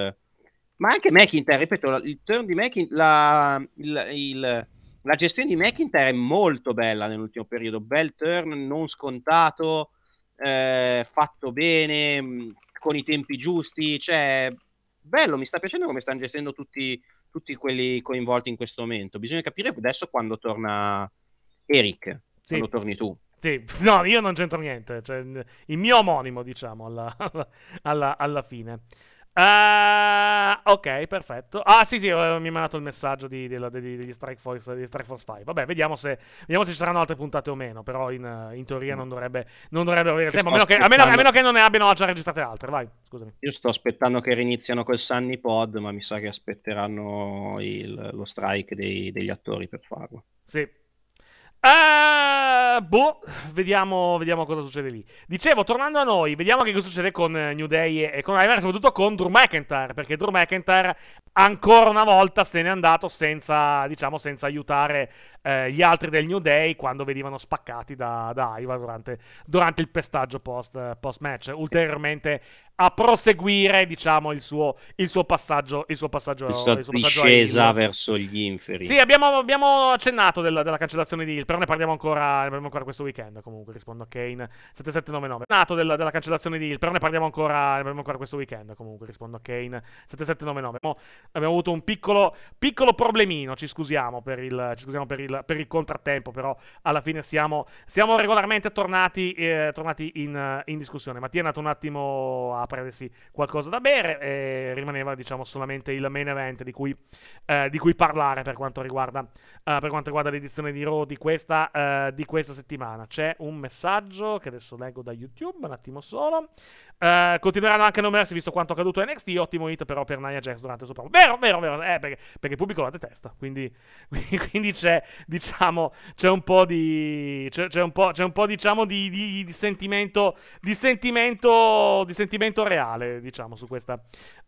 C: ma anche McIntyre, ripeto, il turn di McIntyre, la, il, il, la gestione di McIntyre è molto bella nell'ultimo periodo, bel turn, non scontato, eh, fatto bene, con i tempi giusti, cioè bello, mi sta piacendo come stanno gestendo tutti, tutti quelli coinvolti in questo momento, bisogna capire adesso quando torna Eric, sì. quando torni tu.
A: Sì, no, io non c'entro niente, cioè, il mio omonimo, diciamo, alla, alla, alla fine. Uh, ok, perfetto. Ah, sì, sì, eh, mi ha mandato il messaggio di, di, di, degli Strike Force, degli Strike Force 5. Vabbè, vediamo se, vediamo se, ci saranno altre puntate o meno. Però in, in teoria non mm. dovrebbe, non dovrebbe avere tempo. A meno, che, a, meno, a meno, che, non ne abbiano già registrate altre. Vai, scusami.
C: Io sto aspettando che riniziano col Sunny Pod, ma mi sa che aspetteranno il, lo strike dei, degli attori per farlo.
A: Sì, Uh, boh, vediamo, vediamo, cosa succede lì. Dicevo, tornando a noi, vediamo che cosa succede con eh, New Day e con Ivar, soprattutto con Drew McIntyre, perché Drew McIntyre ancora una volta se n'è andato senza, diciamo, senza aiutare eh, gli altri del New Day quando venivano spaccati da, da Ivar durante, durante, il pestaggio post, match, ulteriormente a proseguire diciamo il suo, il suo passaggio il suo passaggio il suo discesa
C: verso gli inferi sì abbiamo,
A: abbiamo accennato del, della cancellazione di Hill però ne parliamo ancora ne parliamo ancora questo weekend comunque rispondo a Kane 7799 nato del, della cancellazione di Hill però ne parliamo ancora ne parliamo ancora questo weekend comunque rispondo a Kane 7799 abbiamo, abbiamo avuto un piccolo piccolo problemino ci scusiamo per il, ci scusiamo per il il, per il contrattempo, però alla fine siamo, siamo regolarmente tornati, eh, tornati in, eh, in, discussione. Mattia è andato un attimo a prendersi qualcosa da bere e rimaneva diciamo solamente il main event di cui, eh, di cui parlare per quanto riguarda, eh, per quanto riguarda l'edizione di Raw di questa, eh, di questa settimana. C'è un messaggio che adesso leggo da YouTube, un attimo solo. Uh, continueranno anche a nominarsi visto quanto accaduto a NXT. Ottimo hit però per Nia Jax durante il suo promo. Vero, vero, vero. Eh, perché, perché, il pubblico la detesta. Quindi, quindi c'è, diciamo, c'è un po' di. C'è, c'è, un, po', c'è un po', diciamo, di, di, di, sentimento, di, sentimento. Di sentimento reale, diciamo, su questa,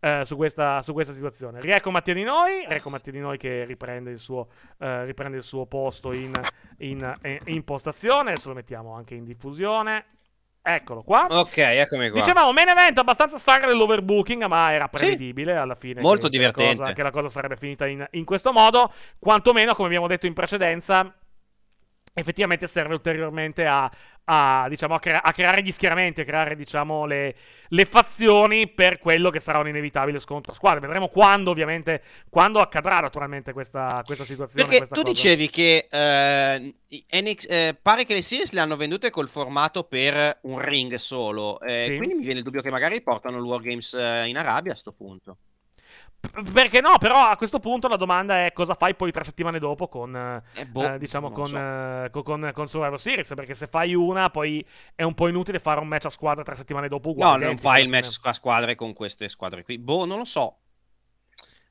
A: uh, su questa, su questa situazione. Rieco Mattia di noi. Rieco Mattia di noi che riprende il suo, uh, riprende il suo posto in, in, in, in postazione. Adesso lo mettiamo anche in diffusione. Eccolo qua. Ok, eccomi qua. Dicevamo main event abbastanza sagra dell'overbooking, ma era prevedibile sì. alla fine. Molto che, divertente. Che la, cosa, che la cosa sarebbe finita in, in questo modo. Quantomeno, come abbiamo detto in precedenza, effettivamente serve ulteriormente a a, diciamo, a, crea- a creare gli schieramenti, a creare diciamo, le, le fazioni per quello che sarà un inevitabile scontro a squadre. Vedremo quando, ovviamente, quando accadrà naturalmente questa, questa situazione. Perché questa tu cosa.
C: dicevi che eh, NX, eh, pare che le series le hanno vendute col formato per un ring solo, eh, sì. quindi mi viene il dubbio che magari portano il Wargames eh, in Arabia a questo punto.
A: Perché no? Però a questo punto la domanda è cosa fai poi tre settimane dopo con, eh boh, eh, diciamo con, so. Eh, con, con, Survivor Series. Perché se fai una, poi è un po' inutile fare un match a squadra tre settimane dopo. Uguale, no, non eh, fai il cioè, match
C: eh. a squadre con queste squadre qui. Boh, non lo so.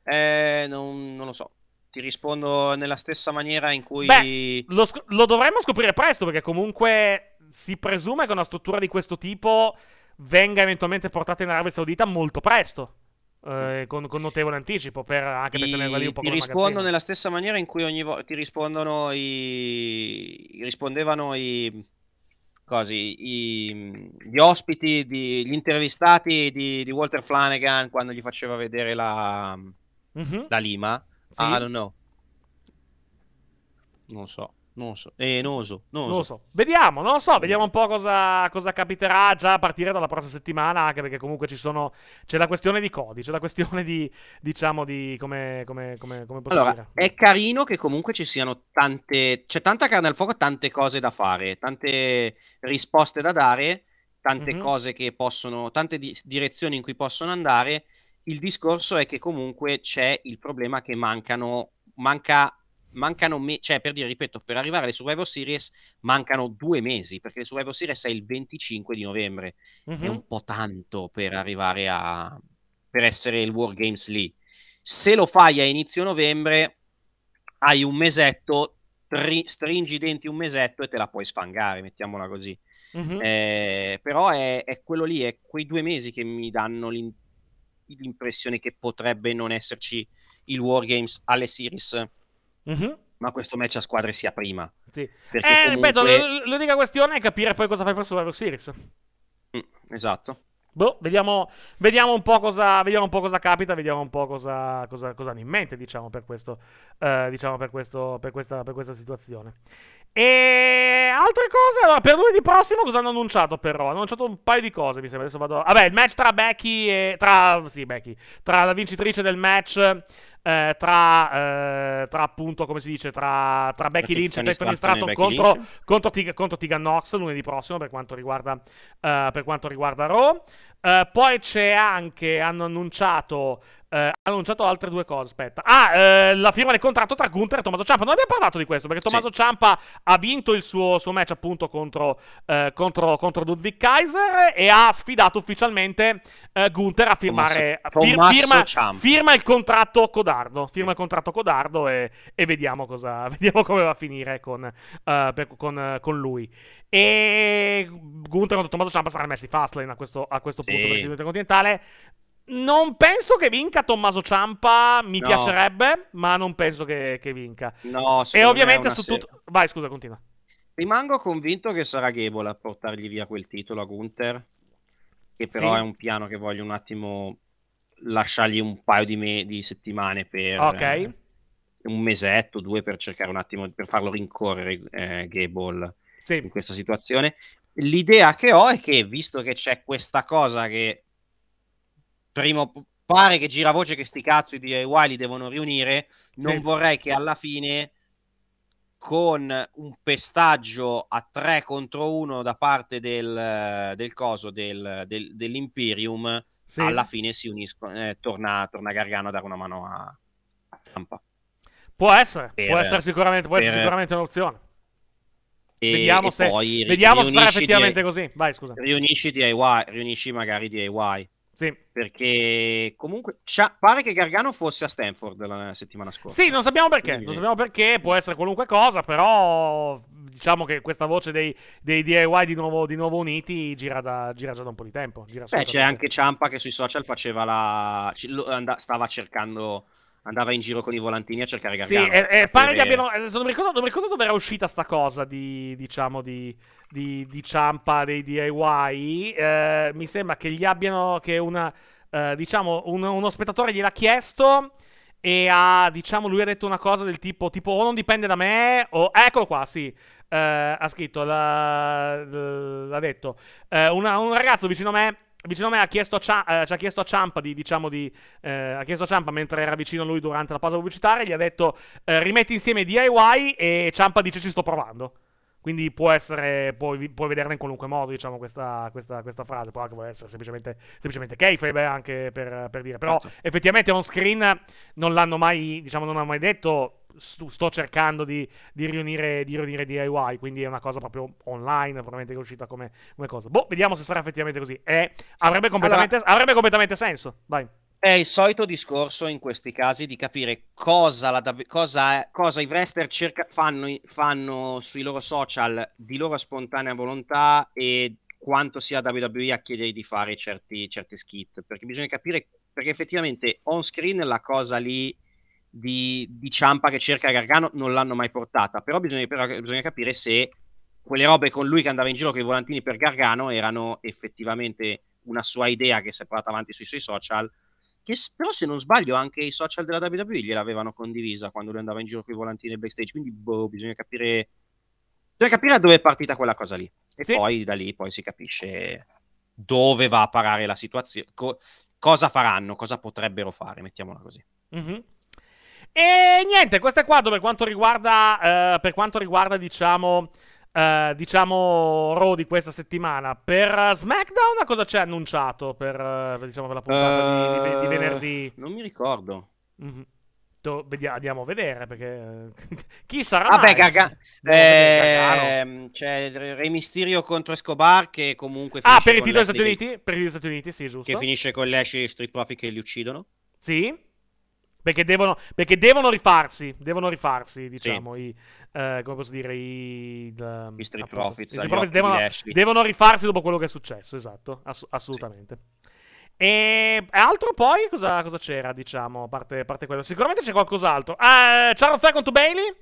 C: Non, non, lo so. Ti
A: rispondo
C: nella stessa maniera in cui. Beh,
A: lo, sc- lo dovremmo scoprire presto, perché comunque si presume che una struttura di questo tipo venga eventualmente portata in Arabia Saudita molto presto eh, con, con, notevole anticipo per, anche per I, tenerla lì un po' Ti rispondo nella
C: stessa maniera in cui ogni volta ti rispondono i... rispondevano i... Così, i, gli ospiti, di, gli intervistati di, di, Walter Flanagan quando gli faceva vedere la, mm-hmm. la Lima. Sì. Ah, non know. Non so. Non so. Eh, noso. Non lo so.
A: Vediamo, non lo so. Vediamo un po' cosa, cosa, capiterà già a partire dalla prossima settimana. Anche perché comunque ci sono. C'è la questione di codice, la questione di. Diciamo di. Come, come, come, come allora, dire.
C: È carino che comunque ci siano tante. C'è tanta carne al fuoco, tante cose da fare, tante risposte da dare, tante mm-hmm. cose che possono. tante di- direzioni in cui possono andare. Il discorso è che comunque c'è il problema che mancano. Manca mancano me- cioè per dire, ripeto, per arrivare alle Survivor Series mancano due mesi, perché le Survivor Series è il 25 di novembre, mm-hmm. è un po' tanto per arrivare a... per essere il War Games lì. Se lo fai a inizio novembre, hai un mesetto, tri- stringi i denti un mesetto e te la puoi sfangare, mettiamola così. Mm-hmm. Eh, però è, è quello lì, è quei due mesi che mi danno l'impressione che potrebbe non esserci il War Games alle Series Mm-hmm. Ma questo match a squadre sia prima. Sì. Eh, comunque... ripeto,
A: l'unica questione è capire poi cosa fai per Survivor Series. Mm, esatto. Boh, vediamo, vediamo, un cosa, vediamo, un po cosa, capita, vediamo un po' cosa, cosa, cosa hanno in mente, diciamo, per, questo, eh, diciamo per, questo, per, questa, per questa, situazione. E altre cose, allora, per lunedì prossimo cosa hanno annunciato però? Hanno annunciato un paio di cose, mi sembra, adesso vado... Vabbè, il match tra Becky e... tra... sì, Becky, tra la vincitrice del match eh, tra, eh, tra, appunto, come si dice, tra, tra Becky Lynch e Tiffany Stratton contro, contro, contro Tegan Nox lunedì prossimo per quanto riguarda, eh, per quanto riguarda Raw. Eh, poi c'è anche, hanno annunciato eh, ha annunciato altre due cose. Aspetta. Ah, eh, la firma del contratto tra Gunther e Tommaso Ciampa. Non abbiamo parlato di questo perché Tommaso sì. Ciampa ha vinto il suo, suo match appunto contro, eh, contro, contro, Ludwig Kaiser e ha sfidato ufficialmente eh, Gunther a firmare. Tommaso, fir, firma, firma il contratto Codardo. Firma il contratto Codardo e, e vediamo, cosa, vediamo come va a finire con, eh, per, con, con lui. E Gunther contro Tommaso Ciampa sarà il match di Fastlane a questo, a questo punto sì. per il continentale. Non penso che vinca Tommaso Ciampa, mi no. piacerebbe, ma non penso che, che vinca. No, E ovviamente su tutto... Vai, scusa, continua.
C: Rimango convinto che sarà Gable a portargli via quel titolo a Gunther, che però sì. è un piano che voglio un attimo lasciargli un paio di, me- di settimane per... Okay. Eh, un mesetto, due per cercare un attimo, per farlo rincorrere eh, Gable sì. in questa situazione. L'idea che ho è che, visto che c'è questa cosa che primo pare che gira voce che sti cazzo di DIY li devono riunire. Non sì. vorrei che alla fine con un pestaggio a 3 contro 1 da parte del, del coso del, del, dell'Imperium sì. alla fine si uniscono eh, torna, torna, Gargano a dare una mano a, a Ciampa può
A: essere, per, può essere sicuramente, può per... essere sicuramente un'opzione vediamo se, poi, vediamo se sarà effettivamente di... così vai scusa
C: riunisci DIY riunisci magari DIY sì. Perché comunque pare che Gargano fosse a Stanford la settimana scorsa. Sì, non sappiamo perché, Quindi... non sappiamo
A: perché, può essere qualunque cosa, però diciamo che questa voce dei, dei DIY di nuovo, di nuovo uniti gira, da, gira, già da un po' di tempo. Beh, c'è
C: anche Ciampa che sui social faceva la... stava cercando andava in giro con i volantini a cercare Gargano. Sì, eh, eh, pare che abbiano.
A: non mi, ricordo, non mi ricordo dove era uscita sta cosa di, diciamo, di, di, di ciampa dei DIY. Eh, mi sembra che gli abbiano. Che una, eh, diciamo, un, uno spettatore gliel'ha chiesto. E ha, diciamo, lui ha detto una cosa del tipo: tipo, o non dipende da me, o. Eccolo qua, sì. Eh, ha scritto, l'ha, l'ha detto. Eh, una, un ragazzo vicino a me Vicino a me ha chiesto a, Ciampa, eh, ha chiesto a Ciampa di, diciamo di, eh, ha chiesto a Ciampa mentre era vicino a lui durante la pausa pubblicitaria, gli ha detto eh, rimetti insieme DIY e Ciampa dice ci sto provando. Quindi può essere, puoi, puoi vederla in qualunque modo, diciamo, questa, questa, questa frase. Può anche essere semplicemente, semplicemente kayfabe, eh, anche per, per dire. Però certo. effettivamente on screen non l'hanno mai, diciamo, non hanno mai detto sto cercando di, di, riunire, di, riunire, DIY, quindi è una cosa proprio online, probabilmente che è uscita come, come, cosa. Boh, vediamo se sarà effettivamente così. Eh, avrebbe, completamente, allora, avrebbe completamente senso, vai.
C: È il solito discorso in questi casi di capire cosa, la, cosa, cosa i wrestler cerca, fanno, fanno sui loro social di loro spontanea volontà e quanto sia WWE a chiedergli di fare certi, certi skit, perché bisogna capire, perché effettivamente on screen la cosa lì di, di ciampa che cerca Gargano non l'hanno mai portata, però bisogna, però bisogna capire se quelle robe con lui che andava in giro con i volantini per Gargano erano effettivamente una sua idea che si è portata avanti sui suoi social, che però se non sbaglio anche i social della WWE gliel'avevano condivisa quando lui andava in giro con i volantini e backstage, quindi boh, bisogna capire, bisogna capire da dove è partita quella cosa lì. E sì. poi da lì poi si capisce dove va a parare la situazione, co- cosa faranno, cosa potrebbero fare, mettiamola così. Mm-hmm.
A: E niente, questo è quanto per quanto riguarda, uh, per quanto riguarda diciamo, uh, diciamo, Raw di questa settimana. Per uh, SmackDown a cosa c'è annunciato per, per, eh, diciamo, per la puntata di, di, di, venerdì?
C: Non mi ricordo.
A: Mm-hmm. Do, vediamo, andiamo a vedere
C: perché chi sarà? Vabbè, caga... eh, mm, c'è Re Mysterio
A: contro Escobar che comunque ah, finisce Ah, per i titoli degli Stati Uniti?
C: Per i Stati Uniti, sì, giusto. Che finisce con l'Ashley Street Profit che li uccidono.
A: Sì. Perché devono, perché devono rifarsi, devono rifarsi, diciamo, sì. i, eh, come posso dire, i, the, ehm, I street appunto, profits, i street profits devono, devono, rifarsi dopo quello che è successo, esatto, ass- assolutamente. Sì. E altro poi cosa, cosa c'era, diciamo, a parte, parte, quello? Sicuramente c'è qualcos'altro. Uh, ah, Charlotte Fair contro Bailey?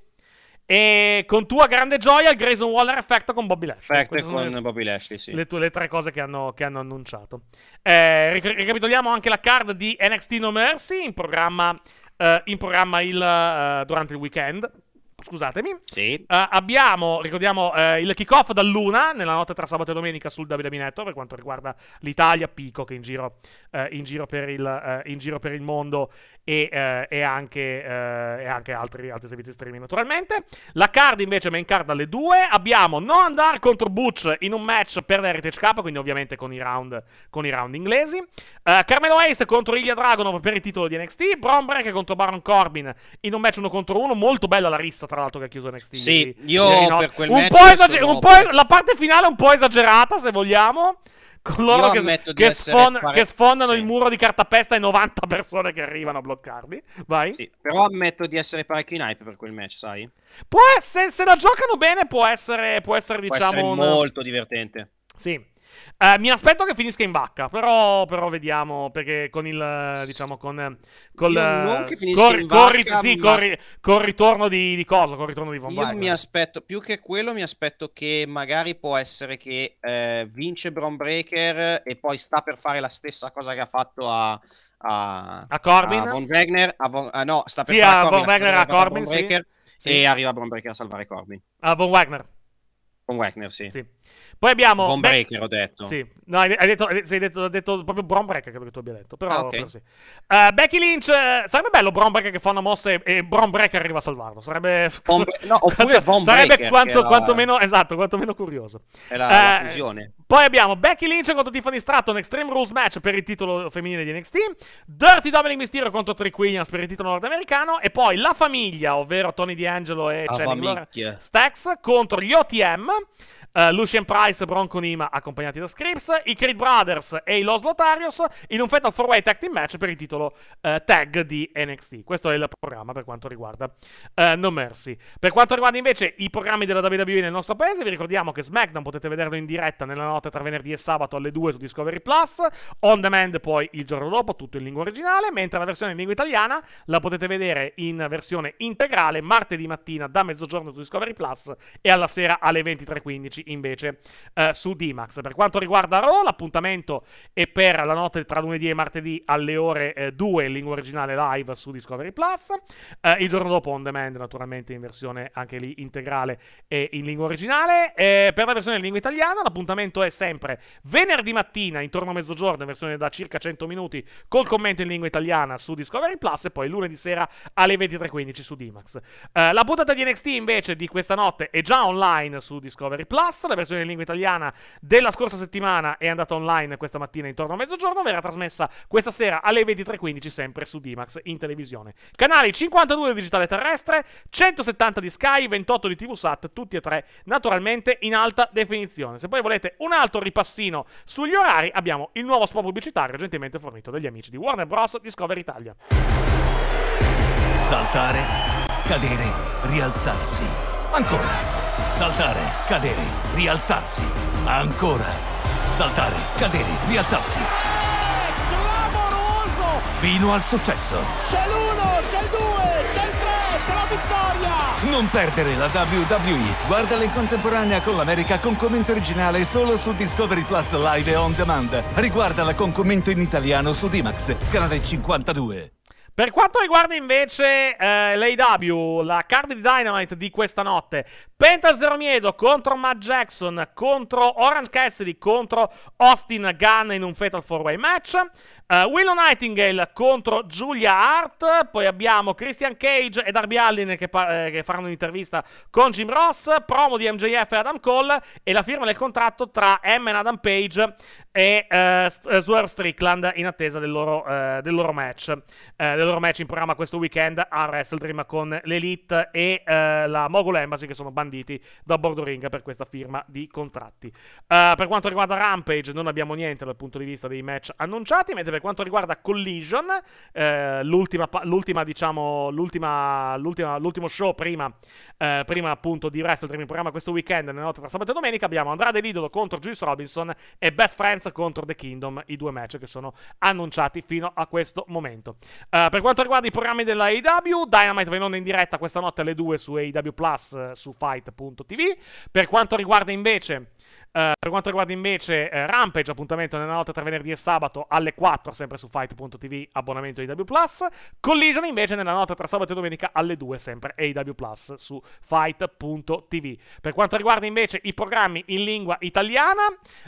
A: E con tua grande gioia il Grayson Waller effetto con Bobby Lashley. Effetto con le,
C: Bobby Lashley, sì. Le,
A: tue, le tre cose che hanno, che hanno annunciato. Eh, ric ricapitoliamo anche la card di NXT No Mercy in programma, eh, in programma il, eh, durante il weekend. Scusatemi. Sì. Eh, abbiamo, ricordiamo, eh, il kickoff Luna nella notte tra sabato e domenica sul WWE Network per quanto riguarda l'Italia, Pico che in giro, eh, in, giro il, in giro per il mondo e, eh, e, anche, eh, e anche, altri, altri servizi streaming naturalmente. La card invece main card alle 2. Abbiamo non andare contro Butch in un match per l'Heritage Cup, quindi ovviamente con i round, con i round inglesi. Uh, Carmelo Ace contro Ilya Dragonov per il titolo di NXT. Bron Break contro Baron Corbin in un match 1 contro 1. Molto bella la rissa tra l'altro che ha chiuso NXT. Sì, ieri, io ieri per quel un match... Po esager- un po' la parte finale è un po' esagerata se vogliamo coloro che, che, sfon- pare... che, sfondano sì. il muro di cartapesta e 90 persone che arrivano a bloccarli. Vai. Sì, però ammetto di essere parecchio in hype
C: per quel match, sai?
A: Può essere, se la giocano bene, può essere, può essere può diciamo. Essere molto
C: divertente.
A: Sì. Eh, mi aspetto che finisca in vacca, però, però vediamo, perché con il, diciamo, con... Col, non che finisca cor, in corri, vacca. Sì, ma... corri, col ritorno di, di cosa? Col ritorno di Von Io Wagner. mi
C: aspetto, più che quello,
A: mi aspetto che magari può essere
C: che eh, vince Bron Breaker e poi sta per fare la stessa cosa che ha fatto a... A, a Corbin? A Von Wagner, a Von, ah, no, sta per sì, fare a Corbin, Von Wagner, a Corbin, Breaker, sì. E arriva Bron Breaker a salvare Corbin.
A: A Von Wagner.
C: Con Wagner, sì. sì.
A: Poi abbiamo. Von Breaker, Beck... ho detto. Sì, no, hai detto, hai detto, hai detto proprio Bron Breaker, credo che tu abbia detto. Però, ah, okay. però sì. uh, Becky Lynch. Uh, sarebbe bello Bron Breaker che fa una mossa e, e Bron Breaker arriva a salvarlo. Sarebbe. Von... No, oppure Von Sarebbe quanto, la... quantomeno. Esatto, quantomeno curioso. È la, uh, la eh, fusione. Poi abbiamo Becky Lynch contro Tiffany Stratton, Extreme Rules Match per il titolo femminile di NXT. Dirty Dominic Mysterio contro Trick Williams per il titolo nordamericano. E poi la famiglia, ovvero Tony D'Angelo e Channing Stacks contro gli OTM. Uh, eh, Lucian Price, Bronco Nima accompagnati da Scripps, i Creed Brothers e i Los Lotarios in un Fatal 4-Way Tag Team Match per il titolo uh, tag di NXT. Questo è il programma per quanto riguarda uh, eh, No Mercy. Per quanto riguarda invece i programmi della WWE nel nostro paese, vi ricordiamo che SmackDown potete vederlo in diretta nella notte tra venerdì e sabato alle 2 su Discovery Plus, on demand poi il giorno dopo, tutto in lingua originale, mentre la versione in lingua italiana la potete vedere in versione integrale martedì mattina da mezzogiorno su Discovery Plus e alla sera alle 23.15 10 invece eh, su Dimax. Per quanto riguarda Raw, l'appuntamento è per la notte tra lunedì e martedì alle ore eh, 2 in lingua originale live su Discovery Plus. Eh, il giorno dopo on demand, naturalmente in versione anche lì integrale e in lingua originale. Eh, per la versione in lingua italiana, l'appuntamento è sempre venerdì mattina intorno a mezzogiorno, in versione da circa 100 minuti, col commento in lingua italiana su Discovery Plus e poi lunedì sera alle 23.15 su Dimax. max eh, la puntata di NXT invece di questa notte è già online su Discovery Plus. Plus, la versione in lingua italiana della scorsa settimana è andata online questa mattina intorno a mezzogiorno, verrà trasmessa questa sera alle 23.15 sempre su Dimax in televisione. Canali 52 di digitale terrestre, 170 di Sky, 28 di TVSat, tutti e tre naturalmente in alta definizione. Se poi volete un altro ripassino sugli orari, abbiamo il nuovo spot pubblicitario gentilmente fornito dagli amici di Warner Bros. Discover Italia. Saltare, cadere, rialzarsi. Ancora. Saltare, cadere, rialzarsi. Ancora. Saltare, cadere, rialzarsi. È
B: clamoroso!
A: Fino al successo.
B: C'è l'uno, c'è il due, c'è il tre, c'è la
E: vittoria!
A: Non perdere la WWE. Guardala in contemporanea con l'America con commento originale solo su Discovery Plus Live e On Demand. Riguardala con commento in italiano su Dimax, canale 52. Per quanto riguarda invece eh, l'AW, la card di Dynamite di questa notte, Penta Zero Miedo contro Matt Jackson, contro Orange Cassidy, contro Austin Gunn in un Fatal 4-Way match. Uh, Willow Nightingale contro Julia Hart, poi abbiamo Christian Cage e Darby Allin che, pa- eh, che, faranno un'intervista con Jim Ross, promo di MJF e Adam Cole e la firma del contratto tra Emma e Adam Page e uh, Swerve Strickland in attesa del loro, uh, del loro match, del loro match in programma questo weekend a Wrestle Dream con l'Elite e la Mogul Embassy che sono banditi da Bordo Ring per questa firma di contratti. per quanto riguarda Rampage non abbiamo niente dal punto di vista dei match annunciati, mentre per per quanto riguarda Collision, eh, l'ultima, l'ultima, diciamo, l'ultima, l'ultima, l'ultimo show prima, eh, prima, appunto di Wrestling, in programma questo weekend, nella notte tra sabato e domenica, abbiamo Andrade Lidolo contro Juice Robinson e Best Friends contro The Kingdom, i due match che sono annunciati fino a questo momento. Eh, per quanto riguarda i programmi della AEW, Dynamite va in onda in diretta questa notte alle 2 su AEW Plus, eh, su Fight.tv. Per quanto riguarda invece... Eh, per quanto riguarda invece eh, Rampage, appuntamento nella notte tra venerdì e sabato alle 4, sempre su Fight.tv, abbonamento IW+. Collision invece nella notte tra sabato e domenica alle 2, sempre AW Plus su Fight.tv. Per quanto riguarda invece i programmi in lingua italiana,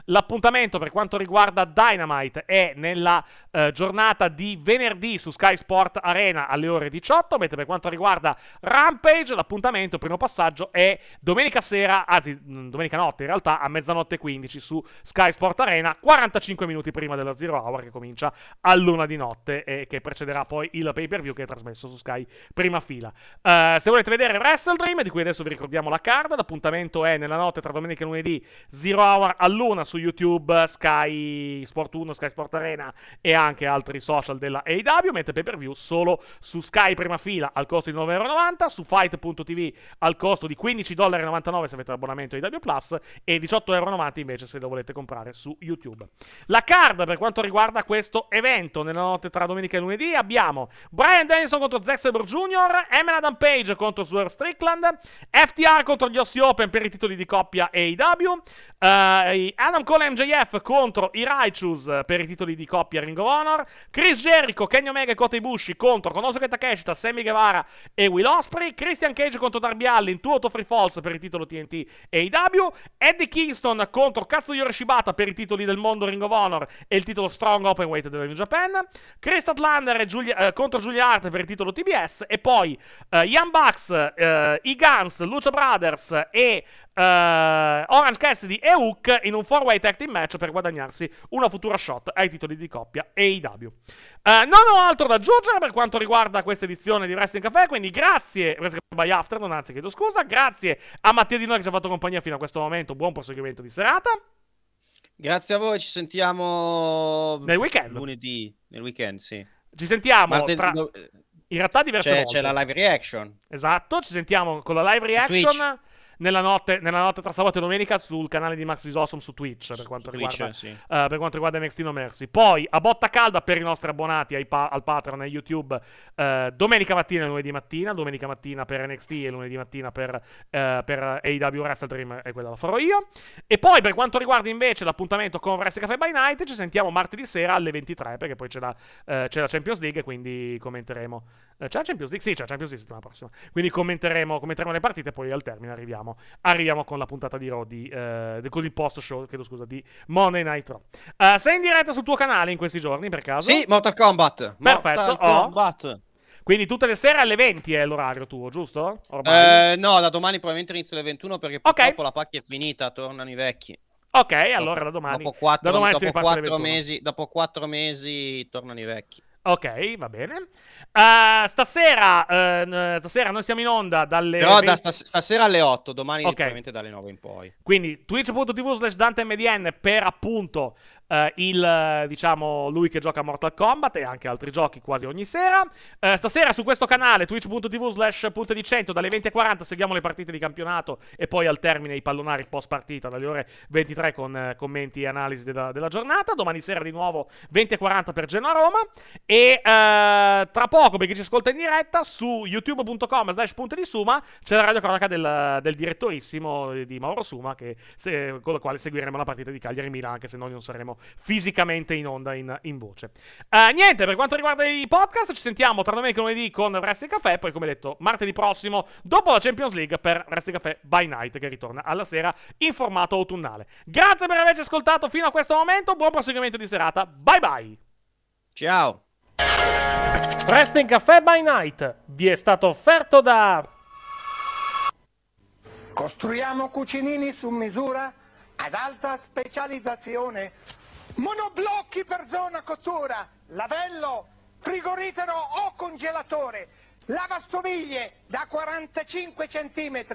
A: l'appuntamento per quanto riguarda Dynamite è nella eh, giornata di venerdì su Sky Sport Arena alle ore 18, mentre per quanto riguarda Rampage l'appuntamento, primo passaggio, è domenica sera, anzi domenica notte in realtà, a mezzanotte stanotte 15 su Sky Sport Arena, 45 minuti prima della Zero Hour che comincia a luna di notte e che precederà poi il pay per view che è trasmesso su Sky prima fila. Uh, se volete vedere Wrestle Dream, di cui adesso vi ricordiamo la card, l'appuntamento è nella notte tra domenica e lunedì, Zero Hour a luna su YouTube, Sky Sport 1, Sky Sport Arena e anche altri social della AEW, mentre pay per view solo su Sky prima fila al costo di 9,90€, su fight.tv al costo di 15,99€ se avete l'abbonamento AEW Plus e 18,99€ 1,90€ invece se lo volete comprare su YouTube. La card per quanto riguarda questo evento, nella notte tra domenica e lunedì, abbiamo Brian Dennison contro Zack Sabre Jr., Emma Adam Page contro Swerve Strickland, FTR contro gli Ossi Open per i titoli di coppia AEW, uh, eh, Adam Cole MJF contro i Raichus per i titoli di coppia Ring of Honor, Chris Jericho, Kenny Omega e Kota Ibushi contro Konosuke Takeshita, Sammy Guevara e Will Osprey, Christian Cage contro Darby Allin, Tuoto Free Falls per il titolo TNT AEW, Eddie Kingston Danielson contro Katsuyori Shibata per i titoli del mondo Ring of Honor e il titolo Strong Openweight della New Japan, Chris Atlander Giulia, eh, contro Giulia Hart per il titolo TBS e poi eh, Ian Bucks, eh, I Guns, Lucha Brothers e uh, Orange Cassidy e Hook in un 4-way tag team match per guadagnarsi una futura shot ai titoli di coppia AEW. Uh, eh, non ho altro da aggiungere per quanto riguarda questa edizione di Wrestling Café, quindi grazie by Afternoon, anzi chiedo scusa, grazie a Mattia Di Noi che ci ha fatto compagnia fino a questo momento, buon proseguimento di serata.
C: Grazie a voi, ci sentiamo nel weekend. Lunedì, nel weekend, sì.
A: Ci sentiamo Martedì... tra... In realtà diverse c'è, volte. C'è la live
C: reaction.
A: Esatto, ci sentiamo con la live reaction nella notte, nella notte tra sabato e domenica sul canale di Maxis Awesome su Twitch per quanto, Twitch, riguarda, sì. uh, per quanto riguarda NXT No Mercy. Poi a botta calda per i nostri abbonati pa- al Patreon e YouTube uh, domenica mattina e lunedì mattina, domenica mattina per NXT e lunedì mattina per, uh, per AW Wrestle Dream e quella la farò io. E poi per quanto riguarda invece l'appuntamento con Wrestle Cafe by Night ci sentiamo martedì sera alle 23 perché poi c'è la, c'è la Champions League quindi commenteremo eh, c'è la Champions League? Sì, c'è la Champions League settimana prossima. Quindi commenteremo, commenteremo le partite e poi al termine arriviamo, arriviamo con la puntata di Raw, di, eh, con il post show, chiedo scusa, di Monday Night Raw. Uh, sei in diretta sul tuo canale in questi giorni, per caso? Sì, Mortal Kombat. Perfetto. Mortal oh. Kombat. Quindi tutte le sere alle 20 è l'orario tuo, giusto? Eh, no, da domani probabilmente
C: inizio alle 21 perché purtroppo okay. la pacchia è finita, tornano i vecchi. Ok, allora da domani. Dopo 4, da domani dopo 4 mesi, dopo 4 mesi tornano i vecchi.
A: Ok, va bene. Uh, stasera, uh, stasera noi siamo in onda dalle. Però 20... da stas-
C: stasera alle 8,
A: domani okay. probabilmente
C: dalle 9 in poi.
A: Quindi twitch.tv slash DanteMDN per appunto eh, il, diciamo, lui che gioca a Mortal Kombat e anche altri giochi quasi ogni sera. Eh, stasera su questo canale twitch.tv slash punte di 100 dalle 20.40 seguiamo le partite di campionato e poi al termine i pallonari post partita dalle ore 23 con eh, commenti e analisi della, della, giornata. Domani sera di nuovo 20.40 per Genoa Roma e eh, tra poco perché ci ascolta in diretta su youtube.com slash punte di Suma c'è la radiocronaca del, del direttorissimo di Mauro Suma che, se, con la quale seguiremo la partita di Cagliari-Milan anche se noi non saremo fisicamente in onda, in, in voce. Uh, niente, per quanto riguarda i podcast, ci sentiamo tra domenica e lunedì con Wrestling Café, poi come detto martedì prossimo, dopo la Champions League, per Wrestling Café by Night, che ritorna alla sera in formato autunnale. Grazie per averci ascoltato fino a questo momento, buon proseguimento di serata, bye bye! Ciao! Wrestling Café by Night vi è stato offerto da...
B: Costruiamo cucinini su misura ad alta specializzazione monoblocchi per zona cottura, lavello, frigorifero o congelatore, lavastoviglie da 45 cm,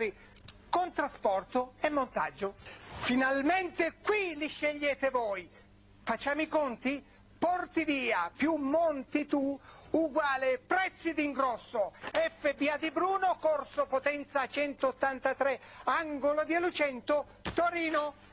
B: con trasporto e montaggio. Finalmente qui li scegliete voi. Facciamo i conti? Porti via più monti tu uguale prezzi d'ingrosso FBA di Bruno, corso potenza 183, angolo di Alucento, Torino.